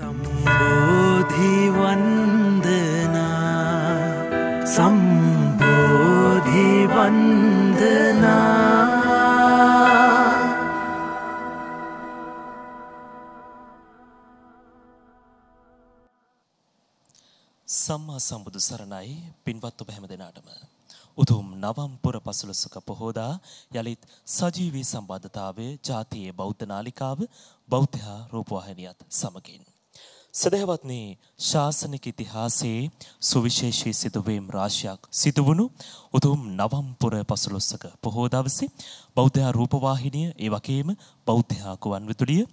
සම්බෝධිවන්දනා සම්බෝධිවන්දනා සම්මා සම්බුදු සරණයි පින්වත් ඔබ හැම දෙනාටම උතුම් නවම්පුර පසුලසක පොහෝදා යළිත් සජීවී සම්බන්ධතාවය ජාතියේ බෞද්ධ නාලිකාව බෞද්ධ රූපවාහිනියත් සමගින් සදහවත්නි ශාසනික ඉතිහාසයේ සුවිශේෂී සිදුවීම් රාශියක් සිදුවුණු උතුම් නවම්පුර පසළොස්වක පොහෝ දවසේ බෞද්ධ රූපවාහිනිය ඒ වගේම බෞද්ධ ආකුවන් විදුලිය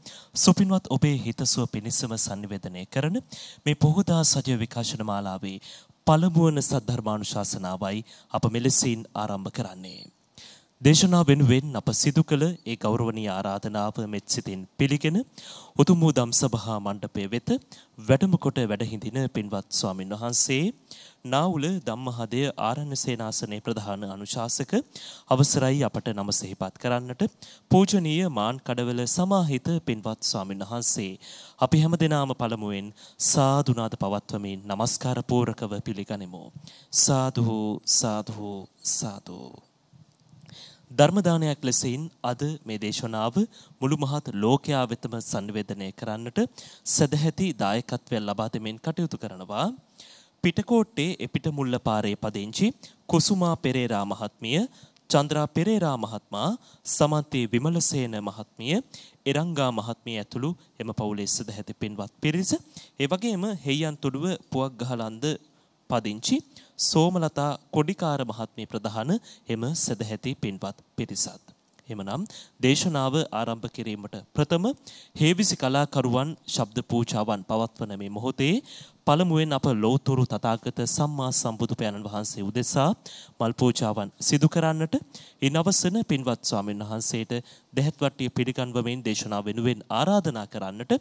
සුපින්වත් ඔබේ හිතසුව පිණිසම sannivedanaya කරන මේ පොහෝදා සජීව විකාශන මාලාවේ පළමු වන සද්ධර්මානුශාසනාවයි අප මෙලෙසින් ආරම්භ කරන්නේ දේශනා වෙනුවෙන් අප සිදු කළ ඒ ගෞරවනීය ආරාධනාව මෙත් සිතින් පිළිගෙන උතුම් වූ දම් සභා මණ්ඩපය වෙත වැඩම කොට වැඩහිඳින පින්වත් ස්වාමින් වහන්සේ නාවුල ධම්මහදය ආරණ්‍ය සේනාසනයේ ප්‍රධාන අනුශාසක අවසරයි අපට නම සිහිපත් කරන්නට පූජනීය මාන් කඩවල සමාහිත පින්වත් ස්වාමින් වහන්සේ අපි හැමදෙනාම පළමුවෙන් සාදුනාද පවත්වමින් নমස්කාර පූරකව පිළිගනිමු සාදු සාදු සාදු ධර්මදානයක් ලෙසයින් අද මේ දේශනාව මුළු මහත් ලෝකයා වෙතම සංවේදනය කරන්නට සදැහැති දායකත්වය ලබා දෙමින් කටයුතු කරනවා. පිටකෝට්ටේ එපිට මුල්ල පාරේ පදිංචි කුසුමා පෙරේරා මහත්මිය, චන්ද්‍රා පෙරේරා මහත්මා, සමන්තී විමලසේන මහත්මිය, එරංගා මහත්මිය ඇතුළු එම පවුලේ සදැහැති පින්වත් පිරිස, ඒ වගේම හෙයියන්තොඩුව පුවක්ගහලන්ද පදිංචි සෝමලතා කොඩිකාර මහත්මිය ප්‍රධාන එම සදැහැති පින්පත් පිරිසත්. එමනම් දේශනාව ආරම්භ කිරීමට ප්‍රථම හේවිසි කලාකරුවන් ශබ්ද පූජාවන් පවත්වන මේ මොහොතේ පළමුවෙන් අප ලෝතුරු තථාගත සම්මා සම්බුදුපයණන් වහන්සේ උදෙසා මල් පූජාවන් සිදු කරන්නට ඉනවසන පින්වත් ස්වාමීන් වහන්සේට දෙහත් වට්ටිය පිළිගන්වමින් දේශනා වෙනුවෙන් ආරාධනා කරන්නට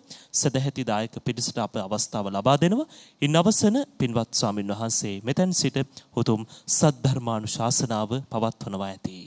සදැහැති දායක පිරිසට අප අවස්ථාව ලබා දෙනවා. ඉනවසන පින්වත් ස්වාමීන් වහන්සේ මෙතෙන් සිට හුතුම් සද්ධර්මානුශාසනාව පවත්වනවා ඇතී.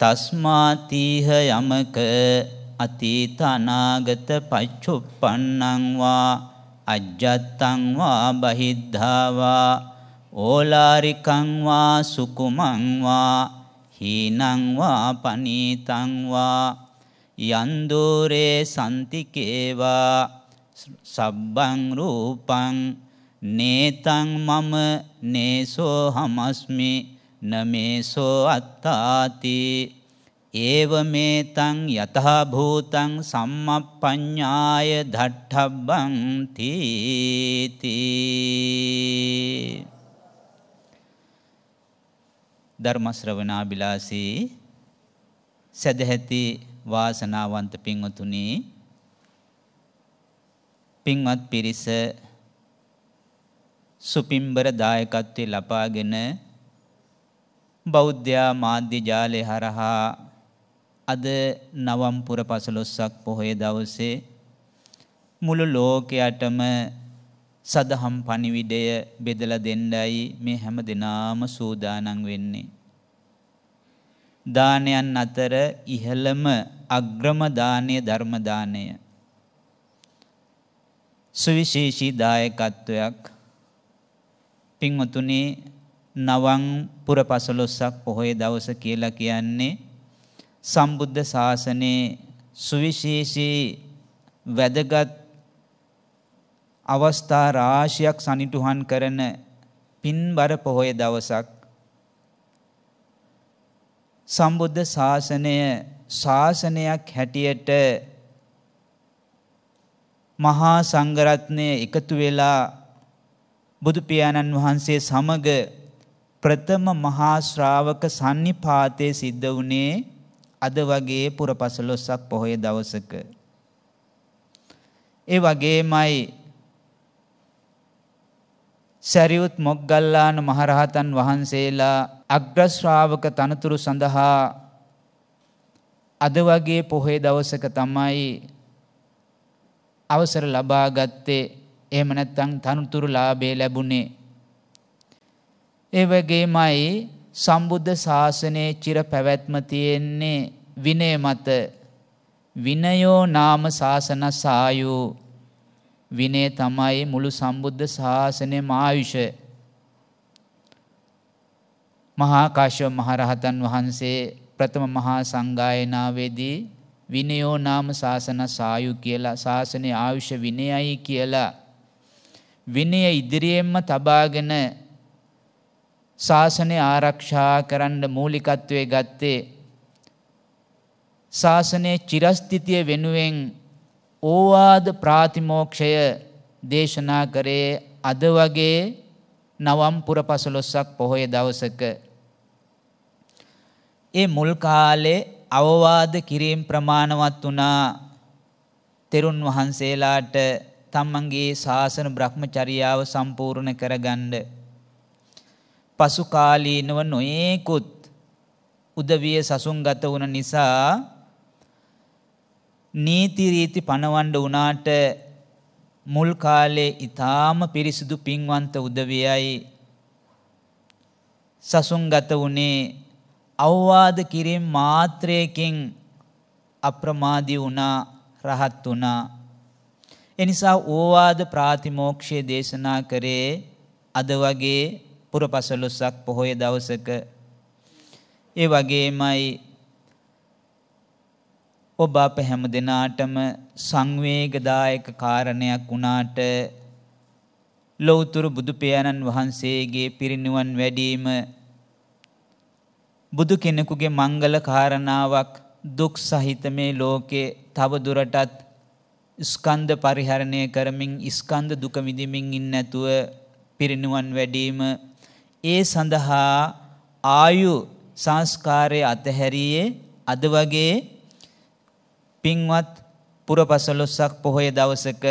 තස්මාතීහ යමක අතීත අනාගත පච්චුප්පන්නංවා අජ්ජත්තංවා බහිද්ධාවා ඕලාරිකංවා සුකුමංවා හීනංවා පනීතංවා යන්දෝරේ සන්තිකේවා සබ්බං රූපං නේතං මම නේසෝ හමස්මි නමේසෝ අත්තාති ඒව මේතං යතහා භූතං සම්මප්පඤ්ඤාය ධට්ඨබ්බං තීති ධර්ම ශ්‍රවණා බිලාසී සදැහැති වාසනාවන්ත පින්වතුනි පින්වත් පිරිස සුපිම්බර දායකත්වයේ ලබාගෙන බෞද්ධයා මාධ්‍ය ජාලය හරහා අද නවම්පුර පසළොස්සක් පොහොය දවසේ මුළු ලෝකයටම සදහම් පණිවිඩය බෙදලා දෙන්නයි මේ හැම දිනාම සූදානම් වෙන්නේ. දානයන් අතර ඉහළම අග්‍රම දානය ධර්ම දානය. සුවිශේෂී දායකත්වයක් පින්වතුනි නවං පුර පසළොස්සක් පොහොය දවස කියලා කියන්නේ සම්බුද්ධ ශාසනයේ සුවිශේෂී වැදගත් අවස්ථා රාශියක් සනිටුහන් කරන පින්බර පොහොය දවසක් සම්බුද්ධ ශාසනය ශාසනයක් හැටියට මහා සංඝරත්නය එකතු වෙලා බුදු පියාණන් වහන්සේ සමග ප්‍රථම මහා ශ්‍රාවක sannipātē සිද්ධ වුණේ අද වගේ පුරපසළොස්සක් පොහොය දවසක. ඒ වගේමයි සරියුත් මොග්ගල්ලාන මහරහතන් වහන්සේලා අග්‍ර ශ්‍රාවක තනතුරු සඳහා අද වගේ පොහේ දවසක තමයි අවසර ලබා ගත්තේ එහෙම නැත්නම් තනතුරු ලාභේ ලැබුණේ ඒවගේමයි සම්බුද්ධ ශාසනයේ චිර පැවැත්ම තියෙන්නේ විනය මත විනයෝ නාම ශාසන සායෝ විනේ තමයි මුළු සම්බුද්ධ ශාසනය මායුෂ මහා කාශ්‍යප මහරහතන් වහන්සේ ප්‍රථම මහා සංගායනාවේදී විනයෝ නාම ශාසන සායු කියලා ශාසනයේ ආයුෂ විනයයි කියලා විනය ඉදිරියෙන්ම තබාගෙන ශාසනය ආරක්ෂා කරන්න මූලිකත්වය ගත්තේ ශාසනයේ චිරස්ථිතිය වෙනුවෙන් ඕවාද ප්‍රාතිමෝක්ෂය දේශනා කරේ අද වගේ නවම්පුර පසළොස්සක් පොහොය දවසක. ඒ මුල් කාලේ අවවාද කිරීම් ප්‍රමාණවත් වුණා තෙරුන් වහන්සේලාට තමන්ගේ ශාසන බ්‍රහ්මචරියාව සම්පූර්ණ කරගන්න පසුකාලීනව නොයෙකුත් උදවිය සසුන්ගත වුණ නිසා නීති රීති පනවන්න උනාට මුල් කාලේ ඊටාම පිරිසිදු පින්වන්ත උදවියයි සසුන්ගත උනේ අවවාද කිරීම මාත්‍රයකින් අප්‍රමාදී වුණා රහත් වුණා එනිසා ඕවාද ප්‍රාතිමෝක්ෂයේ දේශනා කරේ අද වගේ පුරපසළොස්වක පොහොය දවසක ඒ වගේමයි ඔබ අප හැම දෙනාටම සංවේගදායක කාරණයක් වුණාට ලෞතර බුදු පියාණන් වහන්සේගේ පිරිනිවන් වැඩීම බුදු කෙනෙකුගේ මංගල කාරණාවක් දුක් සහිත මේ ලෝකේ තව දුරටත් ස්කන්ධ පරිහරණය කරමින් ස්කන්ධ දුක විඳින්මින් ඉන්නේ නැතුව පිරිනිවන් වැඩීම ඒ සඳහා ආයු සංස්කාරය අතහැරියේ අද වගේ පින්වත් පුරපසළොස්සක් පොහොය දවසක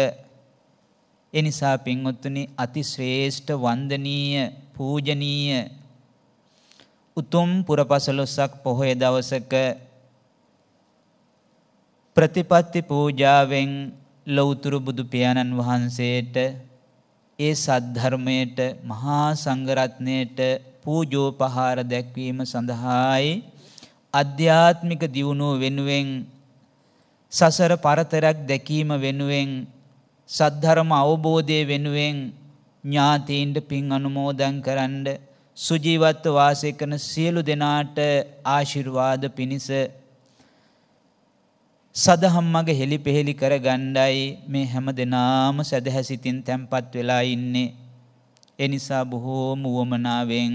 එනිසා පින්වත්තුනි අති ශ්‍රේෂ්ඨ වන්දනීය පූජනීය උතුම් පුරපසළොස්සක් පොහොය දවසක ප්‍රතිපත්ති පූජාවෙන් ලෞතුරු බුදු පියාණන් වහන්සේට ඒ සද්ධර්මයට මහා සංඝරත්නයට පූජෝපහාර දැක්වීම සඳහායි අධ්‍යාත්මික දියුණුව වෙනුවෙන් සසර පරතරක් දැකීම වෙනුවෙන් සද්ධර්ම අවබෝධය වෙනුවෙන් ඥාතීන්ට පින් අනුමෝදන් කරන්න සුජීවත්ව වාසය කරන සියලු දෙනාට ආශිර්වාද පිණිස සදහම් මග හෙළි පෙහෙළි කර ගණ්ඩයි මේ හැම දෙනාම සැදහැසිතින් තැන්පත් වෙලා ඉන්නේ. එනිසා බොහෝම වුවමනාවෙන්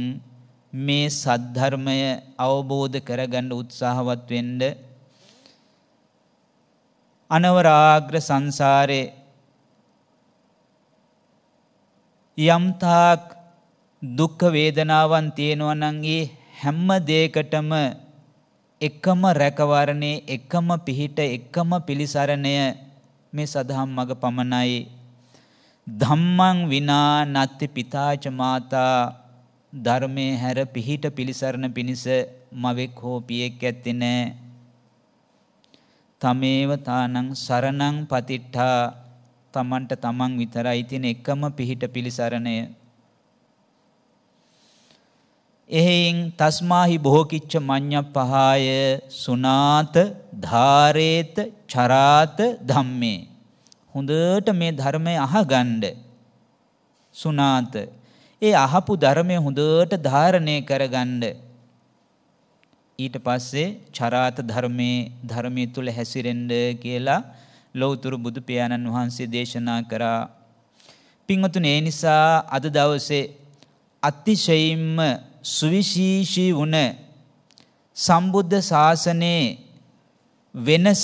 මේ සද්ධර්මය අවබෝධ කරගන්න උත්සාහවත් වෙන්ඩ. අනවරාග්‍ර සංසාරය යම්තාක් දුක්ක වේදනාවන් තියෙනවනන්ගේ හැම්ම දේකටම එකම රැකවරණේ එකම පිහිට එකම පිලිසරණය මේ සදහම් මග පමණයි ධම්මං විනා නත්ති පිතාච මාතා ධර්මයේ හැර පිහිට පිලිසරණ පිනිස මවෙක් හෝ පියෙක් ඇත්තේ නෑ තමේව තානං සරණං පතිට්ඨා තමන්ට තමන් විතරයි තියෙන එකම පිහිට පිලිසරණය එහෙයින් තස්මාහි බොහෝකිච්ච මඤ්ඤ පහාය සුනාත ධාරේත චරාත ධම්මේ හොඳට මේ ධර්මය අහගන්න සුනාත ඒ අහපු ධර්මය හොඳට ධාරණය කරගන්න ඊට පස්සේ චරාත ධර්මයේ ධර්මයේ තුල හැසිරෙන්න කියලා ලෞතර බුදු පියාණන් වහන්සේ දේශනා කරා පින්වතුනි ඒ නිසා අද දවසේ අතිශයින්ම සුවිශීෂී වුණ සම්බුද්ධ ශාසනයේ වෙනස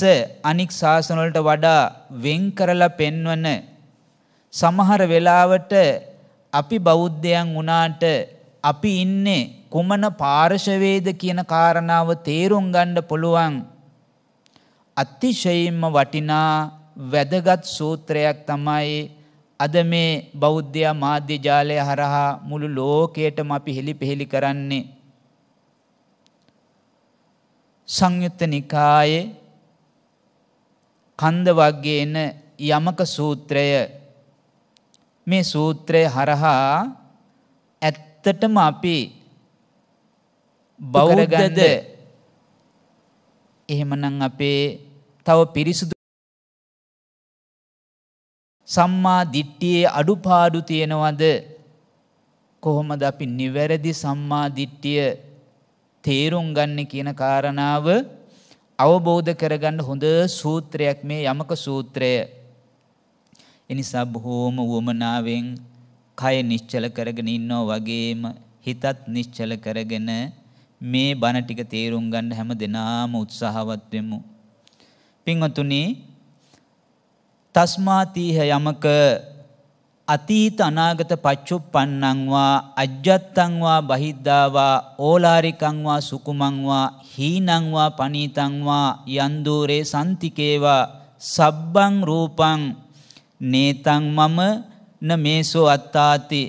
අනික් ශාසනවලට වඩා වෙන් කරලා පෙන්වන සමහර වෙලාවට අපි බෞද්ධයන් වුණාට අපි ඉන්නේ කුමන පාර්ශවේද කියන කාරණාව තේරුම් ගන්න පුළුවන් අතිශයින්ම වටිනා වැදගත් සූත්‍රයක් තමයි අද මේ බෞද්ධයා මාධ්‍ය ජාලය හරහා මුළු ලෝකයටම අපි හෙළිපෙහෙළි කරන්නේ සංයුත්ත නිකායේ කන්ද වර්ගයේ එන යමක සූත්‍රය මේ සූත්‍රය හරහා ඇත්තටම අපි බෞද්ධද එහෙමනම් අපේ තව පිරිසුදු සම්මා දිට්ටියේ අඩුපාඩු තියෙනවද කොහොමද අපි නිවැරදි සම්මා දිට්ටිය තේරුම් ගන්න කියන කාරණාව අවබෝධ කරගන්න හොඳ සූත්‍රයක් මේ යමක සූත්‍රය. එනිසා බොහෝම වුවමනාවෙන් කය නිශ්චල කරගෙන ඉන්නෝ වගේම හිතත් නිශ්චල කරගෙන මේ බණ ටික තේරුම් ගන්න හැම දෙනාම උත්සාහවත් වෙමු. පින්වතුනි තස්මාතීහ යමක අතීත අනාගත පච්චුප්පන්නංවා අජ්ජත්තංවා බහිද්ධාවා ඕලාරිකංවා සුකුමංවා හීනංවා පනීතංවා යන්දූරේ සන්තිකේවා සබ්බං රූපං නේතං මම න මේසෝ අත්තාති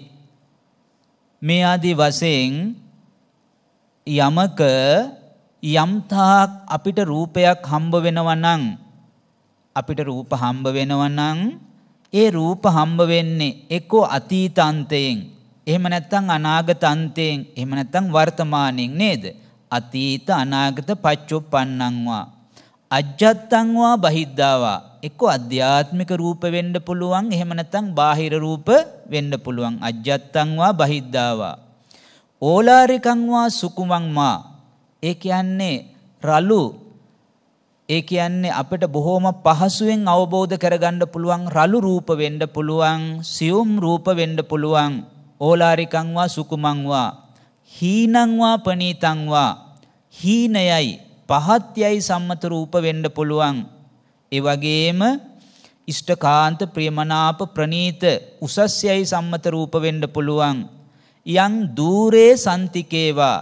මේ ආදී වශයෙන් යමක යම්තාක් අපිට රූපයක් හම්බ වෙනවා නම් අපිට රූප හම්බ වෙනවනම් ඒ රූප හම්බ වෙන්නේ එක්කෝ අතීතාන්තයෙන් එහෙම නැත්නම් අනාගතාන්තයෙන් එහෙම නැත්නම් වර්තමානයෙන් නේද අතීත අනාගත පච්චුප්පන්නංවා අජ්ජත්තංවා බහිද්ධාවා එක්කෝ අධ්‍යාත්මික රූප වෙන්න පුළුවන් එහෙම නැත්නම් බාහිර රූප වෙන්න පුළුවන් අජ්ජත්තංවා බහිද්ධාවා ඕලාරිකංවා සුකුමං මා ඒ කියන්නේ රලු ඒ කියන්නේ අපිට බොහෝම පහසුවෙන් අවබෝධ කරගන්න පුළුවන් රළු රූප වෙන්න පුළුවන් සියුම් රූප වෙන්න පුළුවන් ඕලාරිකංවා සුකුමංවා හීනංවා පනීතංවා හීනයයි පහත්යයි සම්මත රූප වෙන්න පුළුවන් ඒ වගේම ඉෂ්ඨකාන්ත ප්‍රියමනාප ප්‍රනීත උසස්යයි සම්මත රූප වෙන්න පුළුවන් යං দূරේ සන්තිකේවා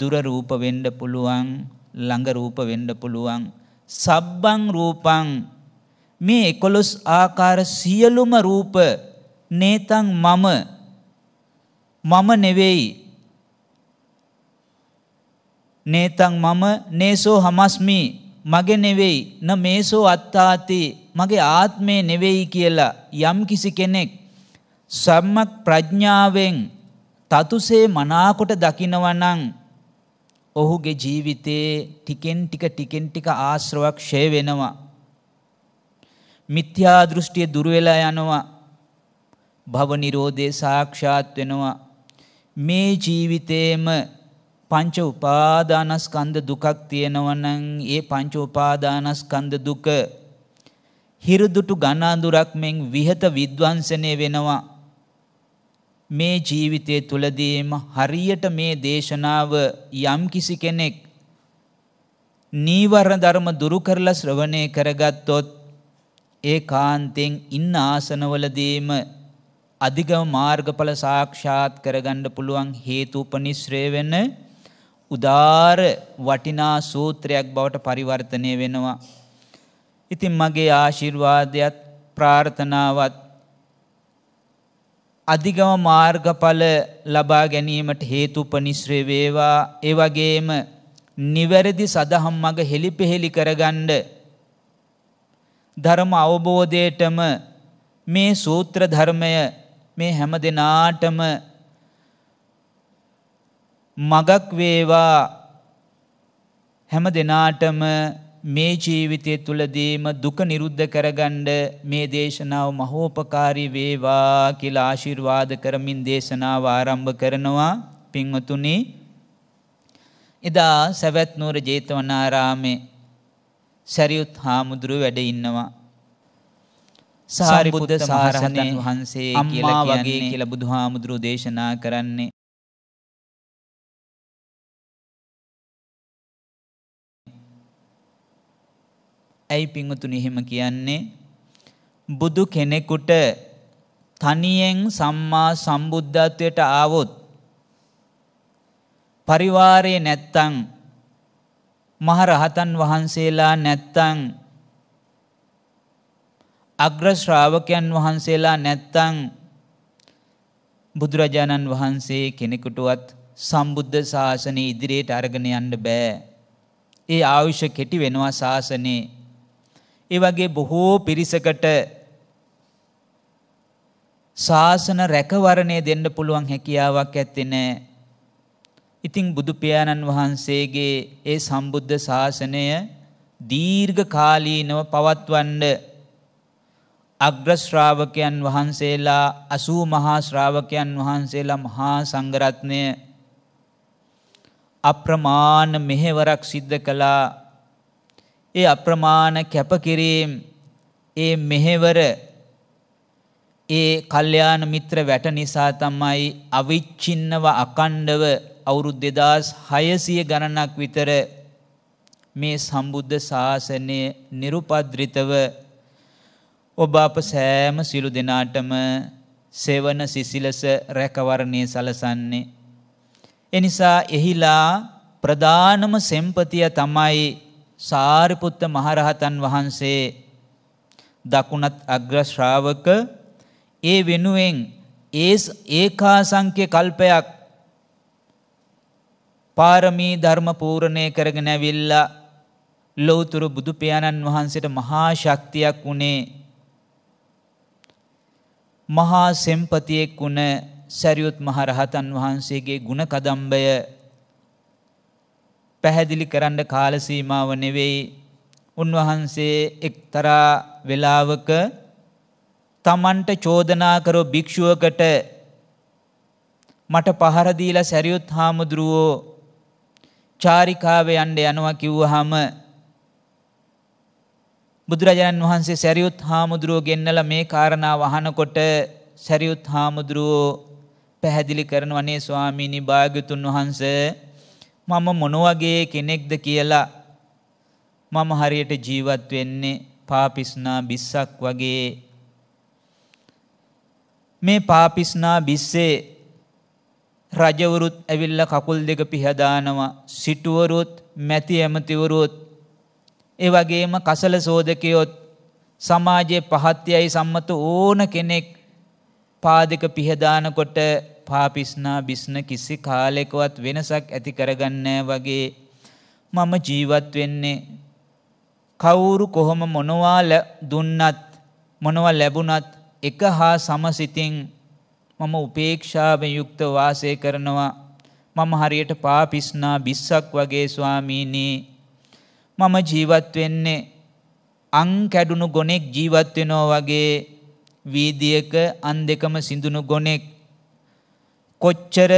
දුර රූප වෙන්න පුළුවන් ළඟ රූප වෙන්න පුළුවන්. සබ්බං රූපං මේ එකොළොස් ආකාර සියලුම රූප නේතං මම මම නෙවෙයි නේතං මම නේසෝ හමස්මි මගේ නෙවෙයි න මේසෝ අත්තාති මගේ ආත්මය නෙවෙයි කියලා යම් කිසි කෙනෙක් සම්මක් ප්‍රඥාවෙන් තතුසේ මනාකොට දකිනවනං ඔහුගේ ජීවිතේ ටිකෙන් ටික ටිකෙන් ටික ආශ්‍රවක් ෂය වෙනවා. මිත්‍යා දෘෂ්ටිය දුර වෙලා යනවා. භව නිරෝධේ සාක්ෂාත් වෙනවා. මේ ජීවිතේම පංච උපාදානස්කන්ධ දුකක් තියෙනවනම් ඒ පංච උපාදානස්කන්ධ දුක හිරුදුටු ඝන අඳුරක් මෙන් විහෙත විද්වංශනේ වෙනවා. මේ ජීවිතය තුලදීම හරියට මේ දේශනාව යම් කිසි කෙනෙක් නීවරණ ධර්ම දුරු කරලා ශ්‍රවණය කරගත්තොත් ඒකාන්තෙන් ඉන්න ආසනවලදීම අධිගම මාර්ගඵල සාක්ෂාත් කරගන්න පුළුවන් හේතුපනිශ්‍රේ වෙන උදාර වටිනා සූත්‍රයක් බවට පරිවර්තනය වෙනවා. ඉතින් මගේ ආශිර්වාදයත් ප්‍රාර්ථනාවත් අධිගම මාර්ගඵල ලබා ගැනීමට හේතුපනිශ්‍රේ වේවා ඒ වගේම නිවැරදි සදහම් මඟ හෙළිපෙහෙළි කරගන්න ධර්ම අවබෝධයටම මේ සූත්‍ර ධර්මය මේ හැම දෙනාටම මගක් වේවා හැම දෙනාටම මේ ජීවිතය තුළදීම දුක නිරුද්ධ කරගණ්ඩ මේ දේශනාව මහෝපකාරි වේවා කියලා ආශිර්වාද කරමින් දේශනාව ආරම්භ කරනවා පින්වතුනි එදා සැවැත්නූර ජේතවනාරාමේ සැරියුත් හාමුදුරුව වැඩ ඉන්නවා. සාරිපුද සාරහතන් වහන්සේ කියලා වගේ කියලා බුදු හාමුදුරුව දේශනා කරන්නේ. ඇයි පිංහතුන එහෙම කියන්නේ. බුදු කෙනෙකුට තනියෙන් සම්මා සම්බුද්ධත්වයට ආවොත් පරිවාරය නැත්තං මහරහතන් වහන්සේලා නැත්තං අග්‍රශ්‍රාවකයන් වහන්සේලා නැත්තං බුදුරජාණන් වහන්සේ කෙනෙකුටුවත් සම්බුද්ධ ශාසනය ඉදිරියට අරගෙන යන්න බෑ. ඒ ආවිශ්‍ය කෙටි වෙනවා ශාසනයේ ඒ වගේ බොහෝ පිරිසකට ශාසන රැකවරණය දෙන්න පුළුවන් හැකියාවක් ඇත්තේ නැහැ. ඉතින් බුදු පියාණන් වහන්සේගේ ඒ සම්බුද්ධ ශාසනය දීර්ඝ කාලීනව පවත්වන්න අග්‍ර ශ්‍රාවකයන් වහන්සේලා 80 මහා ශ්‍රාවකයන් වහන්සේලා මහා සංඝරත්නය අප්‍රමාණ මෙහෙවරක් සිද්ධ කළා ඒ අප්‍රමාණ කැපකිරීම් ඒ මෙහෙවර ඒ කල්යාණ මිත්‍ර වැට නිසා තමයි අවිච්ඡින්නව අකණ්ඩව අවුරුදු 2600 ගණනක් විතර මේ සම්බුද්ධ ශාසනය නිර්පද්‍රිතව ඔබ අප සෑම සිළු දෙනාටම සෙවන සිසිලස රැකවරණය සලසන්නේ එනිසා එහිලා ප්‍රධානම සෙම්පතිය තමයි සාරිපුත්ත මහරහතන් වහන්සේ දකුණත් අග්‍ර ශ්‍රාවක ඒ වෙනුවෙන් ඒ ඒකාසංඛ්‍ය කල්පයක් පාරමී ධර්ම පූර්ණේ කරගෙන ඇවිල්ලා ලෞතර බුදු පියාණන් වහන්සේට මහා ශක්තියක් උනේ මහා සෙම්පතියෙක් වුණ සරියුත් මහ රහතන් වහන්සේගේ ගුණ කදම්බය පැහැදිලි කරන්න කාල සීමාව නෙවෙයි උන්වහන්සේ එක්තරා වෙලාවක තමන්ට චෝදනා කරෝ භික්ෂුවකට මට පහර දීලා සැරියුත් හාමුදුරුවෝ චාරිකාවේ යන්න යනවා කිව්වහම බුදුරජාණන් වහන්සේ සැරියුත් හාමුදුරුවෝ ගෙන්නලා මේ කාරණාව අහනකොට සැරියුත් හාමුදුරුවෝ පැහැදිලි කරනවනේ ස්වාමීනි භාග්‍යතුන් වහන්සේ මම මොනවගේ කෙනෙක්ද කියලා මම හරියට ජීවත් වෙන්නේ පාපිස්නා බිස්සක් වගේ මේ පාපිස්නා බිස්සේ රජවරුත් ඇවිල්ල කකුල් දෙක පිහදානවා සිටුවරුත් මැති ඇමතිවරුත් ඒ වගේම කසල සෝදකයොත් සමාජයේ පහත්යයි සම්මත ඕන කෙනෙක් පාදක පිහදානකොට පාපිස්නා බිස්න කිසි කාලෙකවත් වෙනසක් ඇති කරගන්නෑ වගේ මම ජීවත් වෙන්නේ. කවුරු කොහොම මොනවාල දුන්නත් මොනව ලැබුණත් එක හා සමසිතින් මම උපේක්ෂාව යුක්ත වාසය කරනවා මම හරියට පාපිස්නා බිස්සක් වගේ ස්වාමීනී මම ජීවත් වෙන්නේ අං කැඩුණු ගොනෙක් ජීවත් වෙනවා වගේ වීදියක අන් දෙකම සිඳුණු ගොනෙක් කොච්චර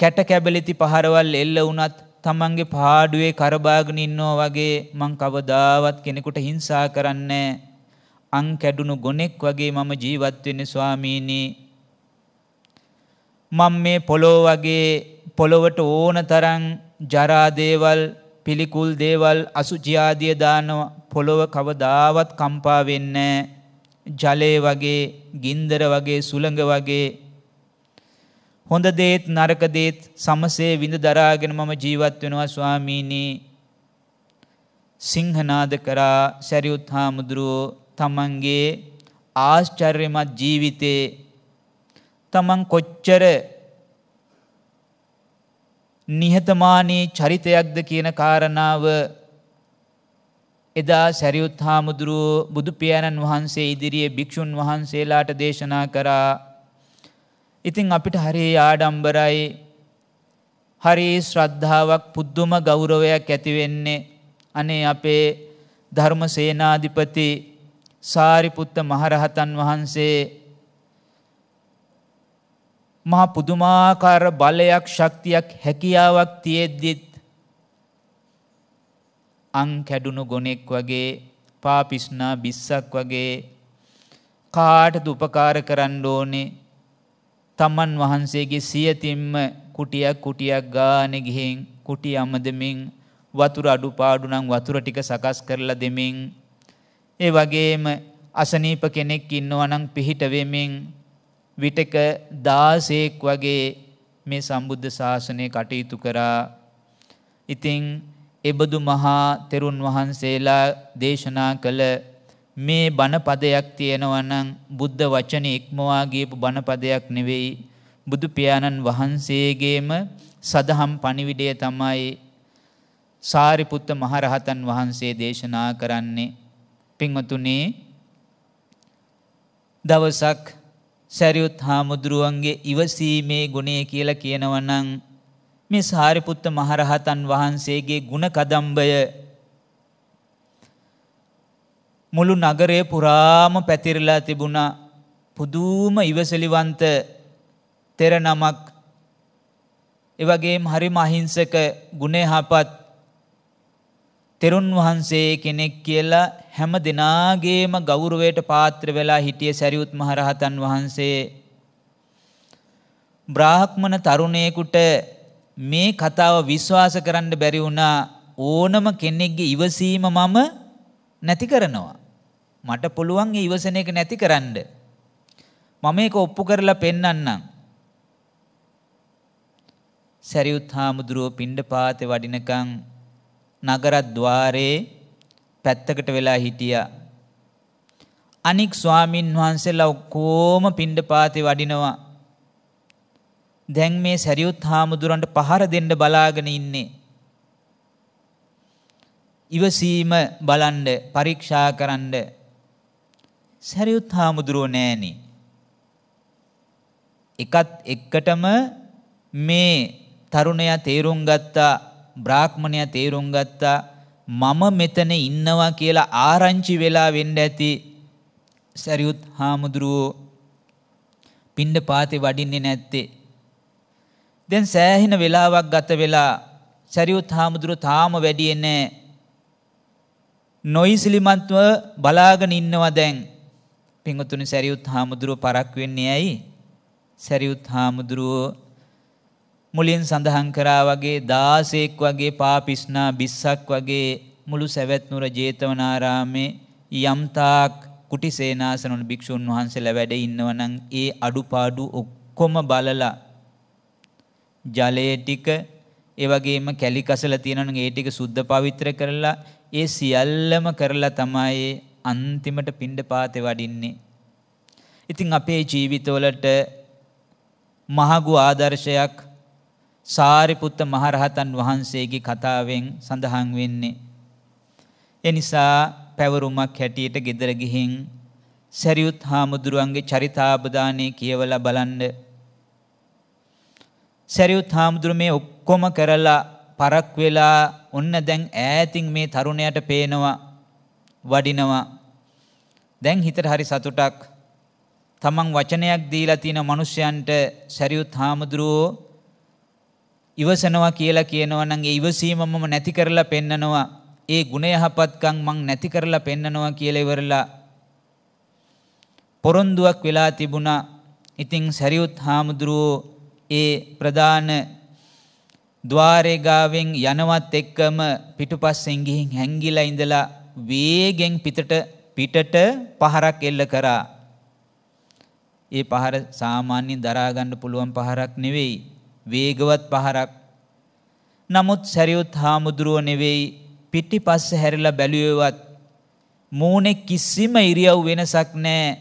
කැට කැබලිති පහරවල් එල්ල වුණත් තමන්ගේ පාඩුවේ කරබාගෙන ඉන්නවා වගේ මං කවදාවත් කෙනෙකුට හිංසා කරන්නේ අං කැඩුණු ගොනෙක් වගේ මම ජීවත් වෙන්නේ ස්වාමීනි මම මේ පොළොව වගේ පොළොවට ඕන තරම් ජරා දේවල් පිළිකුල් දේවල් අසුචි ආදිය දානවා පොළොව කවදාවත් කම්පා වෙන්නේ ජලය වගේ ගින්දර වගේ සුළඟ වගේ හොඳ දේත් නරක දේත් සමසේ විඳ දරාගෙන මම ජීවත් වෙනවා ස්වාමීනී සිංහනාද කරා සැරියුත් හාමුදුරුවෝ තමන්ගේ ආශ්චර්යමත් ජීවිතේ තමන් කොච්චර නිහතමානී චරිතයක්ද කියන කාරණාව එදා සැරියුත් හාමුදුරුවෝ බුදුපියාණන් වහන්සේ ඉදිරියේ භික්‍ෂූන් වහන්සේලාට දේශනා කරා ඉතින් අපිට හරි ආඩම්බරයි හරි ශ්‍රද්ධාවක් පුද්දුම ගෞරවයක් ඇතිවෙන්නේ අනේ අපේ ධර්ම සේනාධිපති සාරිපුත්ත මහරහතන් වහන්සේ මහා පුදුමාකාර බලයක් ශක්තියක් හැකියාවක් තියෙද්දිත් අං කැඩුණු ගොනෙක් වගේ පාපිස්නා බිස්සක් වගේ කාට දුපකාර කරන්න ඕනේ තමන් වහන්සේගේ සියතින්ම කුටියක් කුටියක් ගාන ගිහින් කුටි අමදමින් වතුර අඩුපාඩු නම් වතුර ටික සකස් කරලා දෙමින් ඒ වගේම අසනීප කෙනෙක් ඉන්නවා නම් පිහිට වෙමින් විටක 16ක් වගේ මේ සම්බුද්ධ ශාසනය කටයුතු කරා. ඉතින් එබඳු මහා තෙරුන් වහන්සේලා දේශනා කළ මේ බණපදයක් තියෙනවා නම් බුද්ධ වචනේ ඉක්මවා ගියපු බණපදයක් නෙවෙයි බුදු පියාණන් වහන්සේගේම සදහම් පණිවිඩය තමයි සාරිපුත්ත මහරහතන් වහන්සේ දේශනා කරන්නේ පින්වතුනේ දවසක් සැරියුත් හාමුදුරුවන්ගේ ඉවසීමේ ගුණය කියලා කියනවනම් මේ සාරිපුත්ත මහරහතන් වහන්සේගේ ගුණ කදම්බය මුළු නගරය පුරාම පැතිරලා තිබුණා පුදුම ඉවසලිවන්ත තෙර නමක් එවගේම හරිම අහිංසක ගුණෙහාපත් තෙරුන් වහන්සේ කෙනෙක් කියලා හැම දෙනාගේම ගෞරවයට පාත්‍ර වෙලා හිටිය සැරියුත් මහරහතන් වහන්සේ බ්‍රාහ්මණ තරුණයෙකුට මේ කතාව විශ්වාස කරන්න බැරි වුණා ඕනම කෙනෙක්ගේ ඉවසීම මම නැති කරනවා. මට පුළුවන් ඒ ඉවසන එක නැති කරන්න. මම මේක ඔප්පු කරලා පෙන්නන්නම්. සරියුත් හාමුදුරුවෝ පිණ්ඩපාතේ වඩිනකන් නගරත් ద్వාරේ පැත්තකට වෙලා හිටියා. අනික් ස්වාමින් වහන්සේලා ඔක්කොම පිණ්ඩපාතේ වඩිනවා. දැන් මේ සරියුත් හාමුදුරන්ට පහර දෙන්න බලාගෙන ඉන්නේ. ඉවසීම බලන්න පරීක්ෂා කරන්න සැරියුත් හාමුදුරුව නෑනේ. එකත් එක්කටම මේ තරුණයා තේරුම් ගත්තා බ්‍රාහ්මණයා තේරුම් ගත්තා මම මෙතන ඉන්නවා කියලා ආරංචි වෙලා වෙන්න ඇති සැරියුත් හාමුදුරුවෝ පින්ඩ පාතේ වඩින්නේ නැත්තේ. දැන් සෑහෙන වෙලාවක් ගත වෙලා සැරියුත් හාමුදුරුවෝ තාම වැඩියේ නැහැ. නොයිසිලිමත්ව බලාගෙන ඉන්නවා දැන්. පිංගුතුනි සැරියුත් හාමුදුරුව පරක් වෙන්නේ ඇයි? සැරියුත් හාමුදුරුව මුලින් සඳහන් කරා වගේ 16ක් වගේ පාපිස්නා 20ක් වගේ මුළු සැවැත් නුර ජේතවනාරාමේ යම්තාක් කුටිසේනාසන භික්ෂුන් වහන්සේලා වැඩ ඉන්නවනම් ඒ අඩුපාඩු ඔක්කොම බලලා ජලයේ ටික ඒ වගේම කැලි කසල තියෙනවනම් ඒ ටික සුද්ධ පවිත්‍ර කරලා ඒ සියල්ලම කරලා තමයි අන්තිමට පිණ්ඩපාතේ වඩින්නේ. ඉතින් අපේ ජීවිතවලට මහගු ආදර්ශයක් සාරිපුත්ත මහරහතන් වහන්සේගේ කතාවෙන් සඳහන් වෙන්නේ. ඒ නිසා පැවරුමක් හැටියට ගෙදර ගිහින් සරියුත් හාමුදුරුවන්ගේ චරිතාබදානය කියවලා බලන්න සැරියුත් හාමුදුරු මේ ඔක්කොම කරලා පරක් වෙලා ඔන්න දැන් ඈතින් මේ තරුණයට පේනවා වඩිනවා දැන් හිතට හරි සතුටක් තමන් වචනයක් දීලා තියෙන මිනිස්යන්ට සැරියුත් හාමුදුරුවෝ ඉවසනවා කියලා කියනවා නම් ඒ ඉවසීම මම නැති කරලා පෙන්නනවා ඒ ගුණ යහපත්කම් මං නැති කරලා පෙන්නනවා කියලා ඉවරලා පොරොන්දුවක් වෙලා තිබුණා ඉතින් සැරියුත් හාමුදුරුවෝ ඒ ප්‍රධාන ద్వාරේ ගාවෙන් යනවත් එක්කම පිටුපස්සෙන් ගිහින් හැංගිලා ඉඳලා වේගෙන් පිටට පිටට පහරක් එල්ල කරා. ඒ පහර සාමාන්‍යයෙන් දරා ගන්න පුළුවන් පහරක් නෙවෙයි. වේගවත් පහරක්. නමුත් සරියුත් හාමුදුරුව නෙවෙයි පිටිපස්ස හැරිලා බැලුවේවත් මූණේ කිසිම ඉරියව් වෙනසක් නැහැ.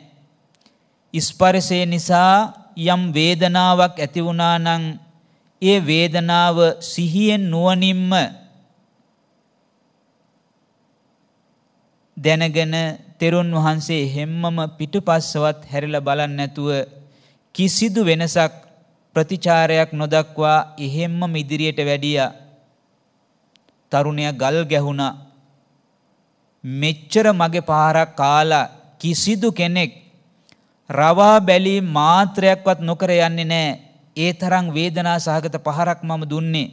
ස්පර්ශය නිසා යම් වේදනාවක් ඇති වුණා නම් ඒ වේදනාව සිහියෙන් නුවණින්ම දැනගෙන තෙරුන් වහන්සේ හැම්මම පිටුපස්සවත් හැරිලා බලන්නේ නැතුව කිසිදු වෙනසක් ප්‍රතිචාරයක් නොදක්වා එහෙම්ම ඉදිරියට වැඩියා තරුණයා ගල් ගැහුණා මෙච්චර මගේ පාරක් කාලා කිසිදු කෙනෙක් රවා බැලීම් මාත්‍රයක්වත් නොකර යන්නේ නෑ ඒ තරං වේදනා සහගත පහරක් මම දුන්නේ.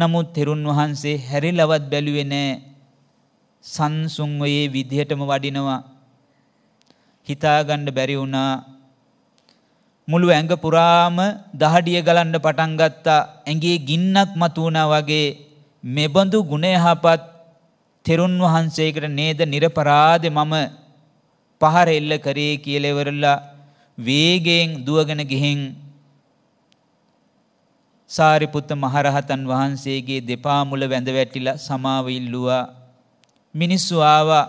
නමුත් තෙරුන් වහන්සේ හැරිලවත් බැලුවේ නෑ සංසුන්වයේ විදිහටම වඩිනවා. හිතාගණ්ඩ බැරි වුණා මුළු ඇඟ පුරාම දහඩිය ගලන්න පටන් ගත්තා ඇඟේ ගින්නක් මතුවනා වගේ මෙබඳු ගුණ යහපත් තෙරුන් වහන්සේකට නේද නිර්පරාදේ මම පහර එල්ල කරේ කියලෙවරල්ලා වේගයෙන් දුවගෙන ගිහින් සාරිපුත්ත මහරහතන් වහන්සේගේ දෙපා මුල වැඳ වැටිලා සමාව ඉල්ලුවා මිනිස්සු ආවා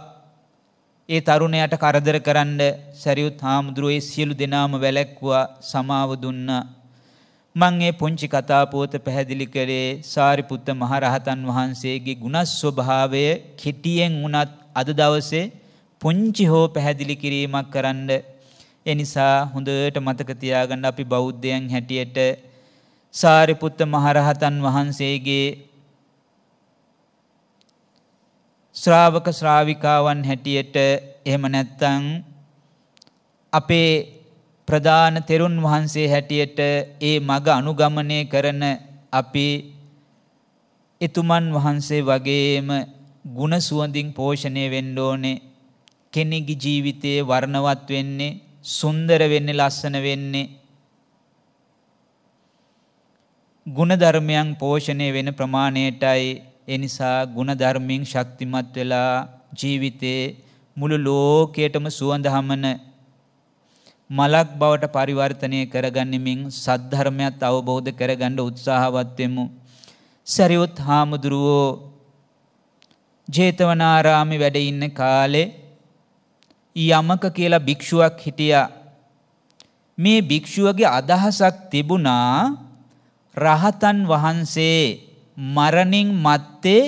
ඒ තරුණයට කරදර කරන්න සැරියුත් හාමුදුරුවේ සියලු දෙනාම වැලැක්වා සමාව දුන්නා. මං ඒ පුංචි කතාපුවත පැහැදිලි කරේ සාරිපුත්ත මහරහතන් වහන්සේගේ ගුණස් ස්වභාවය කෙටියෙන් වුණත් අද දවසේ පුංචි හෝ පැහැදිලි කිරීමක් කරන්න. එනිසා හොඳට මතක තියාගන්න අපි බෞද්ධයන් හැටියට සාරිපුත්ත මහරහතන් වහන්සේගේ ශ්‍රාවක ශ්‍රාවිකාවන් හැටියට එහෙම නැත්තං අපේ ප්‍රධාන තෙරුන් වහන්සේ හැටියට ඒ මග අනුගමනය කරන අපි එතුමන් වහන්සේ වගේම ගුණ සුවඳින් පෝෂණය වෙන්න ඕනේ කෙනෙක්ගේ ජීවිතයේ වර්ණවත් වෙන්නේ සුන්දර වෙන්නේ ලස්සන වෙන්නේ ಗುಣධර්මයන් පෝෂණය වෙන ප්‍රමාණයටයි ඒ නිසා ಗುಣධර්මයෙන් ශක්තිමත් වෙලා ජීවිතේ මුළු ලෝකයටම සුවඳ හමන මලක් බවට පරිවර්තනය කරගනිමින් සද්ධර්මයත් අවබෝධ කරගන්න උත්සාහවත් වෙමු. සරියොත් හාමුදුරුවෝ ජේතවනාරාමේ වැඩ ඉන්න කාලේ යමක කියලා භික්ෂුවක් හිටිය. මේ භික්ෂුවගේ අදහසක් තිබුණා රහතන් වහන්සේ මරණින් මත්තේ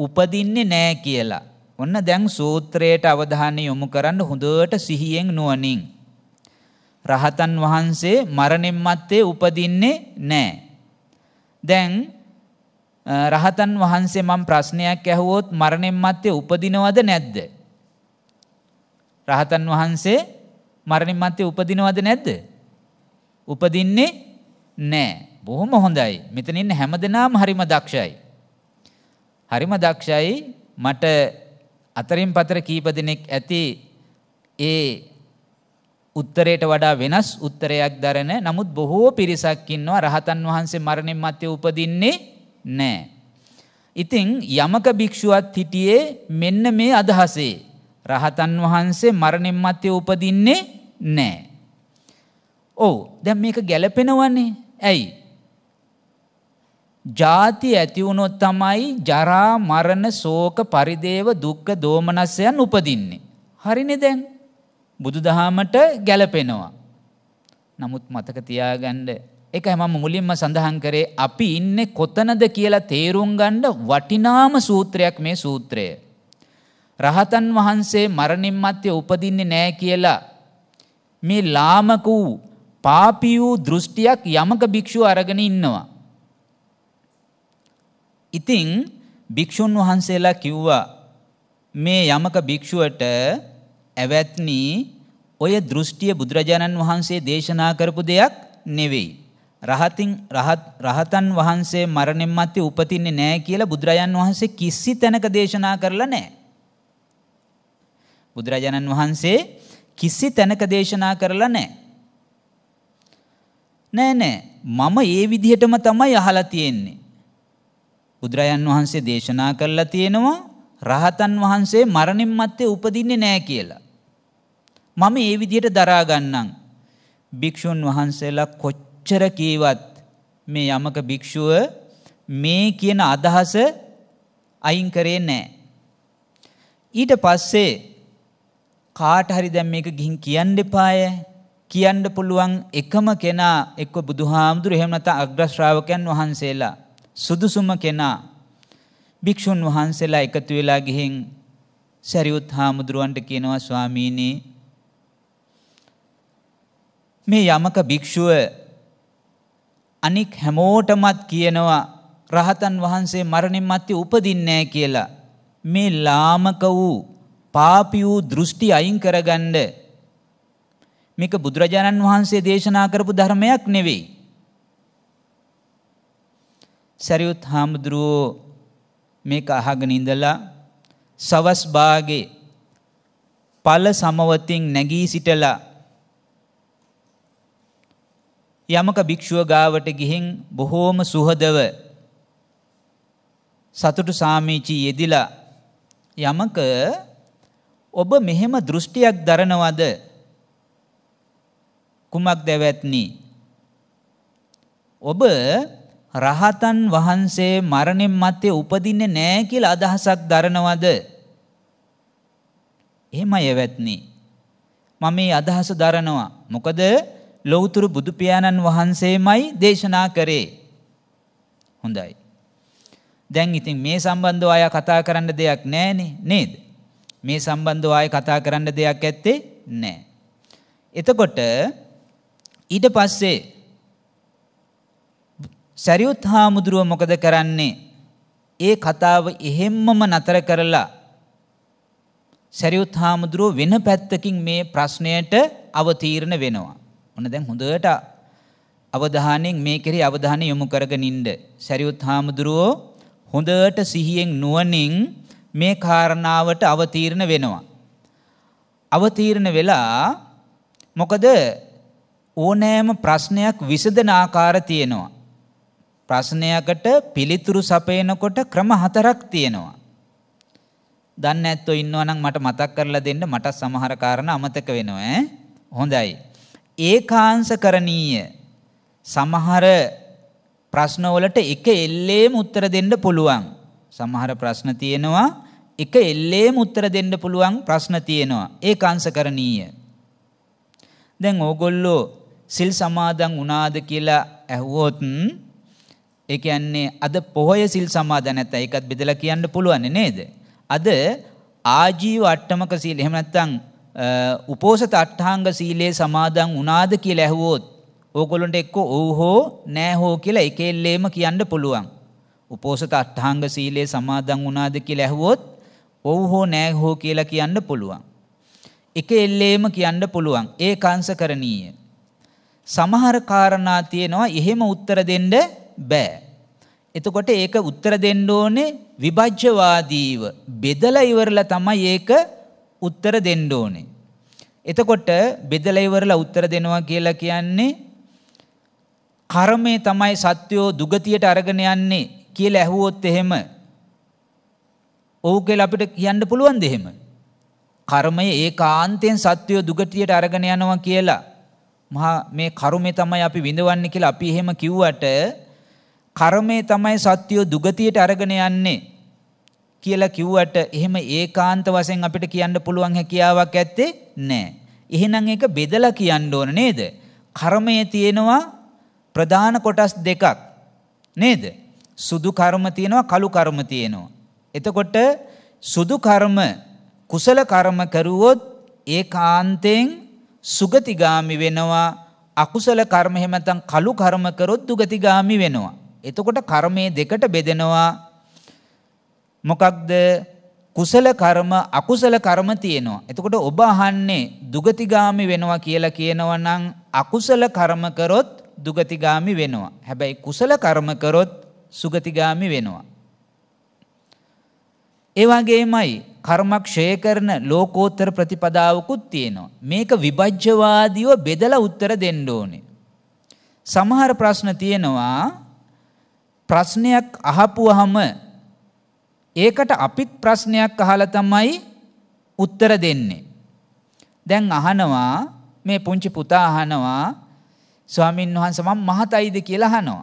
උපදින්නේ නෑ කියලා. ඔන්න දැන් සූත්‍රයට අවධානය යොමු කරන්න හොඳට සිහියෙන් නුවණින්. රහතන් වහන්සේ මරණින් මත්තේ උපදින්නේ නෑ. දැන් රහතන් වහන්සේ මම ප්‍රශ්නයක් ඇහුවොත් මරණින් මත්තේ උපදිනවද නැද්ද? රහතන් වහන්සේ මරණින් මත්තේ උපදිනවද නැද්ද? උපදින්නේ නැහැ. බොහොම හොඳයි. මෙතන ඉන්න හැමදෙනාම හරිම දක්ෂයි. හරිම දක්ෂයි. මට අතරින් පතර කීප දෙනෙක් ඇති ඒ උත්තරයට වඩා වෙනස් උත්තරයක් දරන නමුත් බොහෝ පිරිසක් ඉන්නවා රහතන් වහන්සේ මරණින් මත්තේ උපදින්නේ නැහැ. ඉතින් යමක භික්ෂුවත් හිටියේ මෙන්න මේ අදහසේ රහතන් වහන්සේ මරණින් මත්තේ උපදින්නේ නැහැ. ඔව් දැන් මේක ගැළපෙනවනේ. ඇයි? ජාති ඇති වුණොත් තමයි ජරා මරණ ශෝක පරිදේව දුක්ඛ දෝමනස්යන් උපදින්නේ. හරිනේ දැන්. බුදුදහමට ගැළපෙනවා. නමුත් මතක තියාගන්න ඒකයි මම මුලින්ම සඳහන් කරේ අපි ඉන්නේ කොතනද කියලා තේරුම් ගන්න වටිනාම සූත්‍රයක් මේ සූත්‍රය. රහතන් වහන්සේ මරණින් මත්තේ උපදින්නේ නෑ කියලා මේ ලාමක වූ පාපී වූ දෘෂ්ටියක් යමක භික්ෂුව අරගෙන ඉන්නවා. ඉතින් භික්‍ෂූන් වහන්සේලා කිව්වා මේ යමක භික්‍ෂුවට ඇවැත්නි ඔය දෘෂ්ටිය බුදුරජාණන් වහන්සේ දේශනා කරපු දෙයක් නෙවෙයි. රහතින් රහතන් වහන්සේ මරණින් මත්තේ උපතින්නේ නෑ කියලා බුදුරජාන් වහන්සේ කිසි තැනක දේශනා කරලා නෑ. බුදුරජාණන් වහන්සේ කිසි තැනක දේශනා කරලා නැහැ. නෑ නෑ මම ඒ විදිහටම තමයි අහලා තියෙන්නේ. බුදුරජාන් වහන්සේ දේශනා කරලා තියෙනවා රහතන් වහන්සේ මරණින් මත්තේ උපදින්නේ නැහැ කියලා. මම ඒ විදිහට දරා ගන්නම්. භික්ෂුන් වහන්සේලා කොච්චර කීවත් මේ යමක භික්ෂුව මේ කියන අදහස අයින් කරේ නැහැ. ඊට පස්සේ කාට හරි දැන් මේක ගිහින් කියන්න එපාය කියන්න පුළුවන් එකම කෙනා එක්ක බුදුහාමුදුර එහෙම නැත්නම් අග්‍ර ශ්‍රාවකයන් වහන්සේලා සුදුසුම කෙනා භික්ෂුන් වහන්සේලා එකතු වෙලා ගිහින් සරියුත් හාමුදුරුවන්ට කියනවා ස්වාමීනි මේ යමක භික්ෂුව අනික් හැමෝටමත් කියනවා රහතන් වහන්සේ මරණින් මත්තේ උපදින්නේ නැහැ කියලා. මේ ලාමක වූ පාපී වූ දෘෂ්ටි අයින් කරගන්න මේක බුදුරජාණන් වහන්සේ දේශනා කරපු ධර්මයක් නෙවෙයි. සරියුත් හාමුදුරුවෝ මේක අහගෙන ඉඳලා සවස් භාගේ ඵල සමවතින් නැගී සිටලා යමක භික්ෂුව ගාවට ගිහින් බොහෝම සුහදව සතුටු සාමීචී යෙදිලා යමක ඔබ මෙහෙම දෘෂ්ටියක් දරනවද කුමක් දැවැත්නි ඔබ රහතන් වහන්සේ මරණින් මත්තේ උපදින්නේ නෑ කියලා අදහසක් දරනවද එහෙමයි එවත්නි මම මේ අදහස දරනවා මොකද ලෞතර බුදු පියාණන් වහන්සේමයි දේශනා කරේ හොඳයි දැන් ඉතින් මේ සම්බන්ධව අය කතා කරන්න දෙයක් නෑනේ නේද මේ සම්බන්ධව ආයේ කතා කරන්න දෙයක් ඇත්තේ නැහැ. එතකොට ඊට පස්සේ සරියුත් හාමුදුරුව මොකද කරන්නේ? ඒ කතාව එහෙම්මම නතර කරලා සැරියුත් හාමුදුරුව වෙන පැත්තකින් මේ ප්‍රශ්නයට අවතීරණ වෙනවා. ඔන්න දැන් හොඳට අවධානයෙන් මේ කෙරෙහි අවධානය යොමු කරගෙන ඉන්න. සැරියුත් හාමුදුරුව හොඳට සිහියෙන් නුවණින් මේ කාරණාවට අවතීරණ වෙනවා. අවතීරණ වෙලා මොකද ඕනෑම ප්‍රශ්නයක් විසඳන ආකාර තියෙනවා. ප්‍රශ්නයකට පිළිතුරු සපයනකොට ක්‍රම හතරක් තියෙනවා. දන්න ඇත්තෝ ඉන්නවා නම් මට මතක් කරලා දෙන්න මට සමහර කාරණා අමතක වෙනවා ඈ. හොඳයි. ඒකාංශකරණීය සමහර ප්‍රශ්න වලට එක එල්ලේම උත්තර දෙන්න පුළුවන්. සමහර ප්‍රශ්න තියෙනවා එක එල්ලේම උත්තර දෙන්න පුළුවන් ප්‍රශ්න තියෙනවා. ඒ කාංශකරණීය. දැන් ඕගොල්ලෝ සිල් සමාදන් වුණාද කියලා ඇහුවොත් ඒ කියන්නේ අද පොහොය සිල් සමාදන් නැත්නම් ඒකත් බෙදලා කියන්න පුළුවන් නේද? අද ආජීව අට්ටමක සීල එහෙම නැත්නම් උපෝසත අට්ඨාංග සීලේ සමාදන් වුණාද කියලා ඇහුවොත් ඕගොල්ලන්ට එක්ක ඔව් හෝ නෑ හෝ කියලා එකෙල්ලේම කියන්න පුළුවන්. උපෝසත අට්ඨාංග සීලේ සමාදන් වුණාද කියලා ඇහුවොත් ඔව් හෝ නෑ හෝ කියලා කියන්න පුළුවන්. එක එල්ලේම කියන්න පුළුවන්. ඒ කාංශකරණීය. සමහර කාරණා තියෙනවා එහෙම උත්තර දෙන්න බෑ. එතකොට ඒක උත්තර දෙන්න ඕනේ විභජ්‍යවාදීව බෙදලා ඉවරලා තමයි ඒක උත්තර දෙන්න ඕනේ. එතකොට බෙදලා ඉවරලා උත්තර දෙනවා කියලා කියන්නේ කර්මය තමයි සත්‍යෝ දුගතියට අරගෙන යන්නේ කියලා ඇහුවොත් එහෙම ඔහු කියලා අපිට කියන්න පුළුවන් දෙහෙම. කර්මය ඒ කාන්තයෙන් සත්‍යය දුගටියට අරගෙන යනවා කියලා. මහා මේ කරුමේ තමයි අපි විඳවන්නේ කියලා අපි එහෙම කිව්වට කර්මය තමයි සත්‍යය දුගතියට අරගෙන යන්නේ කියලා කිව්වට එහෙම ඒකාන්ත වශයෙන් අපිට කියන්න පුළුවන් හැකියාවක් ඇත්තේ නැහැ. එහෙනම් ඒක බෙදලා කියන්න ඕන නේද? කර්මයේ තියෙනවා ප්‍රධාන කොටස් දෙකක් නේද? සුදු කර්ම තියෙනවා කළු කර්ම තියෙනවා. එතකොට සුදු කර්ම කුසල කර්ම කරුවොත් ඒ කාන්තයෙන් සුගතිගාමි වෙනවා අකුසල කර්ම හෙමතන් කළු කර්ම කරොත් දුගතිගාමි වෙනවා. එතකොට කර්මයේ දෙකට බෙදෙනවා මොකක්ද කුසල කර්ම අකුසල කර්ම තියෙනවා. එතකොට ඔබ අහන්නේ දුගතිගාමි වෙනවා කියලා කියනවා නම් අකුසල කර්ම කරොත් දුගතිගාමි වෙනවා. හැබැයි කුසල කර්ම කරොත් සුගතිගාමි වෙනවා. ඒ වගේමයි කර්ම ක්ෂය කරන ලෝකෝත්තර ප්‍රතිපදාවකුත් තියෙනවා. මේක විභජ්‍යවාදීව බෙදලා උත්තර දෙන්න ඕනේ. සමහර ප්‍රශ්න තියෙනවා ප්‍රශ්නයක් අහපුවහම ඒකට අපිත් ප්‍රශ්නයක් අහලා තමයි උත්තර දෙන්නේ. දැන් අහනවා මේ පුංචි පුතා අහනවා ස්වාමින් වහන්සේ මම මහතයිද කියලා අහනවා.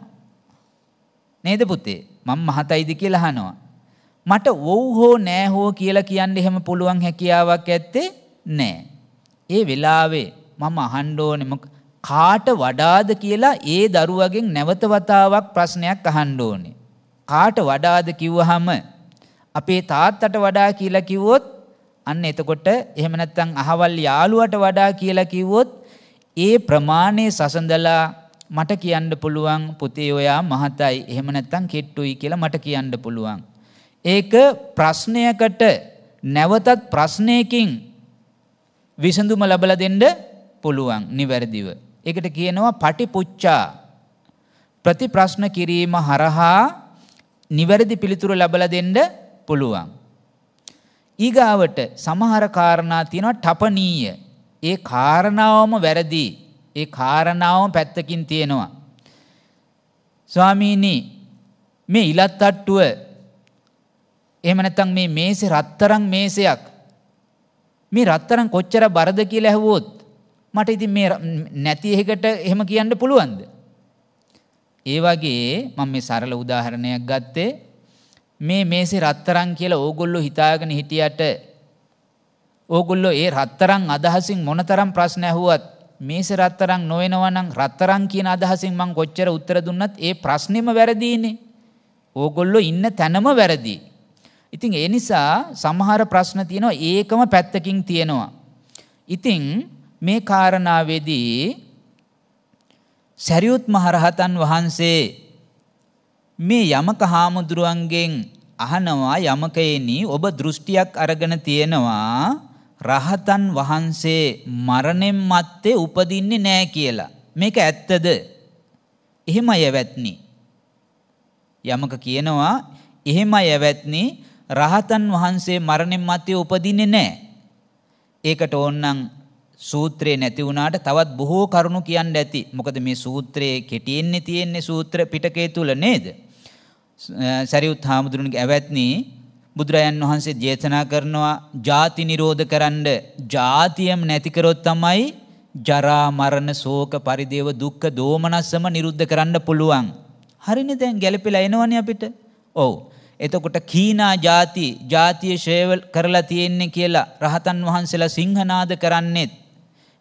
නේද පුතේ? මම මහතයිද කියලා අහනවා. මට ඔව් හෝ නෑ හෝ කියලා කියන්න එහෙම පුළුවන් හැකියාවක් ඇත්තේ නෑ. ඒ වෙලාවේ මම අහන්න ඕනේ කාට වඩාද කියලා ඒ දරුවගෙන් නැවත වතාවක් ප්‍රශ්නයක් අහන්න ඕනේ. කාට වඩාද කිව්වහම අපේ තාත්තට වඩා කියලා කිව්වොත් අන්න එතකොට එහෙම නැත්නම් අහවල් යාළුවට වඩා කියලා කිව්වොත් ඒ ප්‍රමාණය සසඳලා මට කියන්න පුළුවන් පුතේ ඔයා මහතයි එහෙම නැත්නම් කෙට්ටුයි කියලා මට කියන්න පුළුවන්. ඒක ප්‍රශ්නයකට නැවතත් ප්‍රශ්නයකින් විසඳුම ලබල දෙන්න පුළුවන් නිවැරදිව. එකට කියනවා පටිපුච්චා ප්‍රතිප්‍රශ්න කිරීම හරහා නිවැරදි පිළිතුරු ලබල දෙන්න පුළුවන්. ඊගාවට සමහර කාරණා තියෙනවා ටපනීය. ඒ කාරණාවම වැරදි. ඒ කාරණාවම පැත්තකින් තියෙනවා. ස්වාමීනි මේ ඉලත් අට්ටුව එහෙම නැත්නම් මේ මේසේ රත්තරන් මේසයක්. මේ රත්තරන් කොච්චර බරද කියලා ඇහුවොත් මට ඉතින් මේ නැති එකකට එහෙම කියන්න පුළුවන්ද? ඒ වගේ මම මේ සරල උදාහරණයක් ගත්තේ මේ මේසේ රත්තරන් කියලා ඕගොල්ලෝ හිතාගෙන හිටියට ඕගොල්ලෝ ඒ රත්තරන් අදහසින් මොනතරම් ප්‍රශ්න ඇහුවත් මේසේ රත්තරන් නොවනවා නම් රත්තරන් කියන අදහසින් මං කොච්චර උත්තර දුන්නත් ඒ ප්‍රශ්නෙම වැරදීනේ. ඕගොල්ලෝ ඉන්න තැනම වැරදියි. ඉතින් ඒ නිසා සමහර ප්‍රශ්න තියෙනවා ඒකම පැත්තකින් තියෙනවා. ඉතින් මේ කාරණාවේදී සැරියුත් මහරහතන් වහන්සේ මේ යමක හාමුදුරුවන්ගෙන් අහනවා යමකේනි ඔබ දෘෂ්ටියක් අරගෙන තියෙනවා රහතන් වහන්සේ මරණයෙන් මත්තේ උපදින්නේ නැහැ කියලා. මේක ඇත්තද? එහෙමයි වැත්නි. යමක කියනවා එහෙමයි වැත්නි රහතන් වහන්සේ මරණින් මත්තේ උපදින්නේ නැහැ. ඒකට ඕන්නම් සූත්‍රේ නැති වුණාට තවත් බොහෝ කරුණු කියන්න ඇති. මොකද මේ සූත්‍රයේ කෙටියෙන්නේ තියෙන්නේ සූත්‍ර පිටකය තුල නේද? සරියුත් හාමුදුරන්ගේ ඇවැත්නි බුදුරයන් වහන්සේ දේශනා කරනවා ಜಾති නිරෝධ කරන්න ಜಾතියම නැති කරොත් තමයි ජරා මරණ ශෝක පරිදේව දුක්ඛ දෝමනස්සම නිරුද්ධ කරන්න පුළුවන්. හරිනේ දැන් ගැළපෙලා එනවනේ අපිට. ඔව්. එතකොට කීනා ಜಾති ಜಾතිය ශේව කරලා තියෙන්නේ කියලා රහතන් වහන්සේලා සිංහනාද කරන්නේත්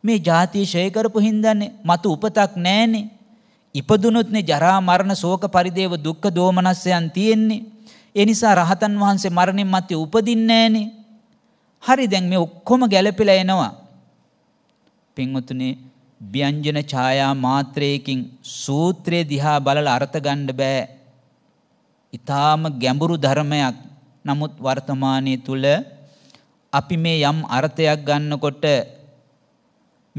මේ ಜಾතිය ශේ කරපු හින්දානේ මතු උපතක් නැහනේ ඉපදුනොත්නේ ජරා මරණ ශෝක පරිදේව දුක්ඛ දෝමනස්යන් තියෙන්නේ ඒ නිසා රහතන් වහන්සේ මරණින් මතු උපදින්නේ නැහනේ හරි දැන් මේ ඔක්කොම ගැළපෙලා එනවා පින්වතුනේ ව්‍යංජන ඡායා මාත්‍රයකින් සූත්‍රය දිහා බලලා අර්ථ ගන්න බෑ ඊටාම ගැඹුරු ධර්මයක් නමුත් වර්තමානයේ තුල අපි මේ යම් අර්ථයක් ගන්නකොට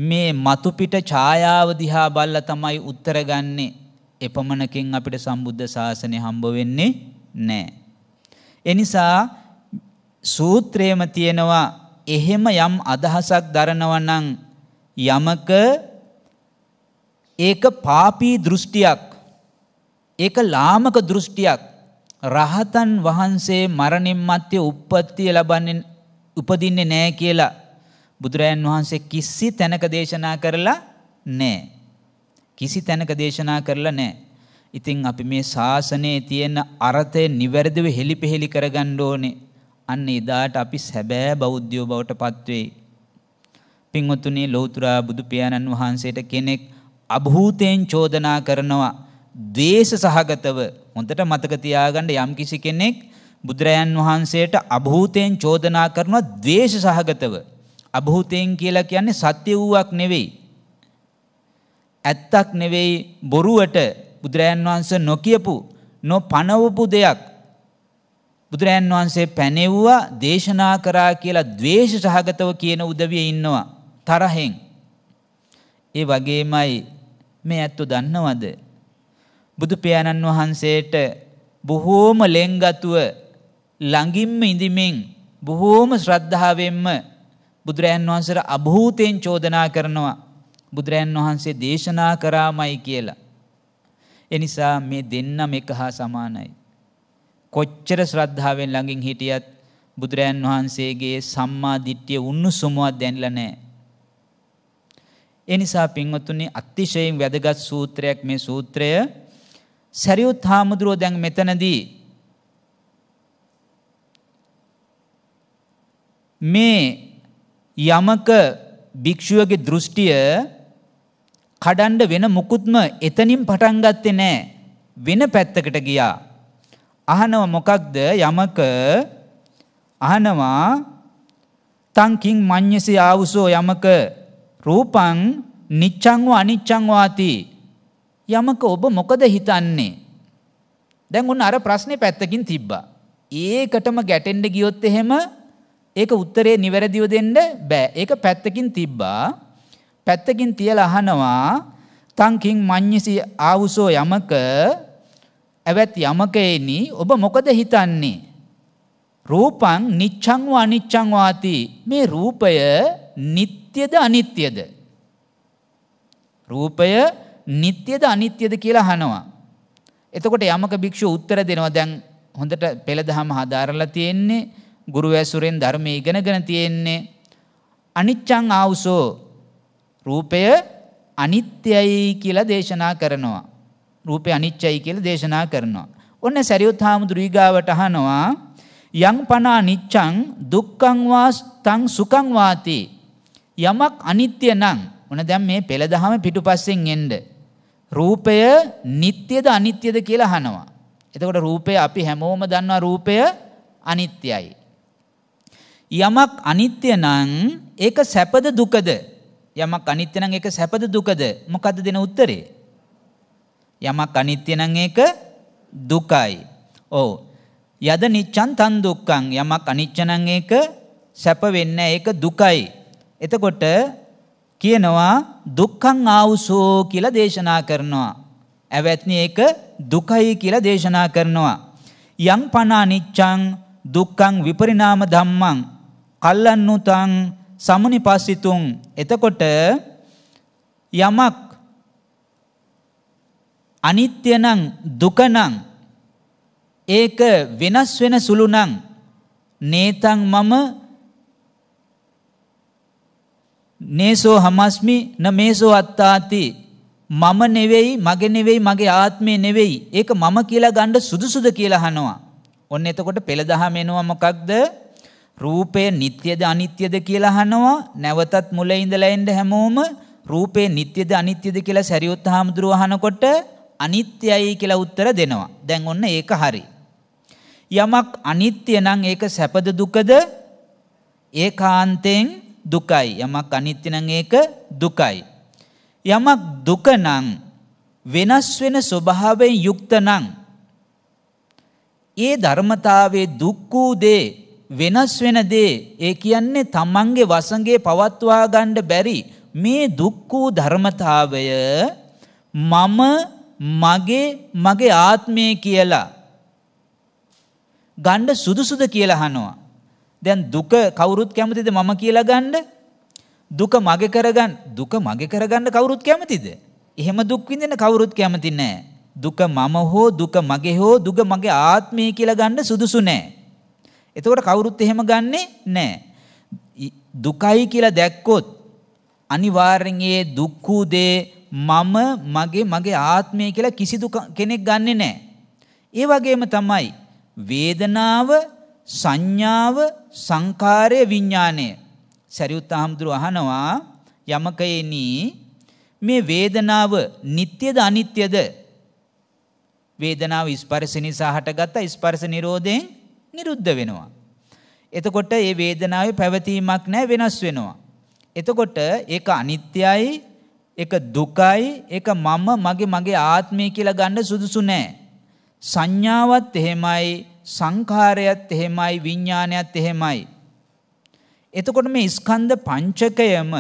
මේ මතුපිට ඡායාව දිහා බල්ලා තමයි උත්තර ගන්නෙ එපමණකින් අපිට සම්බුද්ධ ශාසනය හම්බ වෙන්නේ නැහැ. ඒ නිසා සූත්‍රයේම තියෙනවා එහෙම යම් අදහසක් දරනවා නම් යමක ඒක පාපී දෘෂ්ටියක් ඒක ලාමක දෘෂ්ටියක් රහතන් වහන්සේ මරණින් මත්තේ උප්පත්තිය ලබන්නේ උපදින්නේ නැහැ කියලා බුදුරයන් වහන්සේ කිසි තැනක දේශනා කරලා නැහැ. කිසි තැනක දේශනා කරලා නැහැ. ඉතින් අපි මේ ශාසනයේ තියෙන අර්ථය නිවැරදිව හෙලිපෙහෙලි කරගන්න ඕනේ. අන්න එදාට අපි සැබෑ බෞද්ධයෝ බවට පත්වෙයි. පින්වතුනි ලෞතර බුදු පියාණන් වහන්සේට කෙනෙක් අභූතයෙන් චෝදනා කරනවා ද්වේෂ සහගතව හොඳට මතක තියාගන්න යම්කිසි කෙනෙක් බුදුරයන් වහන්සේට අභූතයෙන් චෝදනා කරනවා ද්වේෂ සහගතව. අභූතයෙන් කියලා කියන්නේ සත්‍ය වූවක් නෙවෙයි. ඇත්තක් නෙවෙයි බොරුවට බුදුරයන් වහන්සේ නොකියපු නොපනවපු දෙයක් බුදුරයන් වහන්සේ පැනෙව්වා දේශනා කරා කියලා ද්වේෂ සහගතව කියන උදවිය ඉන්නවා තරහෙන් ඒ වගේමයි මේ ඇත්තෝ දන්නවද බුදු පියාණන් වහන්සේට බොහෝම ලෙන්ගතුව ළඟින්ම ඉඳිමින් බොහෝම ශ්‍රද්ධාවෙන්ම බුදුරයන් වහන්සේට අභූතයෙන් චෝදනා කරනවා බුදුරයන් වහන්සේ දේශනා කරාමයි කියලා. එනිසා මේ දෙන්නම එක හා සමානයි. කොච්චර ශ්‍රද්ධාවෙන් ළඟින් හිටියත් බුදුරයන් වහන්සේගේ සම්මා දිට්ඨිය උන්නුසුමුවක් දැනලා නැහැ. එනිසා පින්වතුනි අතිශයින් වැදගත් සූත්‍රයක් මේ සූත්‍රය සැරියුත් හාමුදුරුවෝ දැන් මෙතනදී මේ යමක භික්ෂුවගේ දෘෂ්ටිය කඩන්ඩ වෙන මුකුත්ම එතනින් පටන් ගත්තේ නෑ වෙන පැත්තකට ගියා. අහනව මොකක්ද යමක අහනවා තංකින් මඤ්ඤසේ ආවුසෝ යමක රූපං නිච්ඡං ව අනිච්ඡං වාති යමක ඔබ මොකද හිතන්නේ. දැන් ඔන්න අර ප්‍රශ්නය පැත්තකින් තිබ්බා. ඒකටම ගැටෙන්ඩ ගියොත් එහෙම ඒක උත්තරේ නිවැරදිව දෙන්න බෑ ඒක පැත්තකින් තිබ්බා පැත්තකින් තියල අහනවා තංකින් මං්්‍යසි ආවුසෝ යමක ඇවැත් යමකයනි ඔබ මොකද හිතන්නේ. රූපං නිච්චංවා අනිච්චංවාති මේ රූපය නිත්‍යද අනිත්‍යද. රූපය නිත්‍යද අනිත්‍යද කියලා අහනවා. එතකොට යමක භික්ෂුව උත්තර දෙනවා දැන් හොඳට පෙළදහම හදාරලා තියෙන්නේ ගුරු ඇසුරෙන් ධර්මය ඉගෙනගෙන තියෙන්නේ අනිච්චං ආවුසෝ රූපය අනිත්‍යයි කියලා දේශනා කරනවා. රූපය අනිච්චයි කියලා දේශනා කරනවා. ඔන්න සරියුත් හාමුදුරුවෝ ඊගාවට අහනවා යං පනා නිච්චං දුක්ඛං වාස්තං සුඛං වාති යමක් අනිත්‍ය නම් ඔන දැන් මේ පෙළ දහම පිටුපස්සෙන් එන්නේ රූපය නිත්‍යද අනිත්‍යද කියලා අහනවා. එතකොට රූපය අපි හැමෝම දන්නවා රූපය අනිත්‍යයි. යමක් අනිත්‍ය නම් ඒක සැපද දුකද? යමක් අනිත්‍ය නම් ඒක සැපද දුකද? මොකද්ද දෙන උත්තරේ? යමක් අනිත්‍ය නම් ඒක දුකයි. ඔව්. යද නිච්ඡන් තන් දුක්ඛං යමක් අනිච්ච නම් ඒක සැප වෙන්නේ ඒක දුකයි. එතකොට කියනවා දුක්ඛං ආවුසෝ කියලා දේශනා කරනවා. ඇවැත්නි ඒක දුකයි කියලා දේශනා කරනවා. යං පනානිච්චං දුක්ඛං විපරිණාම ධම්මං කල්ලන්නුතං සමුනිපස්සිතුං එතකොට යමක් අනිත්‍ය නම් දුක නම් ඒක වෙනස් වෙන සුළු නම් නේතං මම නේසෝ හමස්මි න මේසෝ අත්තාති මම නෙවෙයි මගේ නෙවෙයි මගේ ආත්මය නෙවෙයි ඒක මම කියලා ගණ්ඩ සුදුසුද කියලා හනවා. ඔන්න එතකොට පෙළදහම එනවා මොකක්ද රූපය නිත්‍යද අනිත්‍යද කියලා හනවා නැවතත් මුල ඉඳලා එන්න හැමෝම රූපේ නිත්‍යද අනිත්‍යද කියලා සැරියොත් හාමුදුරුව අහනකොට අනිත්‍යයි කියලා උත්තර දෙනවා. දැන් ඔන්න ඒක හරි. යමක් අනිත්‍ය නම් ඒක සැපද දුකද ඒකාන්තයෙන් දුකයි. යමක් අනිත්‍ය නම් ඒක දුකයි. යමක් දුක නම් වෙනස් වෙන ස්වභාවයෙන් යුක්ත නම් ඒ ධර්මතාවයේ දුක් වූ දේ වෙනස් වෙන දේ ඒ කියන්නේ තමන්ගේ වසඟේ පවත්වා ගන්න බැරි මේ දුක් වූ ධර්මතාවය මම මගේ මගේ ආත්මය කියලා ගන්න සුදුසුද කියලා අහනවා දැන් දුක කවුරුත් කැමතිද මම කියලා ගන්න? දුක මගේ කරගන්න දුක මගේ කරගන්න කවුරුත් කැමතිද? එහෙම දුක් විඳින කවුරුත් කැමති නෑ. දුක මම හෝ දුක මගේ හෝ දුක මගේ ආත්මය කියලා ගන්න සුදුසු නෑ. එතකොට කවුරුත් එහෙම ගන්නෙ නෑ. දුකයි කියලා දැක්කොත් අනිවාර්යෙන් ඒ දුක් දේ මම මගේ මගේ ආත්මය කියලා කිසිදු කෙනෙක් ගන්නෙ නෑ. ඒ වගේම තමයි වේදනාව සංඥාව සංකාරය විඥාණය සරියුත් අහම්දුරු අහනවා යමකයෙනි මේ වේදනාව නিত্যද අනිත්‍යද වේදනාව ස්පර්ශ නිසා හටගත්ත ස්පර්ශ නිරෝධයෙන් නිරුද්ධ වෙනවා එතකොට ඒ වේදනාවේ පැවතීමක් නැහැ වෙනස් වෙනවා එතකොට ඒක අනිත්‍යයි ඒක දුකයි ඒක මම මගේ මගේ ආත්මය කියලා ගන්න සුදුසු නැහැ සංඥාවත් එහෙමයි සංඛාරයත් එහෙමයි විඤ්ඥානයත් එහෙමයි. එතකොට මේ ඉස්කන්ද පංචකයම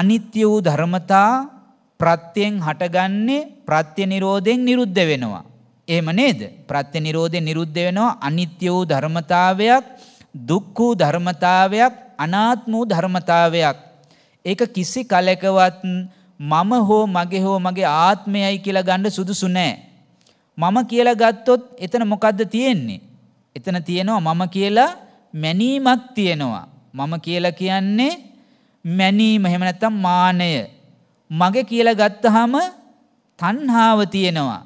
අනිත්‍ය වූ ධර්මතා ප්‍රත්‍යයෙන් හටගන්නේ ප්‍රත්‍ය නිරෝධයෙන් නිරුද්ධ වෙනවා. එහෙම නේද? ප්‍රත්‍ය නිරෝධය නිරුද්ධ වෙනවා අනිත්‍ය වූ ධර්මතාවයක්, දුක් වූ ධර්මතාවයක්, අනාත්ම වූ ධර්මතාවයක්. ඒක කිසි කලකවත් මම හෝ මගේ හෝ මගේ ආත්මයයි කියලා ගන්න සුදුසු නෑ. මම කියලා ගත්තොත් එතන මොකද්ද තියෙන්නේ. එතන තියෙනවා මම කියලා මැනීමක් තියෙනවා. මම කියලා කියන්නේ මැනීම හෙමනැත්තම් මානය. මගේ කියලා ගත්තහම තන්හාාව තියෙනවා.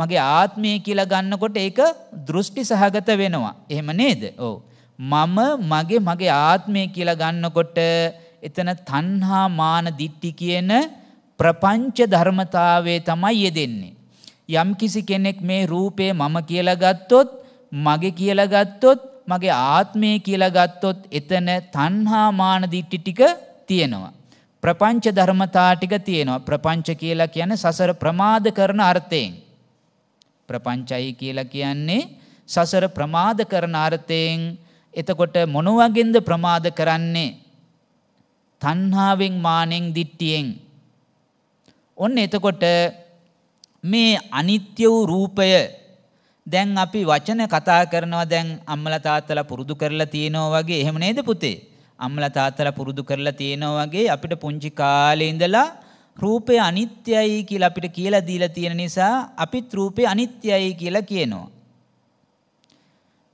මගේ ආත්මය කියලා ගන්නකොට ඒක දෘෂ්ටි සහගත වෙනවා. එහෙම නේද ඕ. මම මගේ මගේ ආත්මය කියලා ගන්නකොට එතන තන්හා මාන දිට්ටි කියන ප්‍රපංච ධර්මතාවේ තමයි යෙදෙන්නේ. යම්කිසි කෙනෙක් මේ රූපය මම කියලා ගත්තොත් මගේ කියලා ගත්තොත් මගේ ආත්මය කියලා ගත්තොත් එතන තණ්හා මාන දිට්ටි ටික තියෙනවා. ප්‍රපංච ධර්මතා ටික තියෙනවා. ප්‍රපංච කියලා කියන්නේ සසර ප්‍රමාද කරන අර්ථයෙන්. ප්‍රපංචයි කියලා කියන්නේ සසර ප්‍රමාද කරන අර්ථයෙන් එතකොට මොන වගේන්ද ප්‍රමාද කරන්නේ? තණ්හාවෙන් මානෙන් දිට්ටියෙන්. ඔන්න එතකොට මේ අනිත්‍ය වූ රූපය දැන් අපි වචන කතා කරනවා දැන් අම්මලා තාත්තලා පුරුදු කරලා තියෙනවා වගේ එහෙම නේද පුතේ අම්මලා තාත්තලා පුරුදු කරලා තියෙනවා වගේ අපිට පුංචි කාලේ ඉඳලා රූපය අනිත්‍යයි කියලා අපිට කියලා දීලා තියෙන නිසා අපිත් රූපය අනිත්‍යයි කියලා කියනවා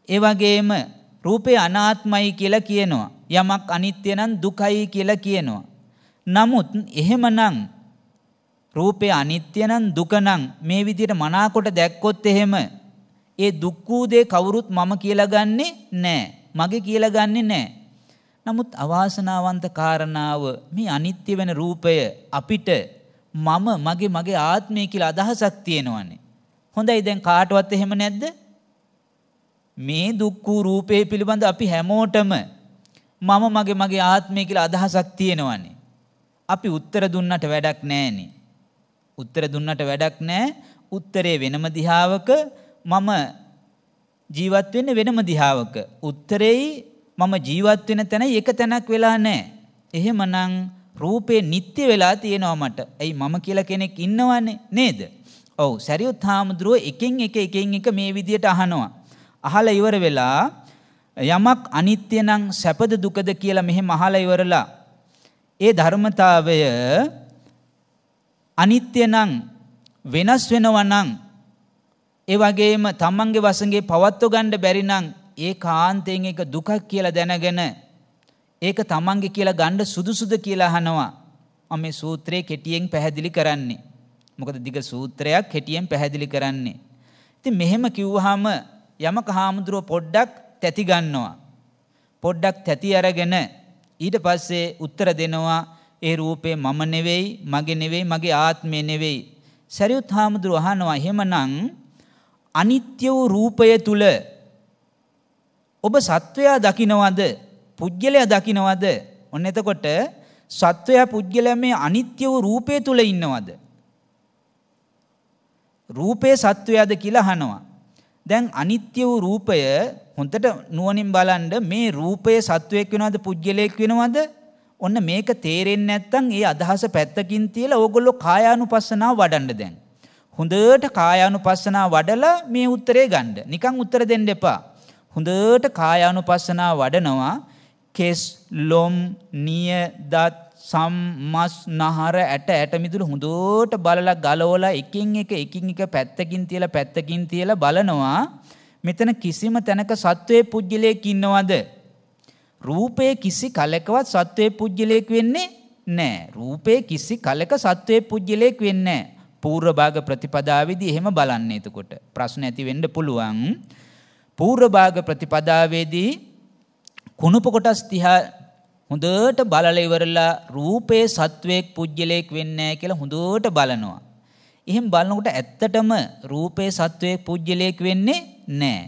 ඒ වගේම රූපය අනාත්මයි කියලා කියනවා යමක් අනිත්‍ය නම් දුකයි කියලා කියනවා නමුත් එහෙමනම් රූපය අනිත්‍ය නම් දුක නම් මේ විදිහට මනාකොට දැක්කොත් එහෙම ඒ දුක් වූ දේ කවුරුත් මම කියලා ගන්නෙ නෑ මගේ කියලා ගන්නෙ නෑ නමුත් අවාසනාවන්ත කාරණාව මේ අනිත්‍ය වෙන රූපය අපිට මම මගේ මගේ ආත්මය කියලා අදහසක් තියෙනවනේ හොඳයි දැන් කාටවත් එහෙම නැද්ද මේ දුක් වූ රූපය පිළිබඳ අපි හැමෝටම මම මගේ මගේ ආත්මය කියලා අදහසක් තියෙනවනේ අපි උත්තර දුන්නට වැඩක් නෑනේ උත්තර දුන්නට වැඩක් නෑ උත්තරේ වෙනම දිහාවක මම ජීවත් වෙන්න වෙනම දිහාවක උත්තරෙයි මම ජීවත් වෙන තැන එක තැනක් වෙලා නෑ එහෙමනම් රූපේ නිත්‍ය වෙලා තියෙනවා මට. ඇයි මම කියලා කෙනෙක් ඉන්නවන්නේ නේද? ඔව් සරියුත් හාමුදුරුව එකින් එක එකින් එක මේ විදියට අහනවා. අහලා ඉවර වෙලා යමක් අනිත්‍ය නම් සැපද දුකද කියලා මෙහෙම අහලා ඉවරලා ඒ ධර්මතාවය අනිත්‍ය නම් වෙනස් වෙනවා නම් ඒ වගේම තමන්ගේ වසඟේ පවත්ව ගන්න බැරි නම් ඒ කාන්තයෙන් ඒක දුකක් කියලා දැනගෙන ඒක තමන්ගේ කියලා ගන්න සුදුසුද කියලා අහනවා මම මේ සූත්‍රයේ කෙටියෙන් පැහැදිලි කරන්නේ මොකද දිග සූත්‍රයක් කෙටියෙන් පැහැදිලි කරන්නේ ඉතින් මෙහෙම කිව්වහම යමක හාමුදුරුව පොඩ්ඩක් තැති ගන්නවා පොඩ්ඩක් තැති අරගෙන ඊට පස්සේ උත්තර දෙනවා ඒ රූපේ මම නෙවෙයි මගේ නෙවෙයි මගේ ආත්මය නෙවෙයි සරියුත් හාමුදුරුවෝ අහනවා එහෙමනම් අනිත්‍ය වූ රූපය තුල ඔබ සත්වයා දකිනවද පුජ්‍යලයා දකිනවද ඔන්න එතකොට සත්වයා පුජ්‍යලයා මේ අනිත්‍ය වූ රූපය තුල ඉන්නවද රූපේ සත්වයාද කියලා අහනවා දැන් අනිත්‍ය වූ රූපය හොඳට නුවණින් බලන්න මේ රූපයේ සත්වයක් වෙනවද පුජ්‍යලයක් වෙනවද ඔන්න මේක තේරෙන්නේ නැත්නම් ඒ අදහස පැත්තකින් තියලා ඕගොල්ලෝ කායානුපස්සනාව වඩන්න දැන්. හොඳට කායානුපස්සනාව වඩලා මේ උත්තරේ ගන්න. නිකන් උත්තර දෙන්න එපා. හොඳට කායානුපස්සනාව වඩනවා. කෙස්, ලොම්, නිය, දත්, සම්, මස්, නහර, ඇට, ඇට මිදුළු හොඳට බලලා ගලවලා එකින් එක එකින් එක පැත්තකින් තියලා පැත්තකින් තියලා බලනවා. මෙතන කිසිම තැනක සත්වයේ පුජ්‍යලයක් ඉන්නවද? රූපය කිසි කලකවත් සත්වයේ පුජ්‍යලයක් වෙන්නේ නැහැ. රූපය කිසි කලක සත්වයේ පුජ්‍යලයක් වෙන්නේ නැහැ. පූර්ව භාග ප්‍රතිපදාවේදී එහෙම බලන්න එතකොට ප්‍රශ්න ඇති වෙන්න පුළුවන්. පූර්ව භාග ප්‍රතිපදාවේදී කුණුප කොටස් 30 හොඳට බලලා ඉවරලා රූපේ සත්වයක් පුජ්‍යලයක් වෙන්නේ නැහැ කියලා හොඳට බලනවා. එහෙම බලනකොට ඇත්තටම රූපේ සත්වයක් පුජ්‍යලයක් වෙන්නේ නැහැ.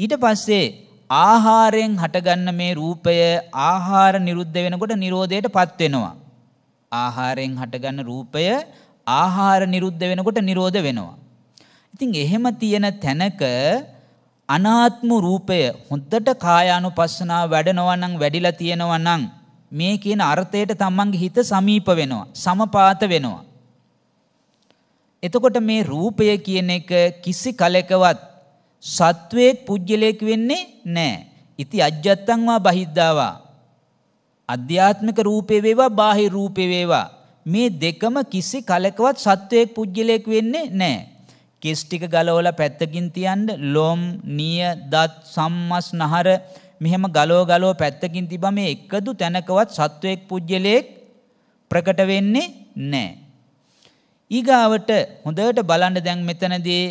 ඊට පස්සේ ආහාරයෙන් හටගන්න මේ රූපය ආහාර නිරුද්ධ වෙනකොට නිරෝධයට පත් වෙනවා. ආහාරයෙන් හටගන්න රූපය ආහාර නිරුද්ධ වෙනකොට නිරෝධ වෙනවා. ඉතින් එහෙම තියෙන තැනක අනාත්ම රූපය හොද්දට කායානුපස්සනාව වැඩනවා නම් වැඩිලා තියෙනවා නම් මේ කියන අර්ථයට තමන්ගේ හිත සමීප වෙනවා සමපාත වෙනවා එතකොට මේ රූපය කියන එක කිසි කලෙකවත් සත්වයෙක් පුජ්‍යලයක් වෙන්නේ නැහැ. ඉති අජ්ජත්තං වා බහිද්දාවා. අධ්‍යාත්මික රූපේ වේවා බාහිර රූපේ වේවා මේ දෙකම කිසි කලකවත් සත්වයෙක් පුජ්‍යලයක් වෙන්නේ නැහැ. කෙස් ටික ගලවලා පැත්තකින් තියන්න ලොම්, නිය, දත්, සම්මස් නහර මෙහෙම ගලව ගලව පැත්තකින් තිබා මේ එකදු තැනකවත් සත්වයෙක් පුජ්‍යලයක් ප්‍රකට වෙන්නේ නැහැ. ඊගාවට හොඳට බලන්න දැන් මෙතනදී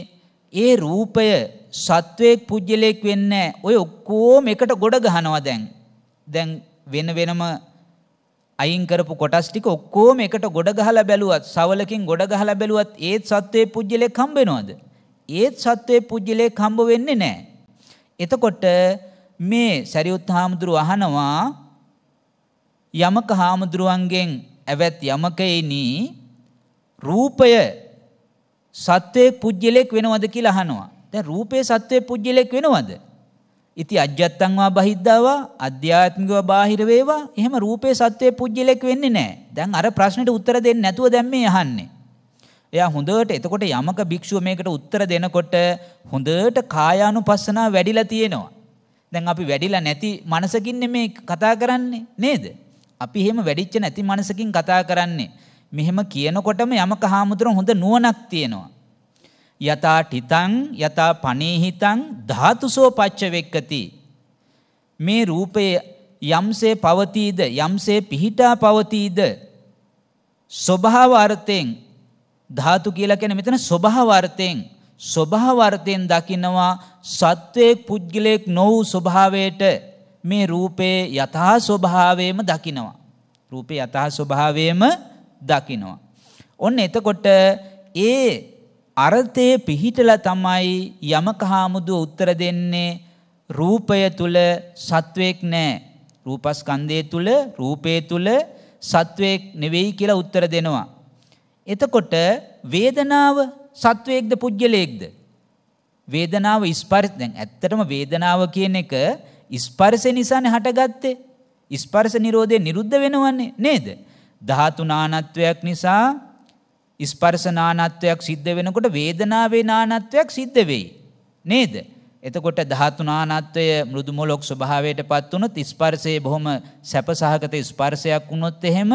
ඒ රූපය සත්වයෙක් පුජ්‍යලයක් වෙන්නේ ඔය ඔක්කොම එකට ගොඩ ගහනවා දැන්. දැන් වෙන වෙනම අයින් කරපු කොටස් ටික ඔක්කොම එකට ගොඩ ගහලා බැලුවත් සවලකින් ගොඩ ගහලා බැලුවත් ඒත් සත්වයේ පුජ්‍යලයක් හම්බ වෙනවද? ඒත් සත්වයේ පුජ්‍යලයක් හම්බ වෙන්නේ නැහැ. එතකොට මේ සරියුත් හාමුදුරුව අහනවා යමක හාමුදුරුවන්ගෙන් ඇවැත් යමකෙයිනි රූපය සත්වයේ පුජ්‍යලයක් වෙනවද කියලා අහනවා. දැන් රූපේ සත්වයේ පුජ්‍යලයක් වෙනවද? ඉති අජ්ජත්තං වා බහිද්දාවා අධ්‍යාත්මිකව බාහිර වේවා එහෙම රූපේ සත්වයේ පුජ්‍යලයක් වෙන්නේ නැහැ. දැන් අර ප්‍රශ්නෙට උත්තර දෙන්නේ නැතුව දැන් මේ අහන්නේ. එයා හොඳට එතකොට යමක භික්ෂුව මේකට උත්තර දෙනකොට හොඳට කායානුපස්සනාව වැඩිලා තියෙනවා. දැන් අපි වැඩිලා නැති මනසකින්නේ මේ කතා කරන්නේ නේද? අපි එහෙම වැඩිච්ච නැති මනසකින් කතා කරන්නේ. මෙහෙම කියනකොටම යමක හාමුදුරන් හොඳ නුවණක් තියෙනවා. යතා ටිතං යතා පනේහිතං ධාතුසෝ පච්ච වෙක්කති. මේ රූපය යම්සේ පවතීද යම්සේ පිහිටා පවතීද. ස්වභාවර්තයෙන් ධාතු කියලා කැන මෙතන ස්වභාවර්තයෙන් ස්වභාවර්තයෙන් දකිනවා සත්වයෙක් පුද්ගලයෙක් නොවූ ස්වභාවයට මේ රූපයේ යථා ස්වභාවයම දකිනවා. රූපේ යථා ස්වභාවයම දකිනවා. ඔන්න එතකොට ඒ අර්ථයේ පිහිටලා තමයි යමක හාමුදුව උත්තර දෙන්නේ රූපය තුල සත්වයක් නැහැ. රූපස්කන්ධය තුල රූපේ තුල සත්වයක් නෙවෙයි කියලා උත්තර දෙනවා. එතකොට වේදනාව සත්වයක්ද පුජ්‍යලයක්ද? වේදනාව ස්පර්ශ දැන් ඇත්තටම වේදනාව කියන එක ස්පර්ශ නිසානේ හටගත්තේ. ස්පර්ශ නිරෝධේ නිරුද්ධ වෙනවන්නේ නේද? ධාතු නානත්වයක් නිසා ස්පර්ශ නානත්වයක් සිද්ධ වෙනකොට වේදනාවේ නානත්වයක් සිද්ධ වෙයි. නේද? එතකොට ධාතු නානත්වය මෘදු මොලොක් ස්වභාවයට පත් වුණොත් ස්පර්ශයේ බොහොම සැපසහගත ස්පර්ශයක් වුණොත් එහෙම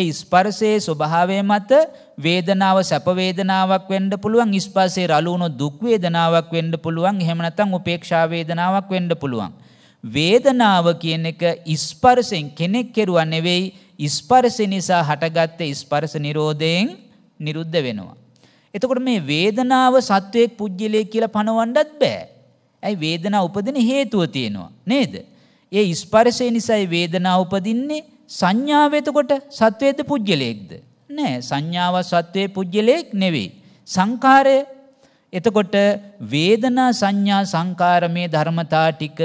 ඒ ස්පර්ශයේ ස්වභාවය මත වේදනාව සැප වේදනාවක් වෙන්න පුළුවන් ස්පර්ශයේ රළු වුණොත් දුක් වේදනාවක් වෙන්න පුළුවන් එහෙම නැත්නම් උපේක්ෂා වේදනාවක් වෙන්න පුළුවන් වේදනාව කියන එක ස්පර්ශෙන් කෙනෙක් කෙරුවා නෙවෙයි ස්පර්ශ නිසා හටගත්ත ස්පර්ශ නිරෝධයෙන් නිරුද්ධ වෙනවා. එතකොට මේ වේදනාව සත්වයක් පුද්ගලයේ කියලා පණවන්නත් බෑ. ඇයි වේදනාව උපදින හේතුව තියෙනවා නේද? ඒ ස්පර්ශය නිසායි වේදනාව උපදින්නේ සංඥාව එතකොට සත්වයේද පුද්ගලයෙක්ද? නෑ සංඥාව සත්වයේ පුද්ගලයෙක් නෙවෙයි. සංඛාරය එතකොට වේදනා සංඥා සංකාර මේ ධර්මතා ටික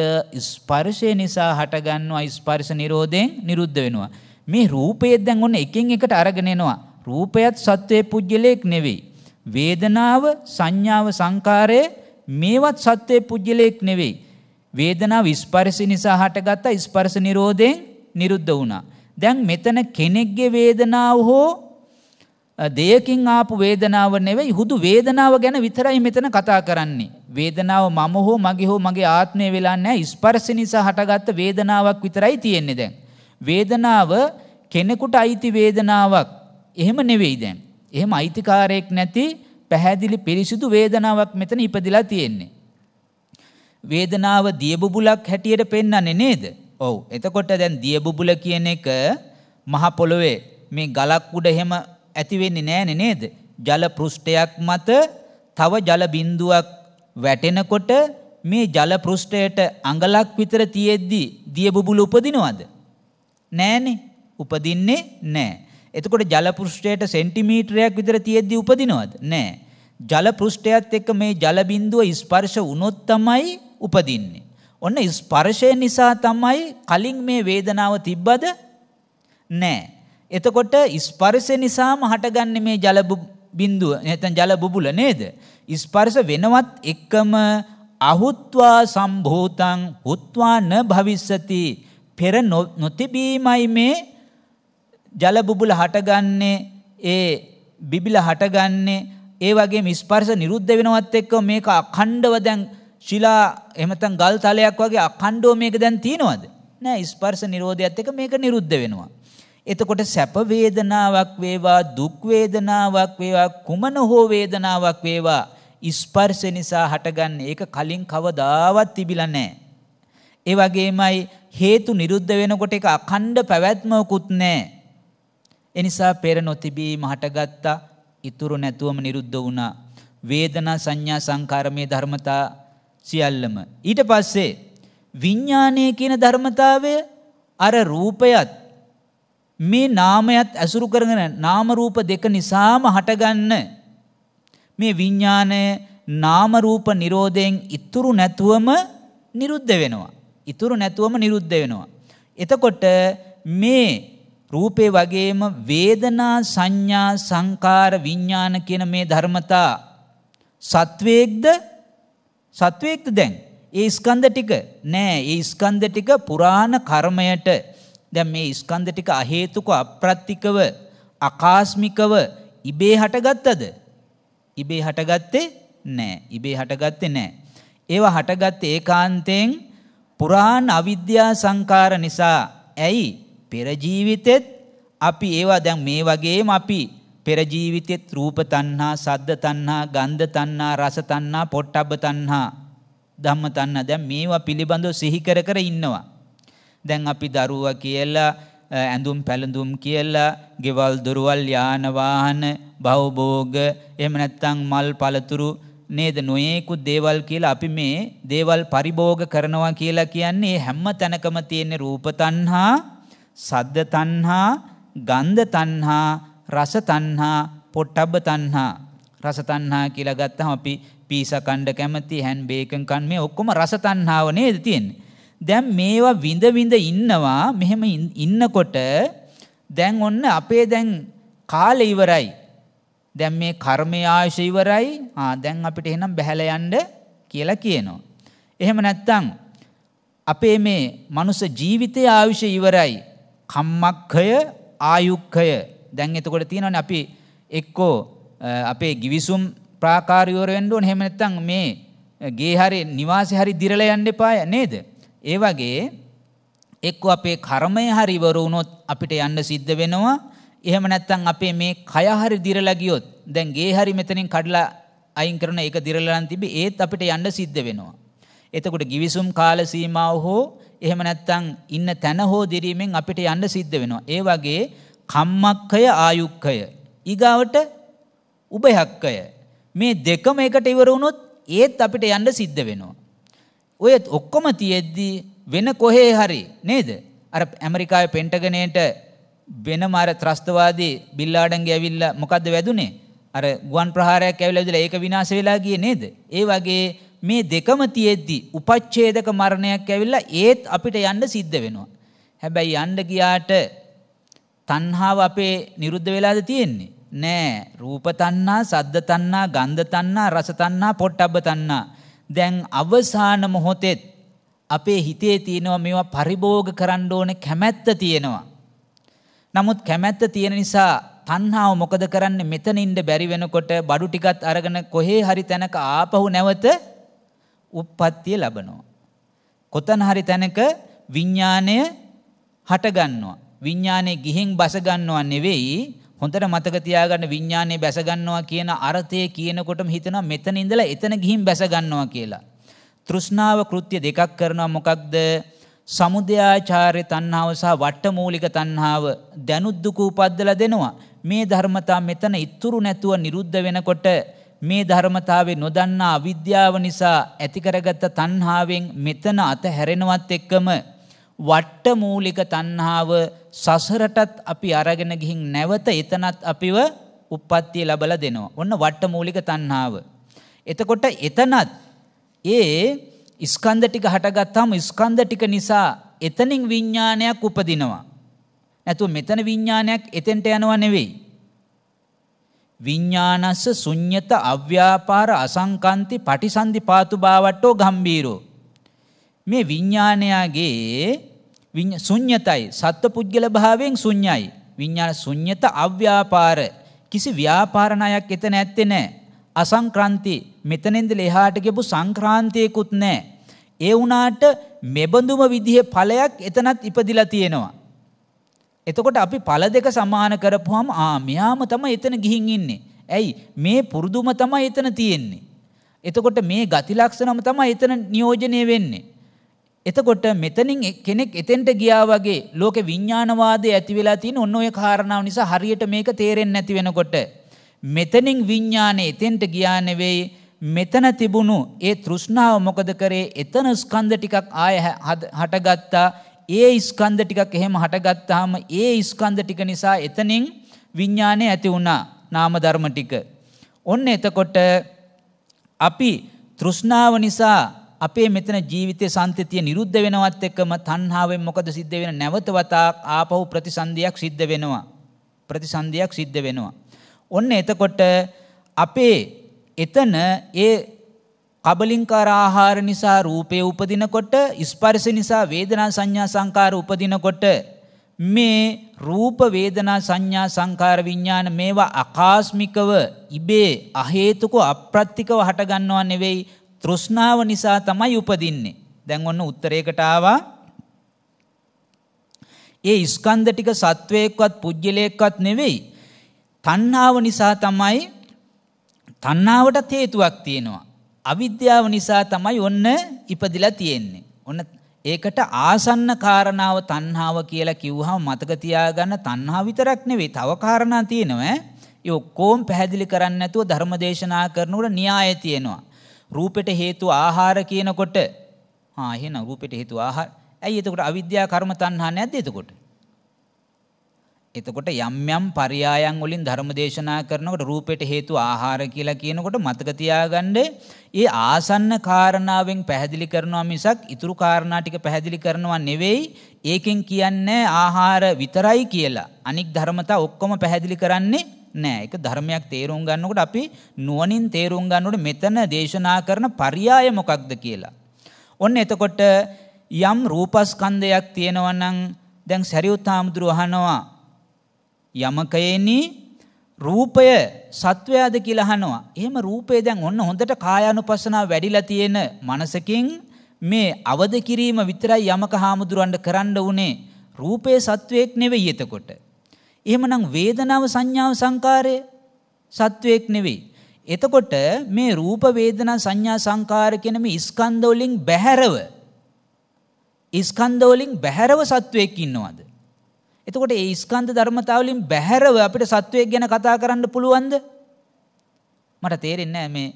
ස්පර්ශය නිසා හටගන්නවා ස්පර්ශ නිරෝධයෙන් නිරුද්ධ වෙනවා. මේ රූපයේ දැන් ඔන්න එකින් එකට අරගෙන එනවා. රූපයත් සත්වයේ පුජ්‍යලයක් නෙවෙයි. වේදනාව සංඥාව සංකාරය මේවත් සත්වයේ පුජ්‍යලයක් නෙවෙයි. වේදනාව ස්පර්ශ නිසා හටගත්ත ස්පර්ශ නිරෝධයෙන් නිරුද්ධ වුණා. දැන් මෙතන කෙනෙක්ගේ වේදනාව හෝ දෙයකින් ආපු වේදනාව නෙවෙයි හුදු වේදනාව ගැන විතරයි මෙතන කතා කරන්නේ. වේදනාව මම හෝ මගේ හෝ මගේ ආත්මය වෙලා නැහැ. ස්පර්ශ නිසා හටගත්ත වේදනාවක් විතරයි තියෙන්නේ දැන්. වේදනාව කෙනෙකුට අයිති වේදනාවක් එහෙම නෙවෙයි දැන්. එහෙම අයිතිකාරයෙක් නැති පැහැදිලි පිරිසිදු වේදනාවක් මෙතන ඉපදිලා තියෙන්නේ. වේදනාව දියබුබුලක් හැටියට පෙන්වන්නේ නේද? ඔව්. එතකොට දැන් දියබුබුල කියන එක මහ පොළොවේ මේ ගලක් උඩ එහෙම ඇති වෙන්නේ නැහනේ නේද? ජල පෘෂ්ඨයක් මත තව ජල බිඳුවක් වැටෙනකොට මේ ජල පෘෂ්ඨයට අඟලක් විතර තියෙද්දි දියබුබුල උපදිනවද? නෑනේ. උපදින්නේ නැහැ. එතකොට ජල පෘෂ්ඨයට සෙන්ටිමීටරයක් විතර තියෙද්දි උපදිනවද? නෑ. ජල පෘෂ්ඨයත් එක්ක මේ ජල බිඳුව ස්පර්ශ වුණොත් තමයි උපදින්නේ. ඔන්න ස්පර්ශය නිසා තමයි කලින් මේ වේදනාව තිබ්බද? නෑ. එතකොට ස්පර්ශය නිසාම හටගන්නේ මේ ජල බිඳුව නැත්නම් ජල බුබුල නේද? ස්පර්ශ වෙනවත් එකම අහුත්වා සම්භූතං හුත්වා න භවිස්සති පෙර නොතිබීමයි මේ ජල බුබුල හටගන්නේ ඒ බිබිල හටගන්නේ ඒ වගේ මිස්පර්ශ නිරුද්ධ වෙනවත් එක්ක මේක අඛණ්ඩව දැන් ශිලා එහෙමතන් ගල් තලයක් වගේ අඛණ්ඩව මේක දැන් තියෙනවද? නෑ ස්පර්ශ නිරෝධයත් එක්ක මේක නිරුද්ධ වෙනවා. එතකොට සැප වේදනාවක් වේවා දුක් වේදනාවක් වේවා කුමන හෝ වේදනාවක් වේවා ස්පර්ශ නිසා හටගන්නේ. ඒක කලින් කවදාවත් තිබිලා නෑ. ඒ වගේමයි හේතු නිරුද්ධ වෙනකොට ඒක අඛණ්ඩ පැවැත්මකුත් නෑ. එනිසා පෙර නොතිබී මහටගත්තා ඉතුරු නැතුවම නිරුද්ධ වුණා. වේදනා සංඥා සංකාරමේ ධර්මතා සියල්ලම. ඊට පස්සේ විඤ්ඥානය කියන ධර්මතාවය අර රූපයත් මේ නාමයත් ඇසුරු කරගෙන නාමරූප දෙක නිසාම හටගන්න මේ විඤ්ඥානය නාමරූප නිරෝධයෙන් ඉතුරු නැතුවම නිරුද්ධ වෙනවා. ඉතුරු නැතුවම නිරුද්ධ වෙනවා. එතකොට මේ රූපේ වගේම වේදනා සංඥා සංකාර විඤ්ඥාන කියන මේ ධර්මතා සත්වයෙක්ද සත්වයෙක්ද දැන්. ඒ ස්කන්ධ ටික නෑ ඒ ස්කන්ධ ටික පුරාණ කර්මයට දැන් මේ ස්කන්ධ ටික අහේතුක අප්‍රත්තිකව අකාස්මිකව ඉබේ හටගත්තද ඉබේ හටගත්තේ නෑ ඉබේ හටගත්තේ නෑ ඒවා හටගත්තේ ඒකාන්තයෙන් පුරාණ අවිද්‍යා සංකාර නිසා ඇයි පෙර ජීවිතෙත් අපි ඒවා දැන් මේ වගේම අපි පෙර ජීවිතෙත් රූප තණ්හා, සද්ද තණ්හා, ගන්ධ තණ්හා, රස තණ්හා, පොට්ටබ්බ තණ්හා, ධම්ම තණ්හා දැන් මේවා පිළිබඳව සිහි කර කර ඉන්නවා. දැන් අපි දරුවා කියලා ඇඳුම් පැළඳුම් කියලා, ගෙවල් දොරවල් යාන වාහන, භවභෝග, එහෙම නැත්නම් මල් පළතුරු නේද නොයේකුත් දේවල් කියලා අපි මේ දේවල් පරිභෝග කරනවා කියලා කියන්නේ හැම තැනකම තියෙන රූප තණ්හා සද්ද තණ්හා, ගන්ධ තණ්හා, රස තණ්හා, පොට්ටබ්බ තණ්හා. රස තණ්හා කියලා ගත්තහම අපි පීසා කණ්ඩ කැමති, හැන් බේකන් කන් මේ ඔක්කොම රස තණ්හාව නේද තියෙන්නේ. දැන් මේවා විඳ විඳ ඉන්නවා. මෙහෙම ඉන්නකොට දැන් ඔන්න අපේ දැන් කාලේ ඉවරයි. දැන් මේ කර්මය ආයුෂ ඉවරයි. ආ දැන් අපිට එහෙනම් බහැලා යන්න කියලා කියනවා. එහෙම නැත්නම් අපේ මේ මනුෂ ජීවිතයේ ආයුෂ ඉවරයි. කම්මක්ඛය ආයුක්ඛය දැන් එතකොට තියෙනවනේ අපි එක්කෝ අපේ ගිවිසුම් ප්‍රාකාරයෝර වෙන්න ඕනේ එහෙම නැත්නම් මේ ගේ හරි නිවාසේ හරි දිරලා යන්න එපා නේද ඒ වගේ එක්කෝ අපේ කර්මය හරි ඉවර වුණොත් අපිට යන්න සිද්ධ වෙනවා එහෙම නැත්නම් අපේ මේ කය හරි දිරලා ගියොත් දැන් ගේ හරි මෙතනින් කඩලා අයින් කරන එක දිරලා නම් තිබි ඒත් අපිට යන්න සිද්ධ වෙනවා එතකොට ගිවිසුම් කාල සීමාව හෝ එහෙම නැත්නම් ඉන්න තැන හෝ දිරීමෙන් අපිට යන්න සිද්ධ වෙනවා. ඒ වගේ කම්මක්ඛය ආයුක්ඛය. ඊගාවට උභයක්ඛය. මේ දෙකම එකට ඉවර වුණොත් ඒත් අපිට යන්න සිද්ධ වෙනවා. ඔය ඔක්කොම තියෙද්දී වෙන කොහේ හරි නේද? අර ඇමරිකාවේ පෙන්ටගනේට වෙනම අර ත්‍රස්තවාදී බිල්ලාඩන්ගේ ඇවිල්ලා මොකද්ද වැදුනේ? අර ගුවන් ප්‍රහාරයක් ඇවිල්ලා ඒක විනාශ වෙලා ගියේ නේද? ඒ වගේ මේ දෙකම තියෙද්දි උපච්ඡේදක මරණයක් ඇවිල්ලා ඒත් අපිට යන්න සිද්ධ වෙනවා. හැබැයි යන්න ගියාට තණ්හාව අපේ නිරුද්ධ වෙලාද තියෙන්නේ? නෑ. රූප තණ්හා, සද්ද තණ්හා, ගන්ධ තණ්හා, රස තණ්හා, පොට්ටබ්බ තණ්හා. දැන් අවසාන මොහොතෙත් අපේ හිතේ තියෙනවා මේවා පරිභෝග කරන්න ඕන කැමැත්ත තියෙනවා. නමුත් කැමැත්ත තියෙන නිසා තණ්හාව මොකද කරන්නේ මෙතන ඉන්න බැරි වෙනකොට බඩු ටිකත් අරගෙන කොහේ හරි තැනක ආපහු නැවත උප්පත්තිය ලබනවා. කොතන හරි තැනක විඥාණය හට ගන්නවා. විඥානේ ගිහින් බස ගන්නවා නෙවෙයි හොඳට මතක තියාගන්න විඥානේ බැස ගන්නවා කියන අර්ථය කියනකොටම හිතනවා මෙතන ඉඳලා එතන ගිහින් බැස ගන්නවා කියලා. තෘෂ්ණාව කෘත්‍ය දෙකක් කරනවා මොකක්ද? සමුදයාචාර්ය තණ්හාව සහ වට්ටමූලික තණ්හාව දැනුද්දුක උපද්දලා දෙනවා. මේ ධර්මතා මෙතන ඉතුරු නැතුව නිරුද්ධ වෙනකොට මේ ධර්මතාවේ නොදන්නා අවිද්‍යාව නිසා ඇතිකරගත්ත තණ්හාවෙන් මෙතන අත හැරෙනවත් එක්කම වට්ට මූලික තණ්හාව සසරටත් අපි අරගෙන ගිහින් නැවත එතනත් අපිව උප්පත්තිය ලබලා දෙනවා. ඔන්න වට්ට මූලික තණ්හාව. එතකොට එතනත් ඒ ස්කන්ධ ටික හටගත්තාම ස්කන්ධ ටික නිසා එතනින් විඥානයක් උපදිනවා. නැතුව මෙතන විඥානයක් එතෙන්ට යනවා නෙවෙයි. විඤ්ඥානස්ස සුඥ්ඥත අව්‍යාපාර අසංකන්ති පටිසන්ධි පාතු භාවට්ටෝ ගම්බීරෝ. මේ විඤ්ඥානයාගේ සුඥ්ඥතයි සත්ව පුද්ගල භාවෙන් සුඥ්ඥයි. විඤ්ඥාන සුඥ්ඥත අව්‍යාපාර කිසි ව්‍යාපාරණයක් එත නැත්තෙ නෑ. අසංක්‍රන්ති මෙතනෙන්ද ලෙහාට ගෙපු සංක්‍රාන්තියකුත් නෑ. ඒ වනාට මෙබඳුම විදිහ පලයක් එතනත් ඉපදිලා තියෙනවා. එතකොට අපි පල දෙක සමාන කරපුහම ආ මෙයාම තමයි එතන ගිහින් ඉන්නේ. ඇයි මේ පුරුදුම තමයි එතන තියෙන්නේ. එතකොට මේ ගති ලක්ෂණම තමයි එතන නියෝජනය වෙන්නේ. එතකොට මෙතනින් කෙනෙක් එතෙන්ට ගියා වගේ ලෝක විඤ්ඥානවාදය ඇති වෙලා තියෙන ඔන්න ඔය කාරණාව නිසා හරියට මේක තේරෙන් නැති වෙනකොට. මෙතනින් විඤ්ඥානය එතෙන්ට ගියානෙවෙයි මෙතන තිබුණු ඒ තෘෂ්ණාව මොකද කරේ එතන ස්කන්ධ ටිකක් ආය හටගත්තා ඒ ස්කන්ධ ටිකක් එහෙම හටගත්තාම ඒ ස්කන්ධ ටික නිසා එතනින් විඤ්ඥානය ඇති වුණා නාම ධර්ම ටික. ඔන්න එතකොට අපි තෘෂ්ණාව නිසා අපේ මෙතන ජීවිතය සංතතිය නිරුද්ධ වෙනවත් එක්කම තන්හාාවෙන් මොකද සිද්ධ වෙන නැවතවතා ආපහු ප්‍රතිසන්ධයක් සිද්ධ වෙනවා. ප්‍රතිසන්ධයක් සිද්ධ වෙනවා. ඔන්න එතකොට අපේ එතන ඒ කබලින්කාර ආහාර නිසා රූපය උපදිනකොට ස්පර්ශ නිසා වේදනා සංඥා සංකාර උපදිනකොට මේ රූප වේදනා සංඥා සංකාර විඥාන මේවා අකාස්මිකව ඉබේ අහේතුක අප්‍රත්‍තිකව හටගන්නව නෙවෙයි තෘෂ්ණාව නිසා තමයි උපදින්නේ. දැන් ඔන්න උත්තරයකට ආවා. ඒ ස්කන්ධ ටික සත්වයකවත් පුජ්‍යලයකවත් නෙවෙයි. තණ්හාව නිසා තමයි තණ්හාවට හේතුවක් තියෙනවා. අවිද්‍යාව නිසා තමයි ඔන්න ඉපදිලා තියෙන්නේ. ඔන්න ඒකට ආසන්න කාරණාව තණ්හාව කියලා කිව්වහම මතක තියාගන්න තණ්හා විතරක් නෙවෙයි තව කාරණා තියෙනවා. ඒ ඔක්කොම පැහැදිලි කරන්න නැතුව ධර්මදේශනා කරනකොට න්‍යාය තියෙනවා. රූපෙට හේතු ආහාර කියනකොට ආ එහෙනම් රූපෙට හේතු ආහාර. ඇයි එතකොට අවිද්‍යාව කර්ම තණ්හා නැද්ද එතකොට? එතකොට යම් යම් පරයායන් වලින් ධර්ම දේශනා කරනකොට රූපයට හේතු ආහාර කියලා කියනකොට මතක තියාගන්න ඒ ආසන්න කාරණාවෙන් පැහැදිලි කරනවා මිසක් ඉතුරු කාරණා ටික පැහැදිලි කරනවා නෙවෙයි ඒකෙන් කියන්නේ ආහාර විතරයි කියලා අනික් ධර්මතා ඔක්කොම පැහැදිලි කරන්නේ නෑ ඒක ධර්මයක් තේරුම් ගන්නකොට අපි නුවණින් තේරුම් ගන්නකොට මෙතන දේශනා කරන පරයාය මොකක්ද කියලා ඔන්න එතකොට යම් රූපස්කන්ධයක් තියෙනවා නම් දැන් සරියුත් හාමුදුරුවෝ අහනවා යමකයෙනි රූපය සත්වයාද කියලා අහනවා. එහෙම රූපය දැන් ඔන්න හොඳට කායානුපස්සනාව වැඩිලා තියෙන මනසකින් මේ අවද කිරීම විතරයි යමක හාමුදුරන්ට කරන්න උනේ. රූපය සත්වයක් නෙවෙයි එතකොට. එහෙමනම් වේදනාව සංඥාව සංකාරය සත්වයක් නෙවෙයි. එතකොට මේ රූප වේදනා සංඥා සංකාර කියන මේ ස්කන්ධ වලින් බැහැරව ස්කන්ධ වලින් බැහැරව සත්වයක් ඉන්නවද? එතකොට ඒ ස්කන්ධ ධර්මතාවලින් බැහැරව අපිට සත්වයක් ගැන කතා කරන්න පුළුවන්ද? මට තේරෙන්නේ මේ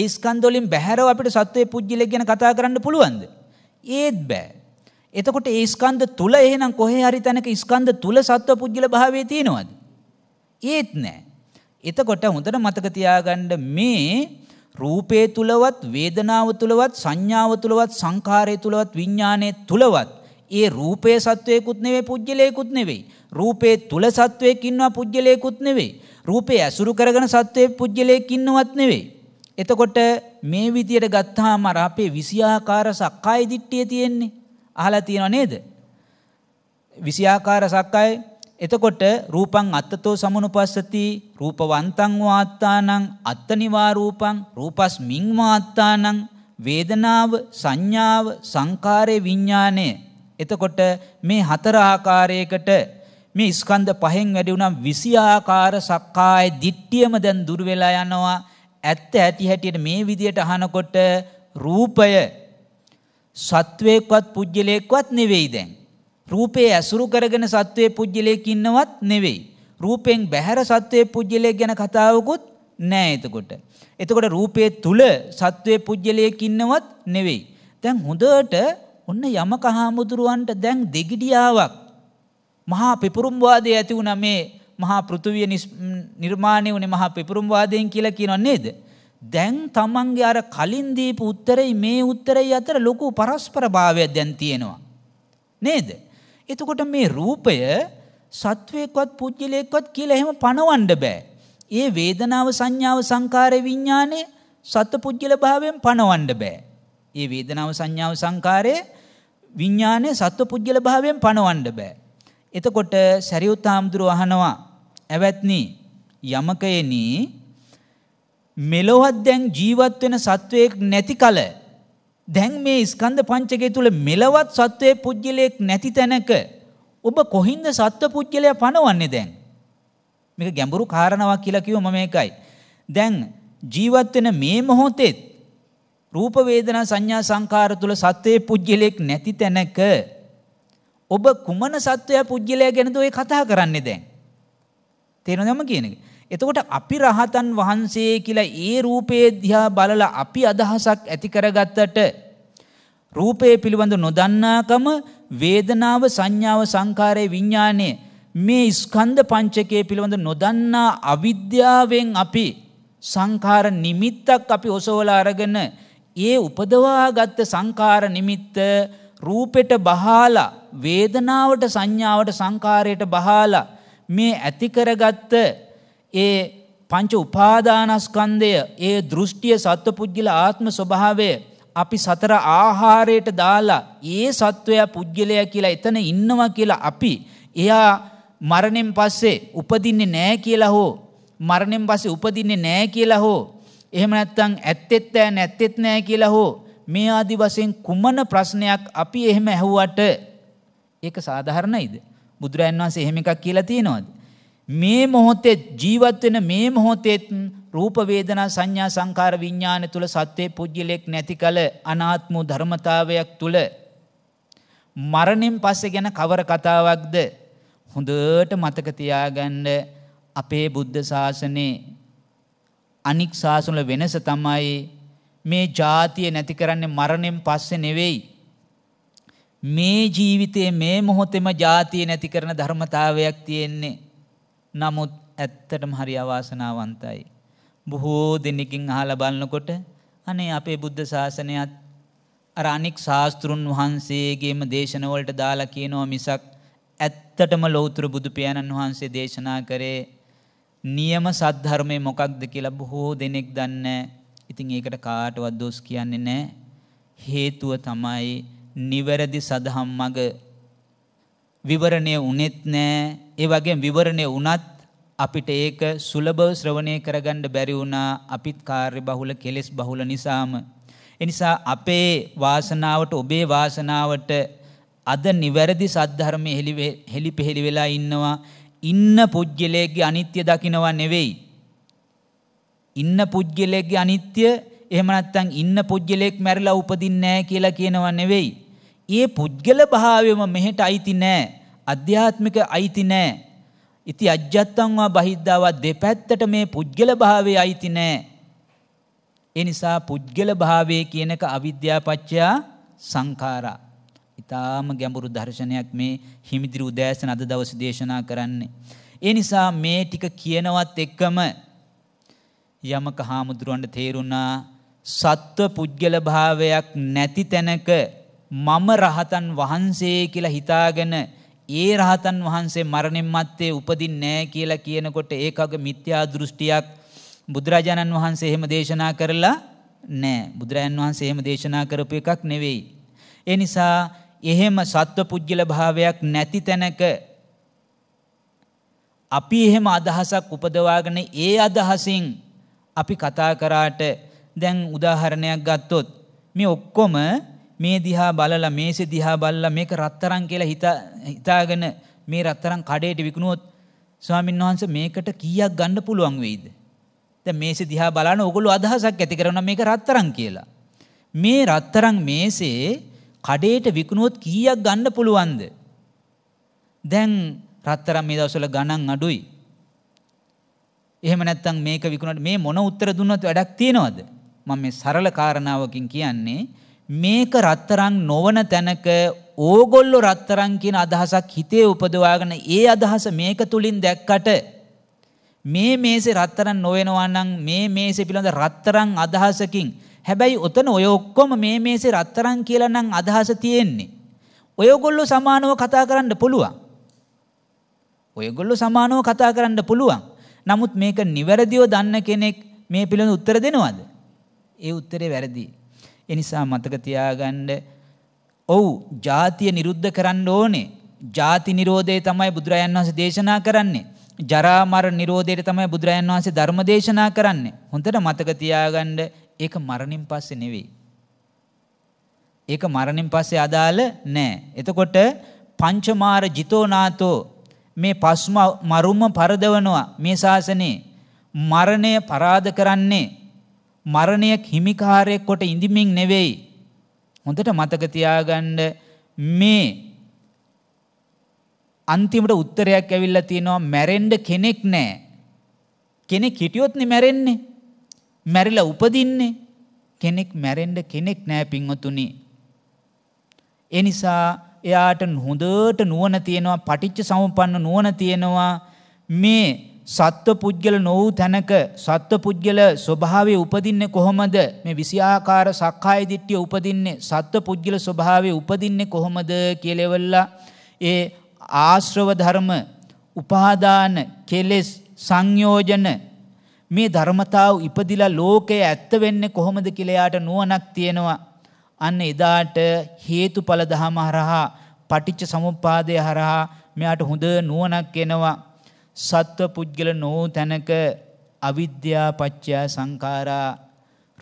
ඒ ස්කන්ධ වලින් බැහැරව අපිට සත්වයේ පුජ්‍යලෙක් ගැන කතා කරන්න පුළුවන්ද? ඒත් බෑ. එතකොට ඒ ස්කන්ධ තුල එහෙනම් කොහේ හරි තැනක ස්කන්ධ තුල සත්ව පුජ්‍යල භාවයේ තියෙනවද? ඒත් නෑ. එතකොට හොඳට මතක තියාගන්න මේ රූපේ තුලවත් වේදනාව තුලවත් සංඥාව තුලවත් සංඛාරය තුලවත් විඥානයේ තුලවත් ඒ රූපයේ සත්වයකුත් නෙවෙයි පුජ්‍යලයකුත් නෙවෙයි. රූපේ තුල සත්වයක් ඉන්නවා පුජ්‍යලයකුත් නෙවෙයි. රූපේ ඇසුරු කරගෙන සත්වයේ පුජ්‍යලයක් ඉන්නවත් නෙවෙයි. එතකොට මේ විදියට ගත්තාම අර අපේ විෂයාකාර සක්කාය දිට්ඨිය තියෙන්නේ. අහලා තියෙනව නේද? විෂයාකාර සක්කාය එතකොට රූපං අත්තතෝ සමනුපස්සති රූපවන්තං වාත්තානං අත්තනිවා රූපං රූපස්මින් වාත්තානං වේදනාව සංඥාව සංකාරේ විඥානය එතකොට මේ හතර ආකාරයකට මේ ස්කන්ධ පහෙන් වැඩි උනම් 20 ආකාර සක්කාය දිට්ඨියම දැන් දුර වෙලා යනවා ඇත්ත ඇති හැටියට මේ විදියට අහනකොට රූපය සත්වයක්වත් පුජ්‍යලයක්වත් නෙවෙයි දැන් රූපේ ඇසුරු කරගෙන සත්වයේ පුජ්‍යලයක ඉන්නවත් නෙවෙයි රූපෙන් බැහැර සත්වයේ පුජ්‍යලයක් ගැන කතාවකුත් නෑ එතකොට එතකොට රූපයේ තුල සත්වයේ පුජ්‍යලයක ඉන්නවත් නෙවෙයි දැන් හොඳට ඔන්න යමක හාමුදුරුවන්ට දැන් දෙගිඩියාවක් මහා පිපුරුම්වාදය ඇති වුණ මේ මහා පෘතුවිය නිර්මාණය වනේ මහා පිපුරුම්වාදයෙන් කියලා කියනවා නේද. දැන් තමන්ගේ අර කලින්දීප උත්තරයි මේ උත්තරයි අතර ලොකු පරස්පර භාවයක් දැන් තියෙනවා. නේද. එතකොට මේ රූපය සත්වයක්වත් පුද්ගලයෙක්වත් කියලා එහෙම පණවන්ඩ බෑ. ඒ වේදනාව සංඥාව සංකාරය විඤ්ඥානය සත්ව පුද්ගල භාවයෙන් පණවන්ඩ බෑ. ඒ වේදනාව සංඥාව සංකාරය විඥානය සත්ව පුජ්‍යල භාවයෙන් පණවන්න බෑ. එතකොට සැරියුත් හාමුදුරුව අහනවා ඇවැත්නි යමකයෙනි මෙලොවත් දැන් ජීවත් වෙන සත්වයෙක් නැති කල දැන් මේ ස්කන්ධ පංචකය තුල මෙලවත් සත්වයේ පුජ්‍යලයක් නැති තැනක ඔබ කොහින්ද සත්ව පුජ්‍යලයා පණවන්නේ දැන් මේක ගැඹුරු කාරණාවක් කියලා කිව්වම මේකයි දැන් ජීවත් වෙන මේ මොහොතේ රූප වේදනා සංඥා සංකාර තුල සත්වයේ පුජ්‍යලයක් නැති තැනක ඔබ කුමන සත්වයා පුජ්‍යලයා ගැනද ඔය කතා කරන්නේ දැන් තේරෙනවද මම කියන එක එතකොට අපි රහතන් වහන්සේ කියලා ඒ රූපේ දිහා බලලා අපි අදහසක් ඇති කරගත්තට රූපේ පිළිබඳ නොදන්නාකම වේදනාව සංඥාව සංකාරයේ විඥානය මේ ස්කන්ධ පංචකය පිළිබඳ නොදන්නා අවිද්‍යාවෙන් අපි සංකාර නිමිත්තක් අපි ඔසවලා අරගෙන ඒ උපදවාගත්ත සංකාර නිමිත්ත රූපෙට බහාලා වේදනාවට සංඥාවට සංකාරයට බහාලා මේ ඇතිකරගත්ත ඒ පංච උපාදානස්කන්දය ඒ දෘෂ්ටිය සත්ව පුද්ගිල ආත්ම ස්වභාවය අපි සතර ආහාරයට දාලා ඒ සත්වයා පුද්ගලය කියලා එතන ඉන්නවා කියලා අපි එයා මරණෙන් පස්සේ උපදින්නේ නෑ කියලා හෝ මරණෙන් පස්සේ උපදින්නේ නෑ කියලා හෝ එහෙම නැත්තං ඇත්තෙත් ෑ නැත්තෙත් නෑ කියලා හෝ මේ ආදි වසයෙන් කුමන ප්‍රශ්නයක් අපි එහෙම ඇහුවට ඒක සාධහරණයිද. බුදුරන් වන්සේ එහෙම එකක් කියලා තියෙනවද. මේ මොහොතේ ජීවත්වෙන මේ මොහොතේත් රූපවේදනා සංඥා සංකාර විඤ්ඥාන තුළ සත්වය පුද්ගලෙක් නැති කළ අනාත්මූ ධර්මතාවයක් තුළ. මරණින් පස්සෙ ගැන කවර කතාවක්ද. හොඳට මතකතියාගන්න අපේ බුද්ධ ශාසනයේ අනික් සාසන වෙනස තමයි මේ ජාතිය නැති කරන්නේ මරණයෙන් පස්සේ නෙවෙයි. මේ ජීවිතයේ මේ මොහොතෙම ජාතිය නැති කරන ධර්මතාවයක් තියෙන්නේ. නමුත් ඇත්තටම හරි අවාසනාවන්තයි. බොහෝ දෙනෙකින් අහලා බලනකොට අනේ අපේ බුද්ධ ශාසනයත් අර අනික් ශාස්ත්‍රුන් වහන්සේගේම දේශනවලට දාලා කියනවා මිසක් ඇත්තටම ලෞතර බුදු පියාණන් වහන්සේ දේශනා කරේ නියම සද්ධර්මය මොකක්ද කියලා බොහෝ දෙනෙක් දන්නේ ඉතින් ඒකට කාටවත් දොස් කියන්නේ නැහැ. හේතුව තමයි නිවැරදි සදහම් මඟ විවරණය වුණෙත් නැහැ. ඒ වගේම විවරණය වුණත් අපිට ඒක සුලභව ශ්‍රවණය කරගන්න බැරි වුණා අපිත් කාර්ය බහුල කෙලෙස් බහුල නිසාම. ඒ නිසා අපේ වාසනාවට ඔබේ වාසනාවට අද නිවැරදි සද්ධර්මයේ හෙලි හෙලි පෙහෙලි වෙලා ඉන්නවා. ඉන්න පුද්ගලයෙක්ගේ අනිත්‍ය දකිනවා නෙවෙයි. ඉන්න පුද්ගලයෙක්ගේ අනිත්‍ය එහෙම නැත්නම් ඉන්න පුද්ගලයෙක් මැරිලා උපදින්නේ නැහැ කියලා කියනවා නෙවෙයි. ඒ පුද්ගල භාවයම මෙහෙට අයිති නැහැ. අධ්‍යාත්මික අයිති නැහැ. ඉති අජ්ජත්තං වා බහිද්දාවා දෙපැත්තට මේ පුද්ගල භාවයේ අයිති නැහැ. ඒ නිසා පුද්ගල භාවයේ කියනක අවිද්‍යාපච්චය සංඛාරා ඉතාම ගැඹුරු දර්ශනයක් මේ හිමිදිරි උදෑසන අද දවසේ දේශනා කරන්නේ. ඒ නිසා මේ ටික කියනවත් එක්කම යමක හාමුදුරුවන්ට තේරුණා සත්ව පුද්ගල භාවයක් නැති තැනක මම රහතන් වහන්සේ කියලා හිතාගෙන ඒ රහතන් වහන්සේ මරණින් මත්තේ උපදින්නේ නැහැ කියලා කියනකොට ඒකක මිත්‍යා දෘෂ්ටියක් බුදුරජාණන් වහන්සේ එහෙම දේශනා කරලා නැහැ බුදුරජාණන් වහන්සේ එහෙම දේශනා කරපු එකක් නෙවෙයි ඒ නිසා එහෙම සත්ව පුද්ගල භාවයක් නැති තැනක අපි එහෙම අදහසක් උපදවාගෙන ඒ අදහසින් අපි කතා කරාට දැන් උදාහරණයක් ගත්තොත් මේ ඔක්කොම මේ දිහා බලලා මේසේ දිහා බලලා මේක රත්තරන් කියලා හිතා හිතාගෙන මේ රත්තරන් කඩේට විකුණුවොත් ස්වාමීන් වහන්සේ මේකට කීයක් ගන්න පුළුවන් වෙයිද? දැන් මේසේ දිහා බලන ඕගොල්ලෝ අදහසක් ඇති කරනවා මේක රත්තරන් කියලා. මේ රත්තරන් මේසේ කඩේට විකුණුවොත් කීයක් ගන්න පුළුවන්ද? දැන් රත්තරන් මේ දවස්වල ගණන් අඩුයි. එහෙම නැත්නම් මේක විකුණුවට මේ මොන උත්තර දුන්නත් වැඩක් තියනවද? මම මේ සරල කාරණාවකින් කියන්නේ මේක රත්තරන් නොවන තැනක ඕගොල්ලෝ රත්තරන් කියන අදහසක් හිතේ උපදවාගෙන ඒ අදහස මේක තුලින් දැක්කට මේ මේසේ රත්තරන් නොවෙනවා නම් මේ මේසේ පිළිබඳ රත්තරන් අදහසකින් හැබැයි ඔතන ඔය ඔක්කොම මේ මේසේ රත්තරන් කියලා නම් අදහස තියෙන්නේ. ඔයගොල්ලෝ සමානව කතා කරන්න පුළුවන්. ඔයගොල්ලෝ සමානව කතා කරන්න පුළුවන්. නමුත් මේක නිවැරදිව දන්න කෙනෙක් මේ පිළිබඳ උත්තර දෙනවද? ඒ උත්තරේ වැරදි. ඒ නිසා මතක තියාගන්න ඔව් ජාතිය නිරුද්ධ කරන්න ඕනේ. ජාති නිරෝධය තමයි බුදුරජාන් වහන්සේ දේශනා කරන්නේ. ජරා මර නිරෝධයට තමයි බුදුරජාන් වහන්සේ ධර්ම දේශනා කරන්නේ. හොඳට මතක තියාගන්න ඒක මරණින් පස්සේ නෙවෙයි. ඒක මරණින් පස්සේ අදාළ නෑ. එතකොට පංචමාර ජිතෝනාතෝ මේ පස්ම මරුම පරදවනවා මේ ශාසනයේ මරණය පරාද කරන්නේ මරණයක් හිමිකාරයෙක් කොට ඉඳිමින් නෙවෙයි. හොඳට මතක තියාගන්න මේ අන්තිමට උත්තරයක් ඇවිල්ලා තියෙනවා මැරෙන්න කෙනෙක් නැහැ. කෙනෙක් හිටියොත් නේ මැරෙන්නේ. මැරිලා උපදින්නේ කෙනෙක් මැරෙන්ඩ කෙනෙක් නෑ පින්වතුනි. එනිසා එයාට හොඳට නුවන තියෙනවා පටිච්ච සමපන්න නුවන තියෙනවා මේ සත්ව පුද්ගල නොවූ තැනක සත්ව පුද්ගල ස්වභාවේ උපදින්නේ කොහොමද මේ විසිආකාර සක්කාය දිට්ටිය උපදින්නේ සත්ව පුද්ගල ස්වභාවේ උපදින්නේ කොහොමද කියලෙවල්ලා ඒ ආශ්‍රව ධර්ම උපාදාන කෙලෙස් සංයෝජන මේ ධර්මතාව ඉපදිලා ලෝකයේ ඇත්ත වෙන්නේ කොහොමද කියලා යාට නුවණක් තියෙනවා. අන්න එදාට හේතුඵල ධම හරහා පටිච්ච සමුප්පාදය හරහා මෙයාට හොඳ නුවණක් එනවා. සත්ව පුද්ගල නෝ තැනක අවිද්‍යා පත්‍ය සංඛාරා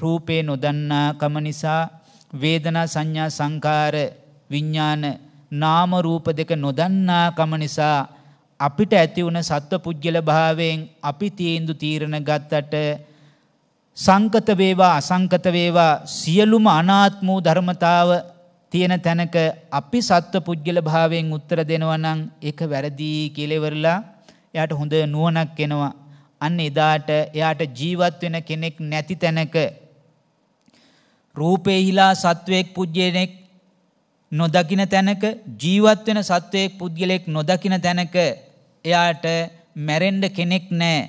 රූපේ නොදන්නා කම නිසා වේදනා සංඥා සංකාර විඥාන නාම රූප දෙක නොදන්නා කම නිසා අපිට ඇති වුණ සත්ව පුද්ගල භාවයෙන් අපි තීන්දු තීරණ ගත්තට සංකත වේවා අසංකත වේවා සියලුම අනාත්ම වූ ධර්මතාව තියෙන තැනක අපි සත්ව පුද්ගල භාවයෙන් උත්තර දෙනවා නම් ඒක වැරදි කියලා ඉවරලා එයාට හොඳ නුවණක් එනවා අන්න එදාට එයාට ජීවත් වෙන කෙනෙක් නැති තැනක රූපේහිලා සත්වයෙක් පුජ්‍යයෙක් නොදකින තැනක ජීවත් වෙන සත්වයෙක් පුද්ගලයෙක් නොදකින තැනක එයාට මැරෙන්ඩ කෙනෙක් නෑ.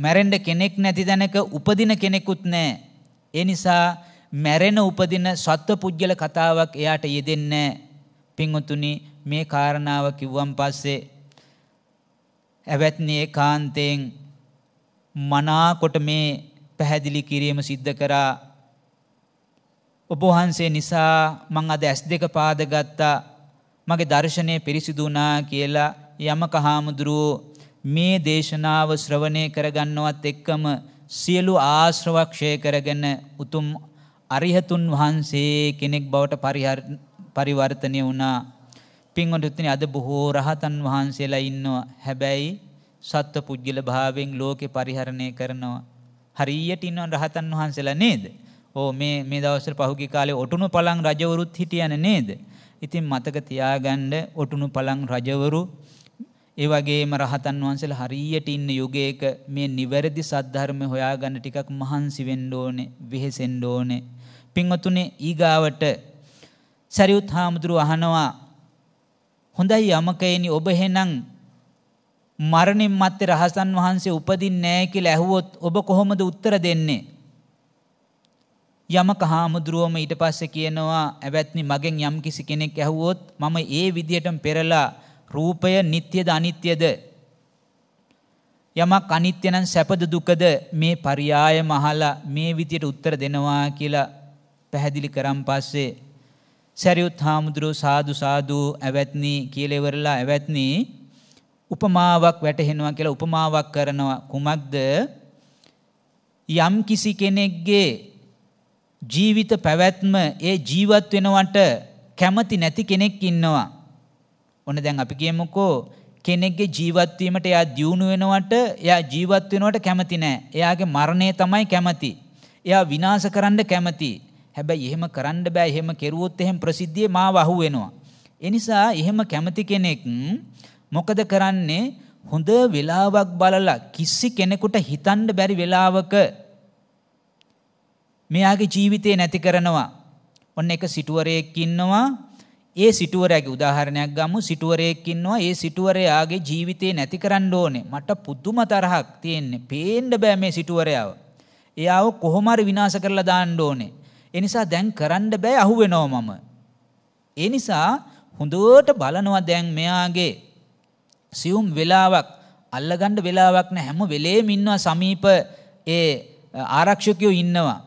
මැරෙන්ඩ කෙනෙක් නැති දැනක උපදින කෙනෙකුත් නෑ. ඒ නිසා මැරෙන උපදින සත්ව පුද්ගල කතාවක් එයාට යෙදෙන්නේ පිංවතුනි මේ කාරණාව කිව්වන් පස්සේ ඇවැත්නි ඒකාන්තයෙන් මනාකොට මේ පැහැදිලි කිරීම සිද්ධ කරා ඔබ වහන්සේ නිසා මං අද S2 පාදගත්තා මගේ දර්ශනය පිරිසිදු වුණා කියලා යමක හාමුදුරුවෝ මේ දේශනාව ශ්‍රවණය කරගන්නවත් එක්කම සියලු ආශ්‍රවක්ෂය කරගෙන උතුම් අරිහතුන් වහන්සේ කෙනෙක් බවට පරිවර්තනය වුණා. පින්වතුනි අද බොහෝ රහතන් වහන්සේලා ඉන්නවා. හැබැයි සත්ව පුජ්‍යල භාවයෙන් ලෝකෙ පරිහරණය කරනවා. හරියට ඉන්නව රහතන් වහන්සේලා නේද? ඕ මේ මේ දවස්වල පහුගිය කාලේ ඔටුනු පළං රජවරුත් හිටියන නේද? ඉතින් මතක තියාගන්න ඔටුනු පළං රජවරු ඒ වගේම රහතන් වහන්සේලා හරියට ඉන්න යුගයක මේ නිවැරදි සද්ධර්ම හොයාගන්න ටිකක් මහන්සි වෙන්න ඕනේ, වෙහෙසෙන්න ඕනේ. පින්වතුනි ඊගාවට සරියුත් හාමුදුරු අහනවා හොඳයි යමකේනි ඔබ එහෙනම් මරණින් මත්තේ රහතන් වහන්සේ උපදින්නේ නැහැ කියලා ඇහුවොත් ඔබ කොහොමද උත්තර දෙන්නේ? යමක හාමුදුරුවම ඊට පස්සේ කියනවා ඇවැත්නි මගෙන් යම්කිසි කෙනෙක් ඇහුවොත් මම ඒ විදියටම පෙරලා රූපය නිත්‍යද අනිත්‍යද යමක් අනිත්‍ය නම් සැපද දුකද මේ පරියාය මහලා මේ විදියට උත්තර දෙනවා කියලා පැහැදිලි කරන් පස්සේ සරියුත් හාමුදුරුවෝ සාදු සාදු ඇවැත්නි කියලා ඉවරලා ඇවැත්නි උපමාවක් වැටහෙනවා කියලා උපමාවක් කරනවා කුමක්ද යම් කිසි කෙනෙක්ගේ ජීවිත පැවැත්ම ඒ ජීවත් වෙනවට කැමති නැති කෙනෙක් ඉන්නවා ඔන්න දැන් අපි කියමුකෝ කෙනෙක්ගේ ජීවත්වීමට එයා දියුණු වෙනවට එයා ජීවත් වෙනවට කැමති නෑ. එයාගේ මරණය තමයි කැමති. එයා විනාශ කරන්න කැමති. හැබැයි එහෙම කරන්න බෑ. එහෙම කෙරුවොත් එහෙම ප්‍රසිද්ධිය මාව අහු වෙනවා. ඒ නිසා එහෙම කැමති කෙනෙක් මොකද කරන්නේ? හොඳ වෙලාවක් බලලා කිසි කෙනෙකුට හිතන්න බැරි වෙලාවක මෙයාගේ ජීවිතේ නැති කරනවා. ඔන්න එක සිටුවරයෙක් ඉන්නවා ඒ සිටුවරයාගේ උදාහරණයක් ගමු සිටුවරයෙක් ඉන්නවා ඒ සිටුවරයාගේ ජීවිතේ නැති කරන්න ඕනේ මට පුදුම තරහක් තියෙන්නේ පේන්න බෑ මේ සිටුවරයාව එයාව කොහොම හරි විනාශ කරලා දාන්න ඕනේ ඒ නිසා දැන් කරන්න බෑ අහුවෙනවා මම ඒ නිසා හොඳට බලනවා දැන් මෙයාගේ සියුම් වෙලාවක් අල්ලගන්න වෙලාවක් නැහැ හැම වෙලේම ඉන්නවා සමීප ඒ ආරක්ෂකයෝ ඉන්නවා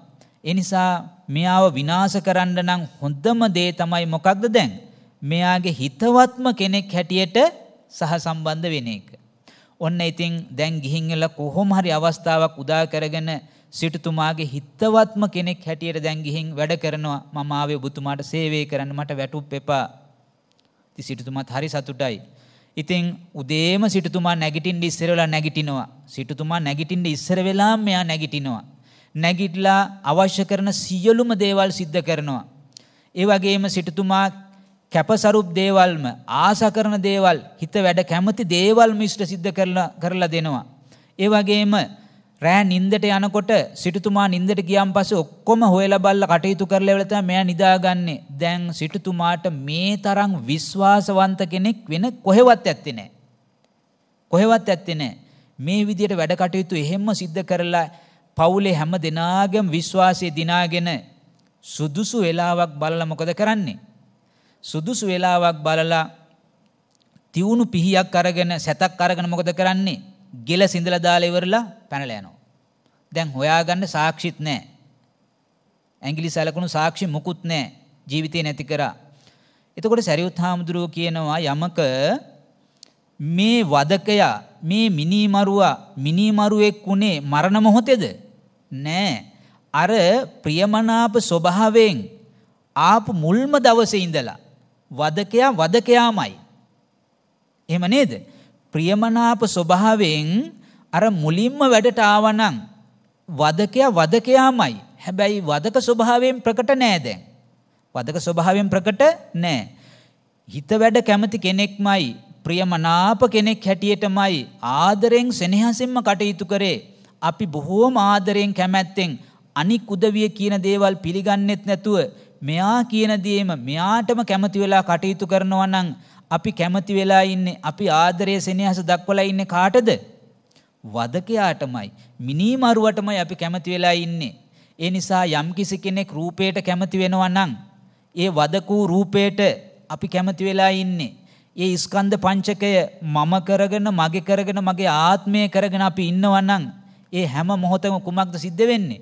ඒ නිසා මෙයාව විනාශ කරන්න නම් හොඳම දේ තමයි මොකක්ද දැන්. මෙයාගේ හිතවත්ම කෙනෙක් හැටියට සහ සම්බන්ධ වෙන එක. ඔන්න ඉතින් දැන් ගිහිංගල කොහොම හරි අවස්ථාවක් උදා කරගෙන සිටුතුමාගේ හිතවත්ම කෙනෙක් හැටියට දැන් ගිහින් වැඩ කරනවා මම ආවේ ඔබතුමාට සේවය කරන්න මට වැටුප් එපා. ඉතින් සිටුතුමාත් හරි සතුටයි. ඉතින් උදේම සිටුතුමා නැගිටින්න ඉස්සර වෙලා නැගිටිනවා. සිටුතුමා නැගිටින්න ඉස්සර වෙලාම මෙයා නැගිටිනවා. නැගිටලා අවශ්‍ය කරන සියලුම දේවල් සිද්ධ කරනවා. ඒ වගේම සිටුතුමා කැපසරුප් දේවල්ම ආසා කරන දේවල් හිත වැඩ කැමති දේවල් මිශ්‍ර සිද්ධ කරලා දෙනවා. ඒ වගේම රෑ නින්දට යනකොට සිටුතුමා නින්දට ගියන් පස්සේ ඔක්කොම හොයලා බල්ලා කටයුතු කරලා ඉවරලා තමයි මෙයා නිදාගන්නේ. දැන් සිටුතුමාට මේ තරම් විශ්වාසවන්ත කෙනෙක් වෙන කොහෙවත් ඇත්තේ නැහැ. කොහෙවත් ඇත්තේ නැහැ. මේ විදියට වැඩ කටයුතු එහෙම්ම සිද්ධ කරලා පවුලේ හැම දෙනාගම විශ්වාසය දිනාගෙන සුදුසු වෙලාවක් බලලා මොකද කරන්නේ. සුදුසු වෙලාවක් බලලා තිවුණු පිහියක් අරගෙන සැතක් අරගෙන මොකද කරන්නේ ගෙල සිඳල දාලා ඉවරලා පැනලා යනවා. දැන් හොයාගන්න සාක්ෂිත් නැහැ. ඇඟිලි සලකුණු සාක්ෂි මුකුත් නැහැ. ජීවිතේ නැති කරා. එතකොට සරියුත් හාමුදුරුව කියනවා යමක මේ වදකයා මේ මිනීමරුවා මිනීමරුවෙක් වුණේ මරණ මොහොතේද? නෑ. අර ප්‍රියමනාප ස්වභාවයෙන් ආපු මුල්ම දවසේ ඉඳලා වදකයා වදකයාමයි. එහෙම නේද? ප්‍රියමනාප ස්වභාවයෙන් අර මුලින්ම වැඩට ආවනම් වදකයා වදකයාමයි. හැබැයි වදක ස්වභාවයෙන් ප්‍රකට නෑ දැන්. වදක ස්වභාවයෙන් ප්‍රකට නෑ. හිත වැඩ කැමති කෙනෙක්මයි ප්‍රියමනාප කෙනෙක් හැටියටමයි ආදරෙන් සෙනෙහසෙන්ම කටයුතු කරේ. අපි බොහෝම ආදරයෙන් කැමැත්තෙන් අනික් උදවිය කියන දේවල් පිළිගන්නෙත් නැතුව මෙයා කියන දේම මෙයාටම කැමති වෙලා කටයුතු කරනවා නම් අපි කැමති වෙලා ඉන්නේ අපි ආදරයේ සෙනෙහස දක්වලා ඉන්නේ කාටද? වදකයාටමයි මිනීමරුවටමයි අපි කැමති වෙලා ඉන්නේ. ඒ නිසා යම්කිසි කෙනෙක් රූපයට කැමති වෙනවා නම් ඒ වදකූ රූපයට අපි කැමති වෙලා ඉන්නේ. ඒ ස්කන්ධ පංචකය මම කරගෙන මගේ කරගෙන මගේ ආත්මය කරගෙන අපි ඉන්නවනම් ඒ හැම මොහොතම කුමක්ද සිද්ධ වෙන්නේ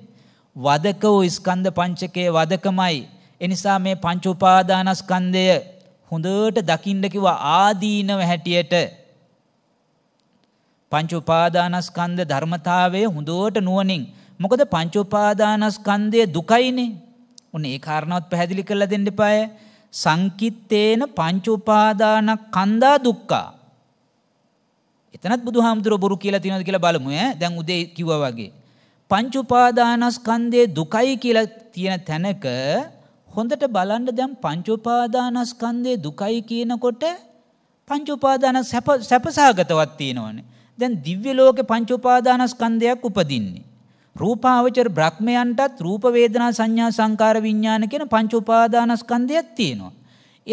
වදක වූ ස්කන්ධ පංචකය වදකමයි එනිසා මේ පංච උපාදානස්කන්ධය හොඳට දකින්න කිව්ව ආදීනව හැටියට පංච උපාදානස්කන්ධ ධර්මතාවය හොඳට නුවණින් මොකද පංච උපාදානස්කන්ධය දුකයිනේ උන් ඒ කාරණාවත් පැහැදිලි කරලා දෙන්න එපායේ සංකිත්තේන පංචුපාදාන කන්දා දුක්කා. එතනත් බුදු හාමුදුර බොරු කියලා තිනොද කියලා බලමුය දැන් උදේ කිව්වා වගේ. පංචුපාදානස්කන්දේ දුකයි කියලා තියෙන තැනක හොඳට බලන්න දැන් පංචුපාදානස්කන්දේ දුකයි කියනකොට පංචුපාදාන සැපසාගතවත් තියෙනවනේ. දැන් දිව්‍ය ලෝකේ පංචුපාදානස්කන්ධයක් උපදින්නේ. රූපාවචර බ්‍රහ්මයන්ටත් රූප වේදනා සංඥා සංකාර විඥාන කියන පංච උපාදානස්කන්ධයක් තියෙනවා.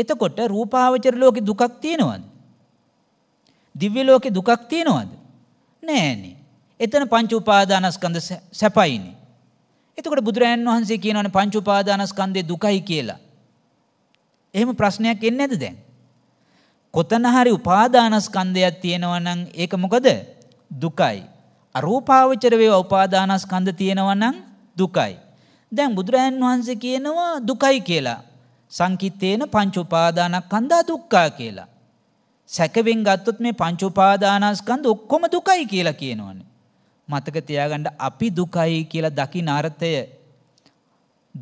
එතකොට රූපාවචර ලෝකේ දුකක් තියෙනවද? දිව්‍ය ලෝකේ දුකක් තියෙනවද? නෑනේ. එතන පංච උපාදානස්කන්ධ සැපයිනේ. එතකොට බුදුරයන් වහන්සේ කියනවනේ පංච උපාදානස්කන්ධේ දුකයි කියලා. එහෙම ප්‍රශ්නයක් එන්නේ නැද්ද දැන්? කොතන හරි උපාදානස්කන්ධයක් තියෙනවා නම් ඒක මොකද? දුකයි. අරූපාවචර වේවා උපාදානස්කන්ධ තියෙනවා නම් දුකයි. දැන් බුදුරජාන් වහන්සේ කියනවා දුකයි කියලා. සංකිටේන පංච උපාදානස්කන්ධා දුක්ඛා කියලා. සැකවෙන් ගත්තොත් මේ පංච උපාදානස්කන්ධ ඔක්කොම දුකයි කියලා කියනවනේ. මතක තියාගන්න අපි දුකයි කියලා දකින අර්ථය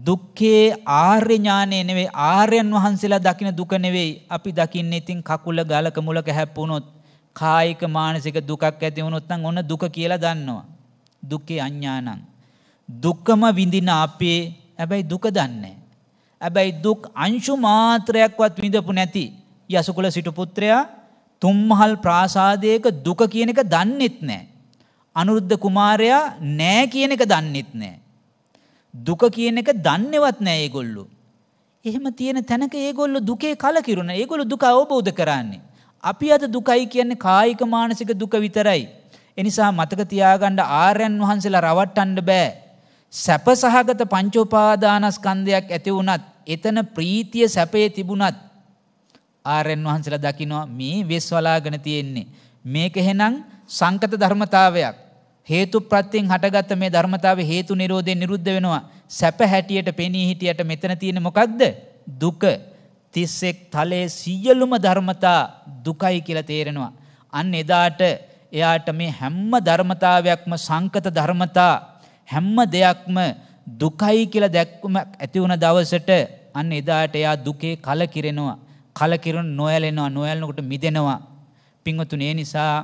දුක්ඛේ ආර්ය ඥානෙ නෙවෙයි ආර්යයන් වහන්සේලා දකින දුක නෙවෙයි අපි දකින්නේ ඉතින් කකුල ගලක මුලක හැප්පුණොත් කායික මානසික දුකක් ඇති වුණොත් නම් ඔන්න දුක කියලා දන්නවා. දුකේ අඥානං. දුකම විඳින අපේ හැබැයි දුක දන්නේ හැබැයි දුක් අංශු මාත්‍රයක්වත් විඳපු නැති යසකුල සිටු පුත්‍රයා තුම්මහල් ප්‍රාසාදයක දුක කියන එක දන්නෙත් නෑ. අනුරුද්ධ කුමාරයා නෑ කියන එක දන්නෙත් නෑ. දුක කියන එක දන්නේවත් නෑ ඒගොල්ලෝ. එහෙම තියෙන තැනක ඒගොල්ලෝ දුකේ කලකිරුණ. ඒගොල්ලෝ දුක අවබෝධ කරන්නේ. අපි අද දුකයි කියන්නේ කායික මානසික දුක විතරයි. එනිසා මතක තියාගණ්ඩ ආර්යන් වහන්සේලා රවට්ටන්ඩ බෑ. සැපසහගත පංචෝපාදානස්කන්ධයක් ඇති වුනත් එතන ප්‍රීතිය සැපේ තිබුණත් ආරෙන් වහන්සලා දකිනවා මේ වෙස් වලාගෙන තියෙන්නේ. මේක හෙනම් සංකත ධර්මතාවයක්. හේතු ප්‍රත්තියෙන් හටගත්ත මේ ධර්මතාව හේතු නිරෝධය නිරුද්ධ වෙනවා. සැප හැටියට පෙනී හිටියට මෙතන තියෙන මොකක්ද දුක. තිස්සෙක් තලයේ සියලුම ධර්මතා දුකයි කියලා තේරෙනවා. අන්න එදාට එයාට මේ හැම්ම ධර්මතාවයක්ම සංකත ධර්මතා හැම්ම දෙයක්ම දුකයි කියලා දැක්වමක් ඇති වුණ දවසට අන්න එදාට එයා දුකේ කලකිරෙනවා. කලකිරුන් නොයලෙනවා නොයල්නකොට මිදෙනවා. පිංවතුන ඒ නිසා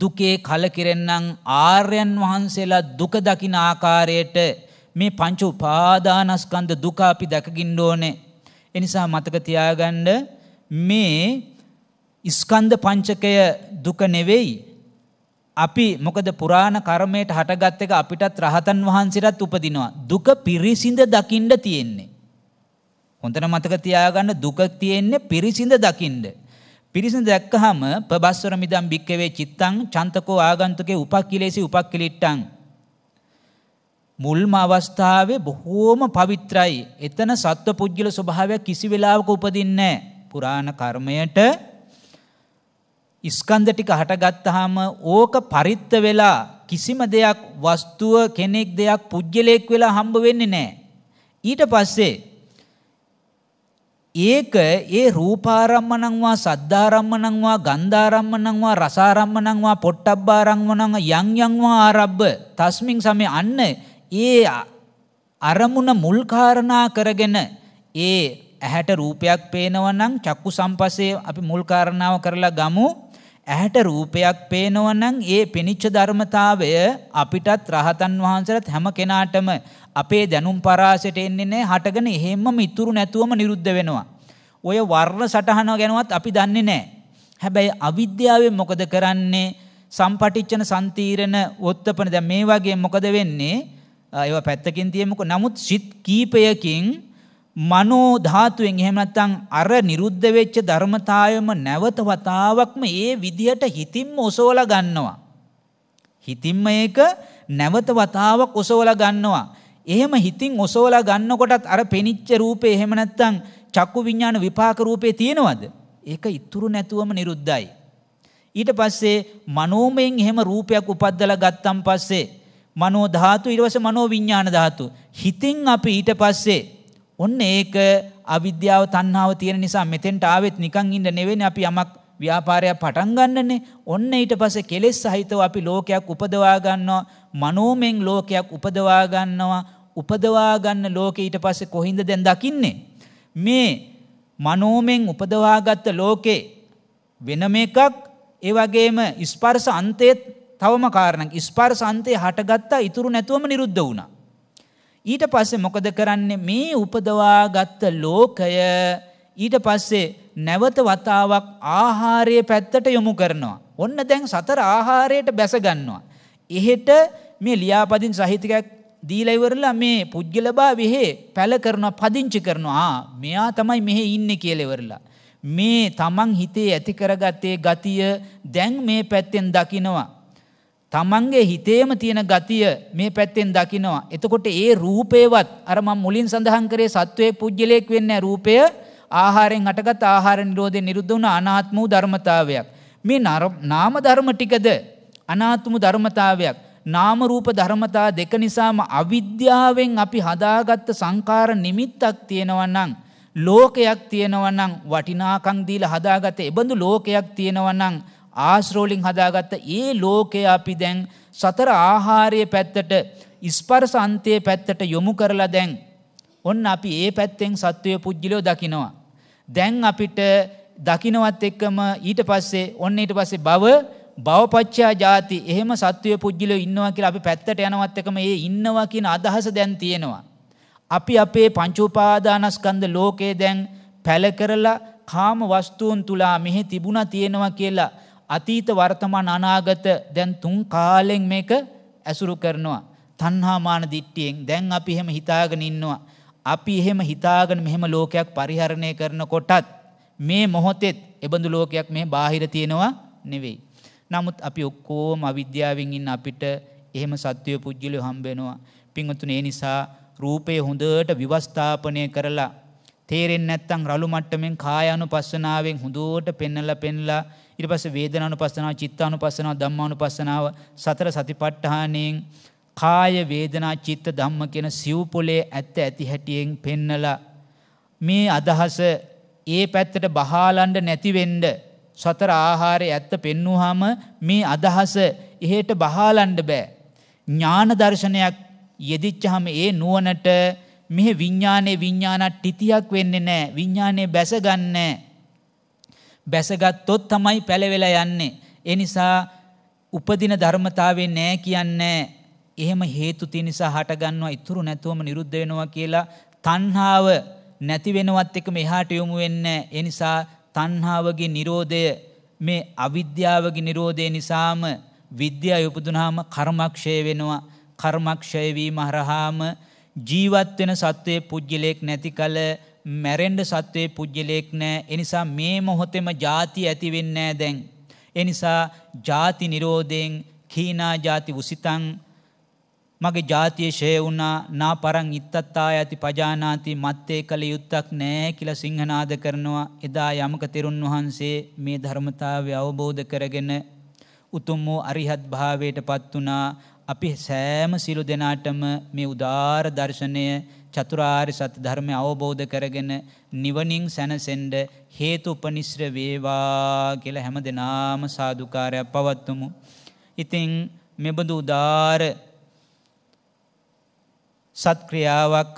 දුකේ කලකිරෙන්නම් ආර්යන් වහන්සේලා දුක දකින ආකාරයට මේ පංච උපාදානස්කන්ධ දුක අපි දැකගින්න ඕනේ. එනිසා මතක තියාගන්න මේ ඉස්කන්ධ පංචකය දුක නෙවෙයි. අපි මොකද පුරාණ කර්මයට හටගත් එක අපිටත් රහතන් වහන්සේටත් උපදිනවා. දුක පිරිසිඳ දකින්න තියෙන්නේ. හොඳට මතක තියාගන්න දුක තියෙන්නේ පිරිසිඳ දකින්න. පිරිසිඳ දැක්කහම පබස්වර මිදම් භික්කවේ චිත්තං චන්තකෝ ආගන්තුකේ උපක්ඛිලේසි උපක්ඛිලිට්ටං මුල්ම අවස්ථාවේ බොහෝම පවිත්‍රයි. එතන සත්ව පුද්ගල ස්වභාවයක් කිසි වෙලාවක උපදින්නේ පුරාණ කර්මයට ස්කන්ධ ටික හටගත්තාම ඕක පරිත්ත වෙලා කිසිම දෙයක් වස්තුව කෙනෙක් දෙයක් පුජ්‍යලයක් වෙලා හම්බ වෙන්නේ නැහැ. ඊට පස්සේ ඒක ඒ රූපාරම්මණංවා සද්ධාරම්මණංවා ගන්ධාරම්මණංවා රසාරම්මණංවා පොට්ටබ්බාරම්මණං යං යංවා ආරබ්බ තස්මින් සමේ අන්න ඒ අරමුණ මුල් කාරණා කරගෙන ඒ ඇහැට රූපයක් පේනවනම් චක්කු සම්පස්සේ අපි මුල් කාරණාව කරලා ගමු ඇහැට රූපයක් පේනවනම් ඒ පිනිච්ච ධර්මතාවය අපිටත් රහතන් වහන්සේලාත් හැම කෙනාටම අපේ දැනුම් පරාසයට එන්නේ නැහැ හටගෙන එහෙම්ම ඉතුරු නැතුවම නිරුද්ධ වෙනවා ඔය වර්ණ සටහන ගැනවත් අපි දන්නේ නැහැ හැබැයි අවිද්‍යාවෙන් මොකද කරන්නේ සම්පටිච්චන සම්තීරණ ඔත්තපන දැන් මේ වගේ මොකද වෙන්නේ ඒව පැත්තකින් තියමුක නමුත් සිත් කීපයකින් මනෝ ධාතුවෙන් එහෙම නැත්නම් අර නිරුද්ධ වෙච්ච ධර්මතාවයම නැවත වතාවක්ම ඒ විදියට හිතින්ම ඔසවලා ගන්නවා. හිතින්ම ඒක නැවත වතාවක් ඔසවලා ගන්නවා. එහෙම හිතින් ඔසවලා ගන්නකොටත් අර පෙනිච්ච රූපේ එහෙම නැත්නම් චක්කු විඥාන විපාක රූපේ තියෙනවද? ඒක ඉතුරු නැතුවම නිරුද්ධයි. ඊට පස්සේ මනෝමයෙන් එහෙම රූපයක් උපද්දලා ගත්තන් පස්සේ මනෝ ධාතු ඊට පස්සේ මනෝ විඥාන ධාතු. හිතෙන් අපි ඊට පස්සේ ඔන්න ඒක අවිද්‍යාව තණ්හාව තියෙන නිසා මෙතෙන්ට ආවෙත් නිකන් ඉන්න නෙවෙයි අපි යමක් ව්‍යාපාරයක් පටන් ගන්නනේ. ඔන්න ඊට පස්සේ කෙලෙස් සහිතව අපි ලෝකයක් උපදවා ගන්නවා. මනෝමෙන් ලෝකයක් උපදවා ගන්නවා. උපදවා ගන්න ලෝකෙ ඊට පස්සේ කොහින්ද දැන් දකින්නේ? මේ මනෝමෙන් උපදවාගත්ත ලෝකේ වෙනම එකක් ඒ වගේම ස්පර්ශ අන්තයේත් තවම කාරණක් ස්පාර සන්තය හටගත්තා ඉතුරු නැතුවම නිරුද්ධ වුණ. ඊට පස්සේ මොකද කරන්න මේ උපදවා ගත්ත ලෝකය ඊට පස්සේ නැවත වතාවක් ආහාරය පැත්තට යොමු කරනවා. ඔන්න දැන් සතර ආහාරයට බැසගන්නවා. එහෙට මේ ලියාපදින් සහිතිකයක් දීලයිවරලා මේ පුද්ගලබා විහේ පැල කරනවා පදිංචි කරනවා මෙයා තමයි මෙහෙ ඉන්න කියලෙවරලා. මේ තමන් හිතේ ඇති කරගත්තේ ගතිය දැන් මේ පැත්තෙන් දකිනවා. තමන්ගේ හිතේම තියෙන ගතිය මේ පැත්තෙන් දකිනවා. එතකොට ඒ රූපේවත් අරම මුලින් සඳහන් කරේ සත්වය පුද්ගලයෙක් වෙන්න රූපය ආහාරෙන් හටගත් ආහාර නිරෝධය නිරුද්ධ වුණ අනාත්ම වූ ධර්මතාවයක්. මේ නාම ධර්ම ටිකද අනාත්ම ධර්මතාවයක්. නාම රූප ධර්මතා දෙක නිසාම අවිද්‍යාවෙන් අපි හදාගත්ත සංකාර නිමිත්තක් තියෙනවා නම් ලෝකයක් තියෙනවා නම් වටිනාකම් දීලා හදාගත්තේ ඒබඳු ලෝකයක් තියෙනවා නම් ආශ්‍රෝලින් හදාගත්ත ඒ ලෝකය අපි දැන් සතර ආහාරය පැත්තට ඉස්පර්ස අන්තය පැත්තට යොමු කරලා දැන්. ඔන්න අපි ඒ පැත්තෙන් සත්වය පුද්ගිලෝ දකිනවා. දැන් අපිට දකිනවත් එක්කම ඊට පස්සේ ඔන්න ඊට පස්සේ බව බවපච්චා ජාති එහෙම සත්වය පුද්ගිලෝ ඉන්නවා කියලා අපි පැත්තට යනවත් එකම ඒ ඉන්නවා කියන අදහස දැන් තියෙනවා. අපි අපේ පංචුපාදානස්කන්ද ලෝකයේ දැන් පැල කරලා කාම වස්තුූන් තුලා මෙහෙ තිබුණ තියෙනවා කියලා අතීත වර්තමාන අනාගත දැන් තුන් කාලෙන් මේක ඇසුරු කරනවා. තණ්හාමාන දිට්ටියෙන් දැන් අපි එහෙම හිතාගෙන ඉන්නවා. අපි එහෙම හිතාගෙන මෙහෙම ලෝකයක් පරිහරණය කරනකොටත් මේ මොහොතෙත් එබඳු ලෝකයක් මේ බාහිර තියෙනවා නෙවෙයි. නමුත් අපි ඔක්කෝම අවිද්‍යාවෙන් ඉන්න අපිට එහෙම සත්වය පුද්ගලයෝ හම්බෙනවා. පින්වතුනි ඒ නිසා රූපය හොඳට විවස්ථාපනය කරලා තේරෙන්නේ නැත්නම් රළු මට්ටමින් කායානුපස්සනාවෙන් හොඳට පෙන්නලා පෙන්නලා ඊට පස්සේ වේදනානුපස්සනාව, චිත්තානුපස්සනාව, ධම්මානුපස්සනාව සතර සතිපට්ඨානෙන් කාය වේදනා චිත්ත ධම්ම කියන සිව්පොලේ ඇත්ත ඇති හැටියෙන් පෙන්නලා මේ අදහස ඒ පැත්තට බහාලන්න නැතිවෙන්න සතර ආහාරය ඇත්ත පෙන්වුවාම මේ අදහස එහෙට බහාලන්න බෑ ඥාන දර්ශනයක් යෙදිච්චහම ඒ නුවණට මෙහි විඥානයේ විඥානත් ටිතියක් වෙන්නේ නැහැ විඥානයේ බැස ගන්නෑ බැසගත්තොත් තමයි පැලවෙලා යන්නේ. ඒ නිසා උපදින ධර්මතාවේ නෑ කියන්නේ එහෙම හේතු තියෙන නිසා හට ගන්නවා ඉතුරු නැතුවම නිරුද්ධ වෙනවා කියලා තණ්හාව නැති වෙනවත් එක මෙහාට යොමු වෙන්නේ ඒ නිසා තණ්හාවගේ Nirodhaය මේ අවිද්‍යාවගේ Nirodhaය නිසාම විද්‍යාව උපදුනහම කර්මක්ෂය වෙනවා කර්මක්ෂය වීම හරහාම ජීවත් වෙන සත්වයේ පුජ්‍යලයක් නැති කල මැරෙන්ඩ සත්වයේ පුද්ගලයෙක් නෑ එනිසා මේ මොහොතෙම ජාති ඇතිවෙන්නෑ දැන්. එනිසා ජාති නිරෝධයෙන් කීනා ජාති උසිතං මගේ ජාතිය ෂය වුණා නා පරං ඉත්තත්තා ඇති පජානාති මත්තේ කළ යුත්තක් නෑ කියලා සිංහනාද කරනවා එදා යමක තෙරුන් වහන්සේ මේ ධර්මතාවය අවබෝධ කරගෙන උතුම් වූ අරිහත් භාවයට පත් වුණා අපි සෑම සිළු දෙනාටම මේ උදාාර දර්ශනය චතුරාර්ය සත්‍ය ධර්මය අවබෝධ කරගෙන නිවනින් සැනසෙන්න හේතුපනිශ්‍ර වේවා කියලා හැම දෙනාම සාදුකාරයක් පවත්වමු. ඉතින් මෙබඳු උදාර සත්ක්‍රියාවක්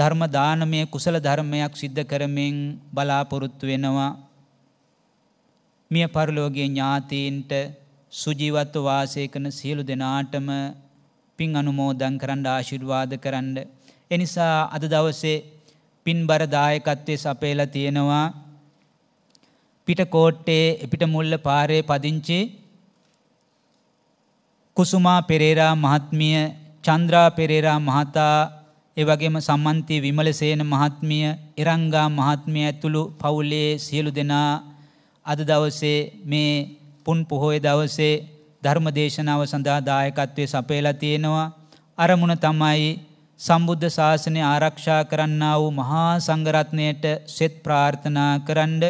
ධර්ම දානමය කුසල ධර්මයක් සිද්ධ කරමින් බලාපොරොත්තු වෙනවා. මිය පරලෝකයේ ඥාතීන්ට සුජීවත්ව වාසය කරන සියලු දෙනාටම පින් අනුමෝදන් කරන්න ආශිර්වාද කරන්න එනිසා අද දවසේ පින්බර දායකත්වයේ සපයලා තියෙනවා පිටකෝට්ටේ පිට මුල්ල පාරේ පදිංචි කුසුමා පෙරේරා මහත්මිය චන්ද්‍රා පෙරේරා මහතා ඒ වගේම සම්මන්ති විමලසේන මහත්මිය ඉරංගා මහත්මිය ඇතුළු පවුලේ සියලු දෙනා අද දවසේ මේ පුන් පොහොය දවසේ ධර්ම දේශනාව සඳහා දායකත්වයේ සපයලා තියෙනවා අරමුණ තමයි සම්බුද්ධ ශාසනය ආරක්ෂා කරන්නා වූ මහා සංගරත්නයට සෙත් ප්‍රාර්ථනා කරන්ඩ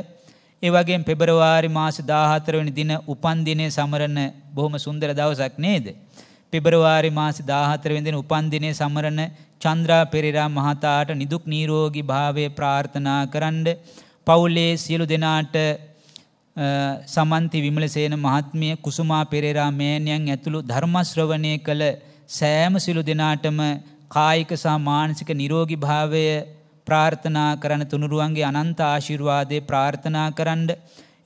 ඒවගේ පෙබරවාරි මාස දාහතරවනි දින උපන්දිනය සමරණ බොහොම සුන්දර දවසක් නේද. පෙබරවාරි මාස දාහතරවෙදින උපන්දිනය සමරණ චන්ද්‍රා පෙරරා මහතාට නිදුක් නීරෝගි භාවය ප්‍රාර්ථනා කරන්ඩ පවුල්ලේ සියලු දෙනාට සමන්ති විමලසේන මහත්මිය කුසුමා පෙරේරා මෑණියන් ඇතුළු ධර්මශ්‍රවණය කළ සෑම සිලු දෙනාටම කායික සහ මානසික නිරෝගී භාවය ප්‍රාර්ථනා කරන තුනුරුවන්ගේ අනන්ත ආශිර්වාදේ ප්‍රාර්ථනා කරන්න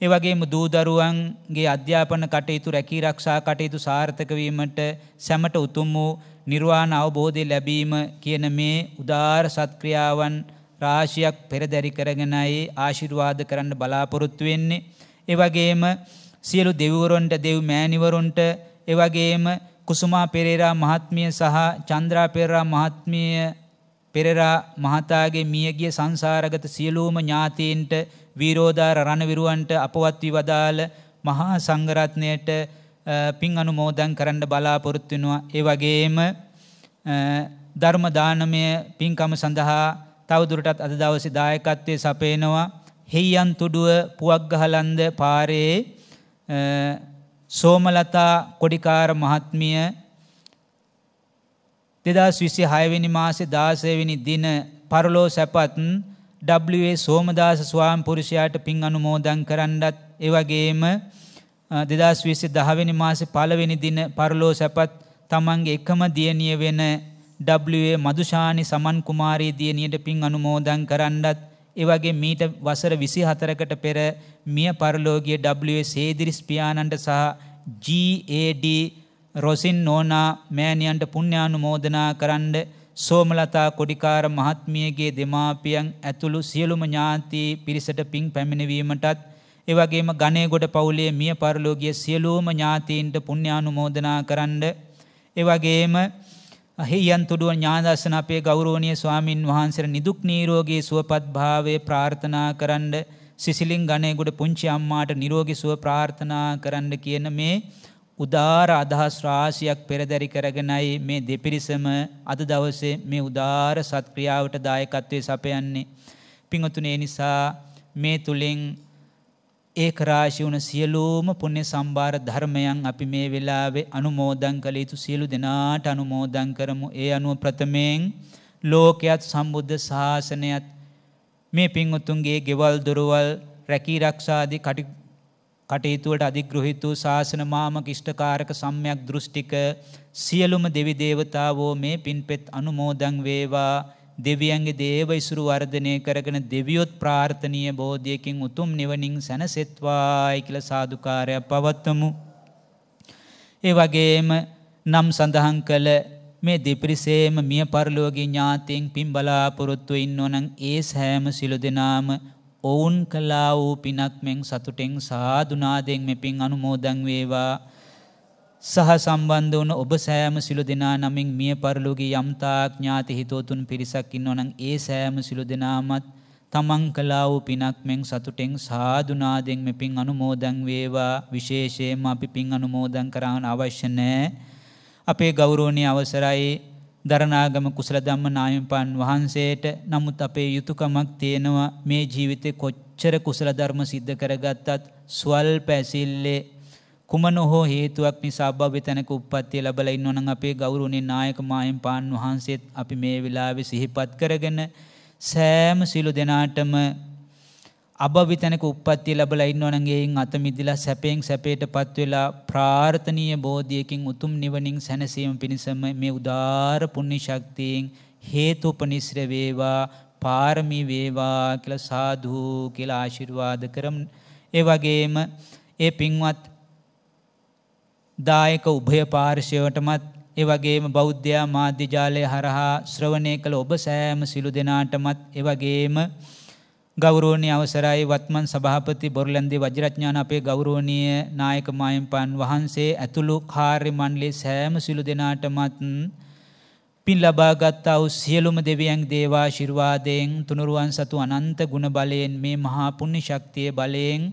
ඒ වගේම දූ දරුවන්ගේ අධ්‍යාපන කටයුතු රැකී රක්ෂා කටයුතු සාර්ථක වීමට සැමට උතුම් වූ නිර්වාණ අවබෝධය ලැබීම කියන මේ උදාාර සත්ක්‍රියාවන් රාශියක් පෙරදැරි කරගෙනයි ආශිර්වාද කරන්න බලාපොරොත්තු වෙන්නේ ඒ වගේම සියලු දෙවිවරුන්ට දෙව් මෑණිවරුන්ට ඒ වගේම කුසුමා පෙරේරා මහත්මිය සහ චන්ද්‍රා පෙරේරා මහත්මිය පෙරේරා මහතාගේ මියගිය සංසාරගත සියලුම ඥාතීන්ට වීරෝදාර රණවිරුවන්ට අපවත් විවදාළ මහා සංඝරත්නයට පින් අනුමෝදන් කරන්න බලාපොරොත්තු වෙනවා. ඒ වගේම ධර්ම දානමය පින්කම සඳහා තවදුරටත් අද දවසේ දායකත්වයේ සපයනවා. හෙයියන් තුඩුව පුවක්ගහලන්ද පාරේ සෝමලතා කොඩිකාර මහත්මිය දෙදස් විසි හයවෙනි මාසේ දාසයවෙනි දින පරලෝ සැපත්න් ඩේ සෝමදාස ස්වාම් පුරුෂයාට පින් අනුමෝදන් කරන්නත් ඒවගේම දෙදස් විසි දහවෙනි මාස පලවෙනි දින පරලෝ සැපත් තමන්ගේ එකම දියනිය වෙන ඩේ මදුෂානි සමන් කුමාරී දියනියට පින් අනුමෝදන් කරන්නත් ඒවගේ මීට වසර 24කට පෙර මිය පරලෝකීය WS හේදිරිස් පියාණන්ට සහ GAD රොසින් නෝනා මෑණියන්ට පුණ්‍යානුමෝදනා කරන්න සෝමලතා කොඩිකාර මහත්මියගේ දෙමාපියන් ඇතුළු සියලුම ඥාති පිරිසට පිං පැමිණවීමටත් එවැගේම ගණේගොඩ පවුලේ මිය පරලෝකීය සියලුම ඥාතීන්ට පුණ්‍යානුමෝදනා කරන්න එවැගේම අහියන්තුඩුව ඥාදර්ශන අපේ ගෞරෝණය ස්වාමීන් වහන්සර නිදුක් නීරෝගේ සුවපත් භාවය ප්‍රාර්ථනා කරන්න සිසිලින් ගණයකුට පුංචි අම්මාට නිරෝගි සුව ප්‍රාර්ථනා කරන්න කියන මේ උදාර අදහස් රාශියක් පෙරදැරි කරගෙනයි මේ දෙපිරිසම අද දවසේ මේ උදාර සත්ක්‍රියාවට දායකත්වය සපයන්නේ. පිංහතුනේ නිසා මේ තුළින් ඒක රාශි වුණ සියලුම පුණ්‍ය සම්භාර ධර්මයන් අපි මේ වෙලාවේ අනුමෝදන් කළ යුතු සියලු දෙනාට අනුමෝදන් කරමු. ඒ අනුව ප්‍රථමයෙන් ලෝකයත් සම්බුද්ධ ශාසනයත් මේ පින්වතුන්ගේ ගෙවල් දොරවල් රැකී රක්ෂාදී කටයුතු වලට අධිග්‍රහිත වූ ශාසන මාමක ඉෂ්ඨකාරක සම්‍යක් දෘෂ්ටික සියලුම දෙවි දේවතාවෝ මේ පින්පෙත් අනුමෝදන් වේවා. දෙවියන්ගේ දේව ඉසුරු වර්ධනය කරගෙන දෙවියොත් ප්‍රාර්ථනය බෝධියකින් උතුම් නිවනින් සැනසෙත්වායි කියල සාධකාරයක් පවත්වමු. ඒ වගේම නම් සඳහන් කළ මේ දෙපිරිසේම මිය පරලෝගේ ඥාතයෙන් පින් බලාපොරොත්තු ඉන්නොනං ඒ සෑම සිලු දෙනාම ඔවුන් කලා වූ පිනක් මෙෙන් සතුටෙන් සාධනාදයෙන් මෙ පින් අනුමෝදං වේවා. සහ සම්බන්ධ වන ඔබ සෑම සිළු දෙනා නමින් මිය පරලෝකී යම්තාක් ඥාති හිතෝතුන් පිරිසක් ඉන්නවනම් ඒ සෑම සිළු දෙනාමත් තමන් කළා වූ පිනක් මෙන් සතුටෙන් සාදුනාදෙන් මේ පින් අනුමෝදන් වේවා විශේෂයෙන්ම අපි පින් අනුමෝදන් කරන්න අවශ්‍ය නැහැ අපේ ගෞරවනීය අවසරයි දරණාගම කුසල ධම්ම නායම්පන් වහන්සේට නමුත් අපේ යුතුයකමක් තියෙනවා මේ ජීවිතේ කොච්චර කුසල ධර්ම સિદ્ધ කරගත්තත් ස්වල්ප ඇසිල්ලේ කුමන හෝ හේතුවක් නිසා භව්‍ය තැනක උප්පත්තිය ලැබලා ඉන්නවනම් අපේ ගෞරවනීය නායක මායම් පාන් වහන්සේත් අපි මේ වෙලාවේ සිහිපත් කරගෙන සෑම සිළු දෙනාටම අභව්‍ය තැනක උප්පත්තිය ලැබලා ඉන්නවනම් ඒයින් අත මිදලා සැපයෙන් සැපයටපත් වෙලා ප්‍රාර්ථනීය බෝධියකින් උතුම් නිවනින් සැනසීම පිණිසම මේ උදාාර පුණ්‍ය ශක්තියෙන් හේතුපනිශ්‍ර වේවා පාරමී වේවා කියලා සාදු කියලා ආශිර්වාද කරමු ඒ වගේම ඒ පින්වත් දායක උභය පාර්ශයවටමත් එවගේම බෞද්ධයා මාධ්‍යජාලය හරහා ශ්‍රවණය කළ ඔබ සෑම සිලු දෙනාටමත් එවගේම ගෞරෝණය අවසරයි වත්මන් සභාපති බොරලන්දි වජරඥාන අපේ ගෞරෝණීය නායක මායම්පන් වහන්සේ ඇතුළු කාර්ය මණ්ඩලේ සෑම සිලු දෙනාටමත් පින් ලබාගත්තා වූ සියලුම දෙවියන් දේවා ශිර්වාදයෙන් තුනුරුවන් සතු අනන්ත ගුණ බලයෙන් මේ මහා පුණ්‍ය ශක්තියේ බලයෙන්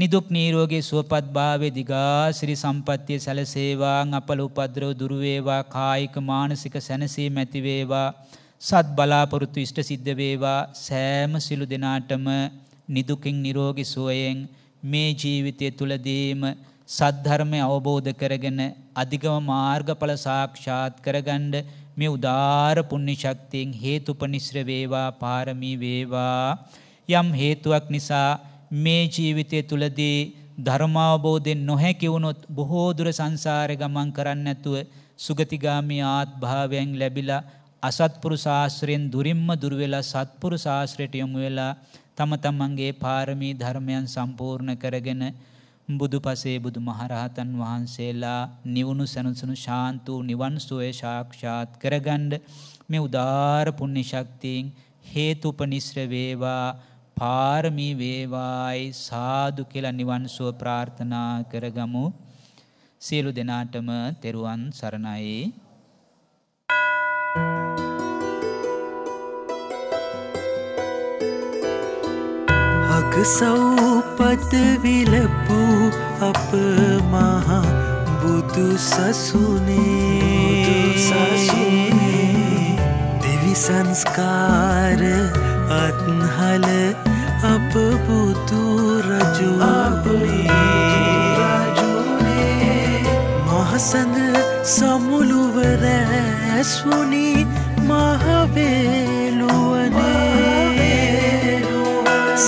නිදුක් නීරෝගේ සුවපත් භාවේ දිගා සිරි සම්පත්තිය සැලසේවා අපල උපද්‍රව දුරුවේවා කායික මානසික සැනසීම ඇතිවේවා සත් බලාපොරොත්තු ඉෂ්ට සිද්ධ වේවා සෑම සිළු දෙනාටම නිදුකින් නිරෝගී සුවයෙන් මේ ජීවිතය තුලදීම සද්ධර්මය අවබෝධ කරගෙන අධිගම මාර්ගඵල සාක්ෂාත් කරගන්න මේ උදාාර පුණ්‍ය ශක්තියෙන් හේතුපනිශ්‍ර වේවා පාරමී වේවා යම් හේතුවක් නිසා මේ ජීවිතය තුළදී ධර්මාවබෝධයෙන් නොහැකිවුණොත් බොහෝදුර සංසාර ගමන් කරන්න ඇතුව සුගතිගාමී ආත්භාවයෙන් ලැබිලා අසත්පුරු ශාස්ත්‍රයෙන් දුරින්ම දුරවෙලා සත්පුරු ශාස්ත්‍රයට යොමු වෙලා තම තමන්ගේ පාරමී ධර්මයන් සම්පූර්ණ කරගෙන බුදු පසේ බුදු මහරහතන් වහන්සේලා නිවුණු සැනුසුණු ශාන්තු නිවන් සුවය ශාක්ෂාත් කරගණ්ඩ මේ උදාර පුුණ්‍ය ශක්තියෙන් හේතුපනිශ්‍ර වේවා පාරමී වේවායි සාදු කියලා නිවන් සුව ප්‍රාර්ථනා කරගමු. සියලු දෙනාටම තෙරුවන් සරණයි. අගසව්පත විලපු අප මහා බුදු සසුනේ දෙවි සංස්කාර අත්හල අප පුතු රජු මහසඳ සමුළුවර ඇස්වුනි මහවේලුවනේ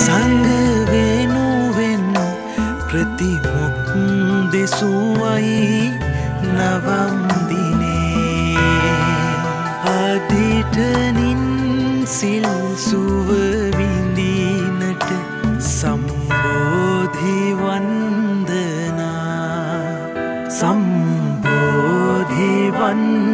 සංගවෙනුවෙන් ප්‍රතිමොක් දෙසුවයි නවම්දිනේ අදිටනින් සිල් සුවර बोधिवन्दना सम्बोधिवन्द